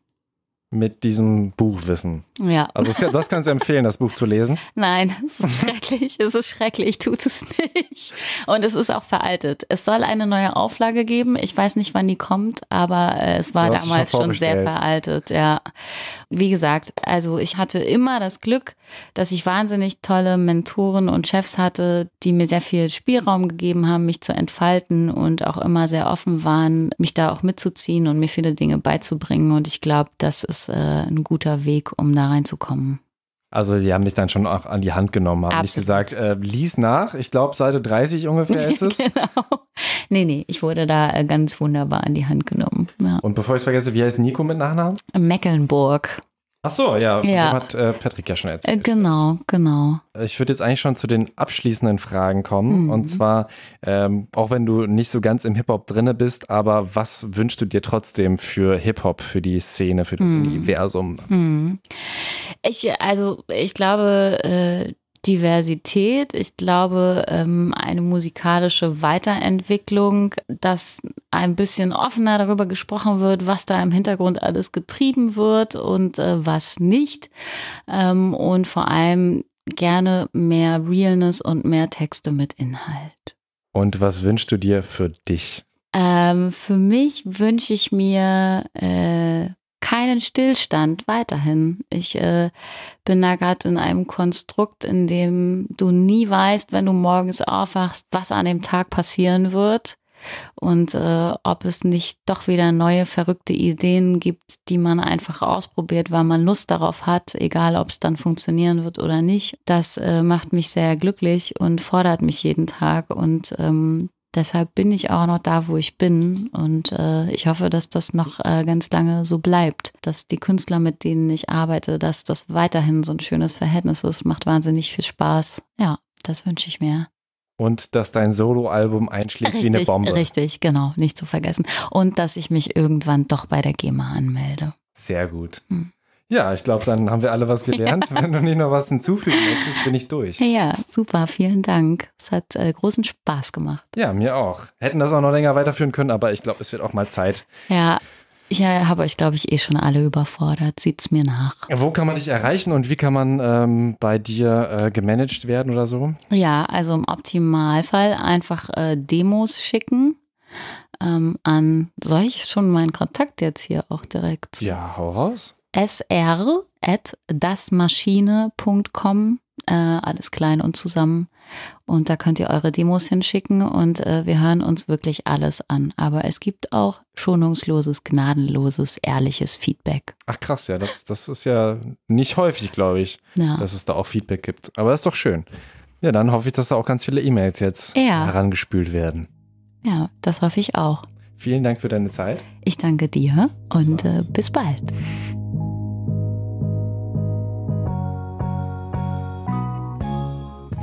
mit diesem Buchwissen. Ja. Also das, das kannst du empfehlen, das Buch zu lesen. Nein, es ist schrecklich, es ist schrecklich, tut es nicht. Und es ist auch veraltet. Es soll eine neue Auflage geben. Ich weiß nicht, wann die kommt, aber äh, es war damals schon, schon sehr veraltet, ja wie gesagt, also ich hatte immer das Glück, dass ich wahnsinnig tolle Mentoren und Chefs hatte, die mir sehr viel Spielraum gegeben haben, mich zu entfalten und auch immer sehr offen waren, mich da auch mitzuziehen und mir viele Dinge beizubringen. Und ich glaube, das ist äh, ein guter Weg, um da reinzukommen. Also die haben dich dann schon auch an die Hand genommen, haben Absolut. gesagt, äh, lies nach. Ich glaube, Seite 30 ungefähr ist es. genau. Nee, nee, ich wurde da äh, ganz wunderbar an die Hand genommen. Ja. Und bevor ich es vergesse, wie heißt Nico mit Nachnamen? Mecklenburg. Ach so, ja, ja. hat äh, Patrick ja schon erzählt. Äh, genau, genau. Ich würde jetzt eigentlich schon zu den abschließenden Fragen kommen. Mhm. Und zwar, ähm, auch wenn du nicht so ganz im Hip-Hop drinne bist, aber was wünschst du dir trotzdem für Hip-Hop, für die Szene, für das mhm. Universum? Mhm. Ich, also ich glaube, äh, Diversität, ich glaube ähm, eine musikalische Weiterentwicklung, dass ein bisschen offener darüber gesprochen wird, was da im Hintergrund alles getrieben wird und äh, was nicht. Ähm, und vor allem gerne mehr Realness und mehr Texte mit Inhalt. Und was wünschst du dir für dich? Ähm, für mich wünsche ich mir äh, keinen Stillstand weiterhin. Ich äh, bin da gerade in einem Konstrukt, in dem du nie weißt, wenn du morgens aufwachst, was an dem Tag passieren wird und äh, ob es nicht doch wieder neue verrückte Ideen gibt, die man einfach ausprobiert, weil man Lust darauf hat, egal ob es dann funktionieren wird oder nicht. Das äh, macht mich sehr glücklich und fordert mich jeden Tag und ähm, deshalb bin ich auch noch da, wo ich bin. Und äh, ich hoffe, dass das noch äh, ganz lange so bleibt. Dass die Künstler, mit denen ich arbeite, dass das weiterhin so ein schönes Verhältnis ist. Macht wahnsinnig viel Spaß. Ja, das wünsche ich mir. Und dass dein Soloalbum einschlägt richtig, wie eine Bombe. Richtig, genau, nicht zu vergessen. Und dass ich mich irgendwann doch bei der GEMA anmelde. Sehr gut. Hm. Ja, ich glaube, dann haben wir alle was gelernt. Wenn du nicht noch was hinzufügen möchtest, bin ich durch. Ja, super, vielen Dank hat äh, großen Spaß gemacht. Ja, mir auch. Hätten das auch noch länger weiterführen können, aber ich glaube, es wird auch mal Zeit. Ja, ich äh, habe euch, glaube ich, eh schon alle überfordert. Sieht's mir nach. Wo kann man dich erreichen und wie kann man ähm, bei dir äh, gemanagt werden oder so? Ja, also im Optimalfall einfach äh, Demos schicken ähm, an. Soll ich schon meinen Kontakt jetzt hier auch direkt? Ja, hau raus. sr at dasmaschine.com, äh, alles klein und zusammen. Und da könnt ihr eure Demos hinschicken und äh, wir hören uns wirklich alles an. Aber es gibt auch schonungsloses, gnadenloses, ehrliches Feedback. Ach krass, ja, das, das ist ja nicht häufig, glaube ich, ja. dass es da auch Feedback gibt. Aber das ist doch schön. Ja, dann hoffe ich, dass da auch ganz viele E-Mails jetzt ja. herangespült werden. Ja, das hoffe ich auch. Vielen Dank für deine Zeit. Ich danke dir und äh, bis bald.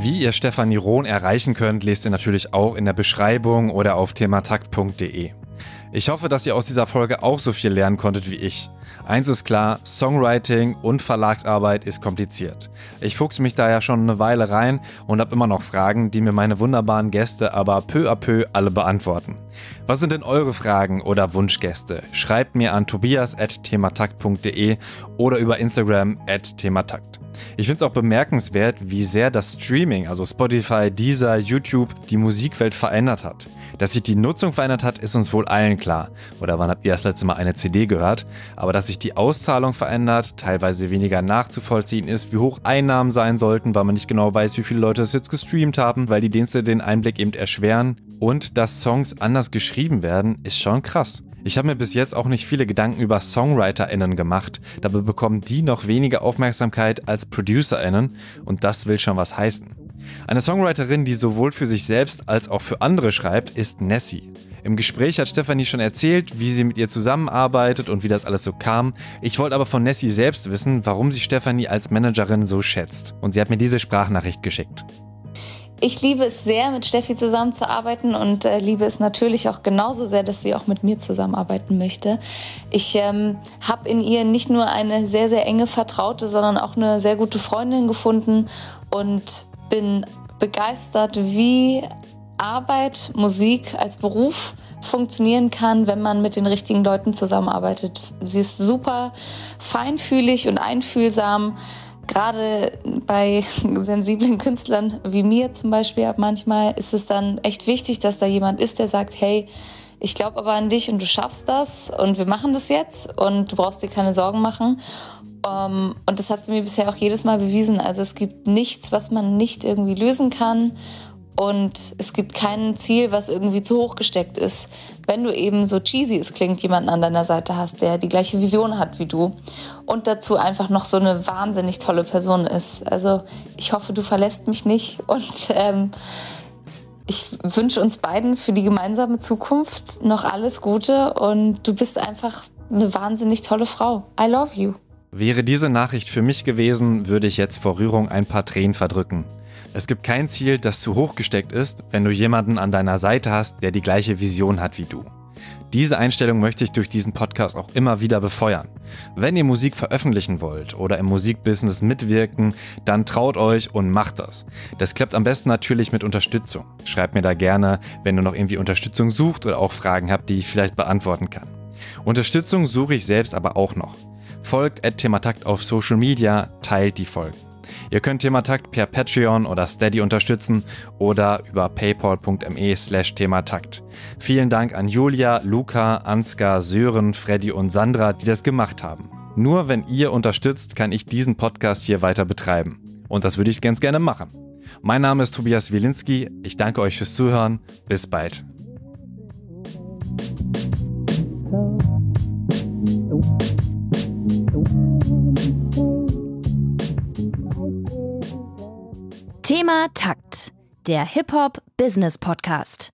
Wie ihr Stefanie Rohn erreichen könnt, lest ihr natürlich auch in der Beschreibung oder auf thematakt.de. Ich hoffe, dass ihr aus dieser Folge auch so viel lernen konntet wie ich. Eins ist klar, Songwriting und Verlagsarbeit ist kompliziert. Ich fuchse mich da ja schon eine Weile rein und habe immer noch Fragen, die mir meine wunderbaren Gäste aber peu à peu alle beantworten. Was sind denn eure Fragen oder Wunschgäste? Schreibt mir an tobias.thematakt.de oder über Instagram at thematakt. Ich finde es auch bemerkenswert, wie sehr das Streaming, also Spotify, Deezer, YouTube, die Musikwelt verändert hat. Dass sich die Nutzung verändert hat, ist uns wohl allen klar. Oder wann habt ihr das letzte Mal eine CD gehört? Aber dass sich die Auszahlung verändert, teilweise weniger nachzuvollziehen ist, wie hoch Einnahmen sein sollten, weil man nicht genau weiß, wie viele Leute es jetzt gestreamt haben, weil die Dienste den Einblick eben erschweren und dass Songs anders geschrieben werden, ist schon krass. Ich habe mir bis jetzt auch nicht viele Gedanken über SongwriterInnen gemacht. Dabei bekommen die noch weniger Aufmerksamkeit als ProducerInnen und das will schon was heißen. Eine Songwriterin, die sowohl für sich selbst als auch für andere schreibt, ist Nessie. Im Gespräch hat Stefanie schon erzählt, wie sie mit ihr zusammenarbeitet und wie das alles so kam. Ich wollte aber von Nessie selbst wissen, warum sie Stefanie als Managerin so schätzt. Und sie hat mir diese Sprachnachricht geschickt. Ich liebe es sehr, mit Steffi zusammenzuarbeiten und äh, liebe es natürlich auch genauso sehr, dass sie auch mit mir zusammenarbeiten möchte. Ich ähm, habe in ihr nicht nur eine sehr, sehr enge Vertraute, sondern auch eine sehr gute Freundin gefunden und bin begeistert, wie Arbeit, Musik als Beruf funktionieren kann, wenn man mit den richtigen Leuten zusammenarbeitet. Sie ist super feinfühlig und einfühlsam gerade bei sensiblen Künstlern wie mir zum Beispiel manchmal ist es dann echt wichtig, dass da jemand ist, der sagt, hey, ich glaube aber an dich und du schaffst das und wir machen das jetzt und du brauchst dir keine Sorgen machen. Um, ähm, und das hat sie mir bisher auch jedes Mal bewiesen. Also es gibt nichts, was man nicht irgendwie lösen kann und es gibt kein Ziel, was irgendwie zu hoch gesteckt ist. Wenn du eben so cheesy es klingt, jemanden an deiner Seite hast, der die gleiche Vision hat wie du und dazu einfach noch so eine wahnsinnig tolle Person ist. Also ich hoffe, du verlässt mich nicht und ähm, ich wünsche uns beiden für die gemeinsame Zukunft noch alles Gute und du bist einfach eine wahnsinnig tolle Frau. I love you. Wäre diese Nachricht für mich gewesen, würde ich jetzt vor Rührung ein paar Tränen verdrücken. Es gibt kein Ziel, das zu hoch gesteckt ist, wenn du jemanden an deiner Seite hast, der die gleiche Vision hat wie du. Diese Einstellung möchte ich durch diesen Podcast auch immer wieder befeuern. Wenn ihr Musik veröffentlichen wollt oder im Musikbusiness mitwirken, dann traut euch und macht das. Das klappt am besten natürlich mit Unterstützung. Schreibt mir da gerne, wenn du noch irgendwie Unterstützung sucht oder auch Fragen habt, die ich vielleicht beantworten kann. Unterstützung suche ich selbst aber auch noch. Folgt Thematakt auf Social Media, teilt die Folgen. Ihr könnt Thematakt per Patreon oder Steady unterstützen oder über paypal.me slash Thematakt. Vielen Dank an Julia, Luca, Ansgar, Sören, Freddy und Sandra, die das gemacht haben. Nur wenn ihr unterstützt, kann ich diesen Podcast hier weiter betreiben. Und das würde ich ganz gerne machen. Mein Name ist Tobias Wielinski. Ich danke euch fürs Zuhören. Bis bald. Thema Takt, der Hip-Hop-Business-Podcast.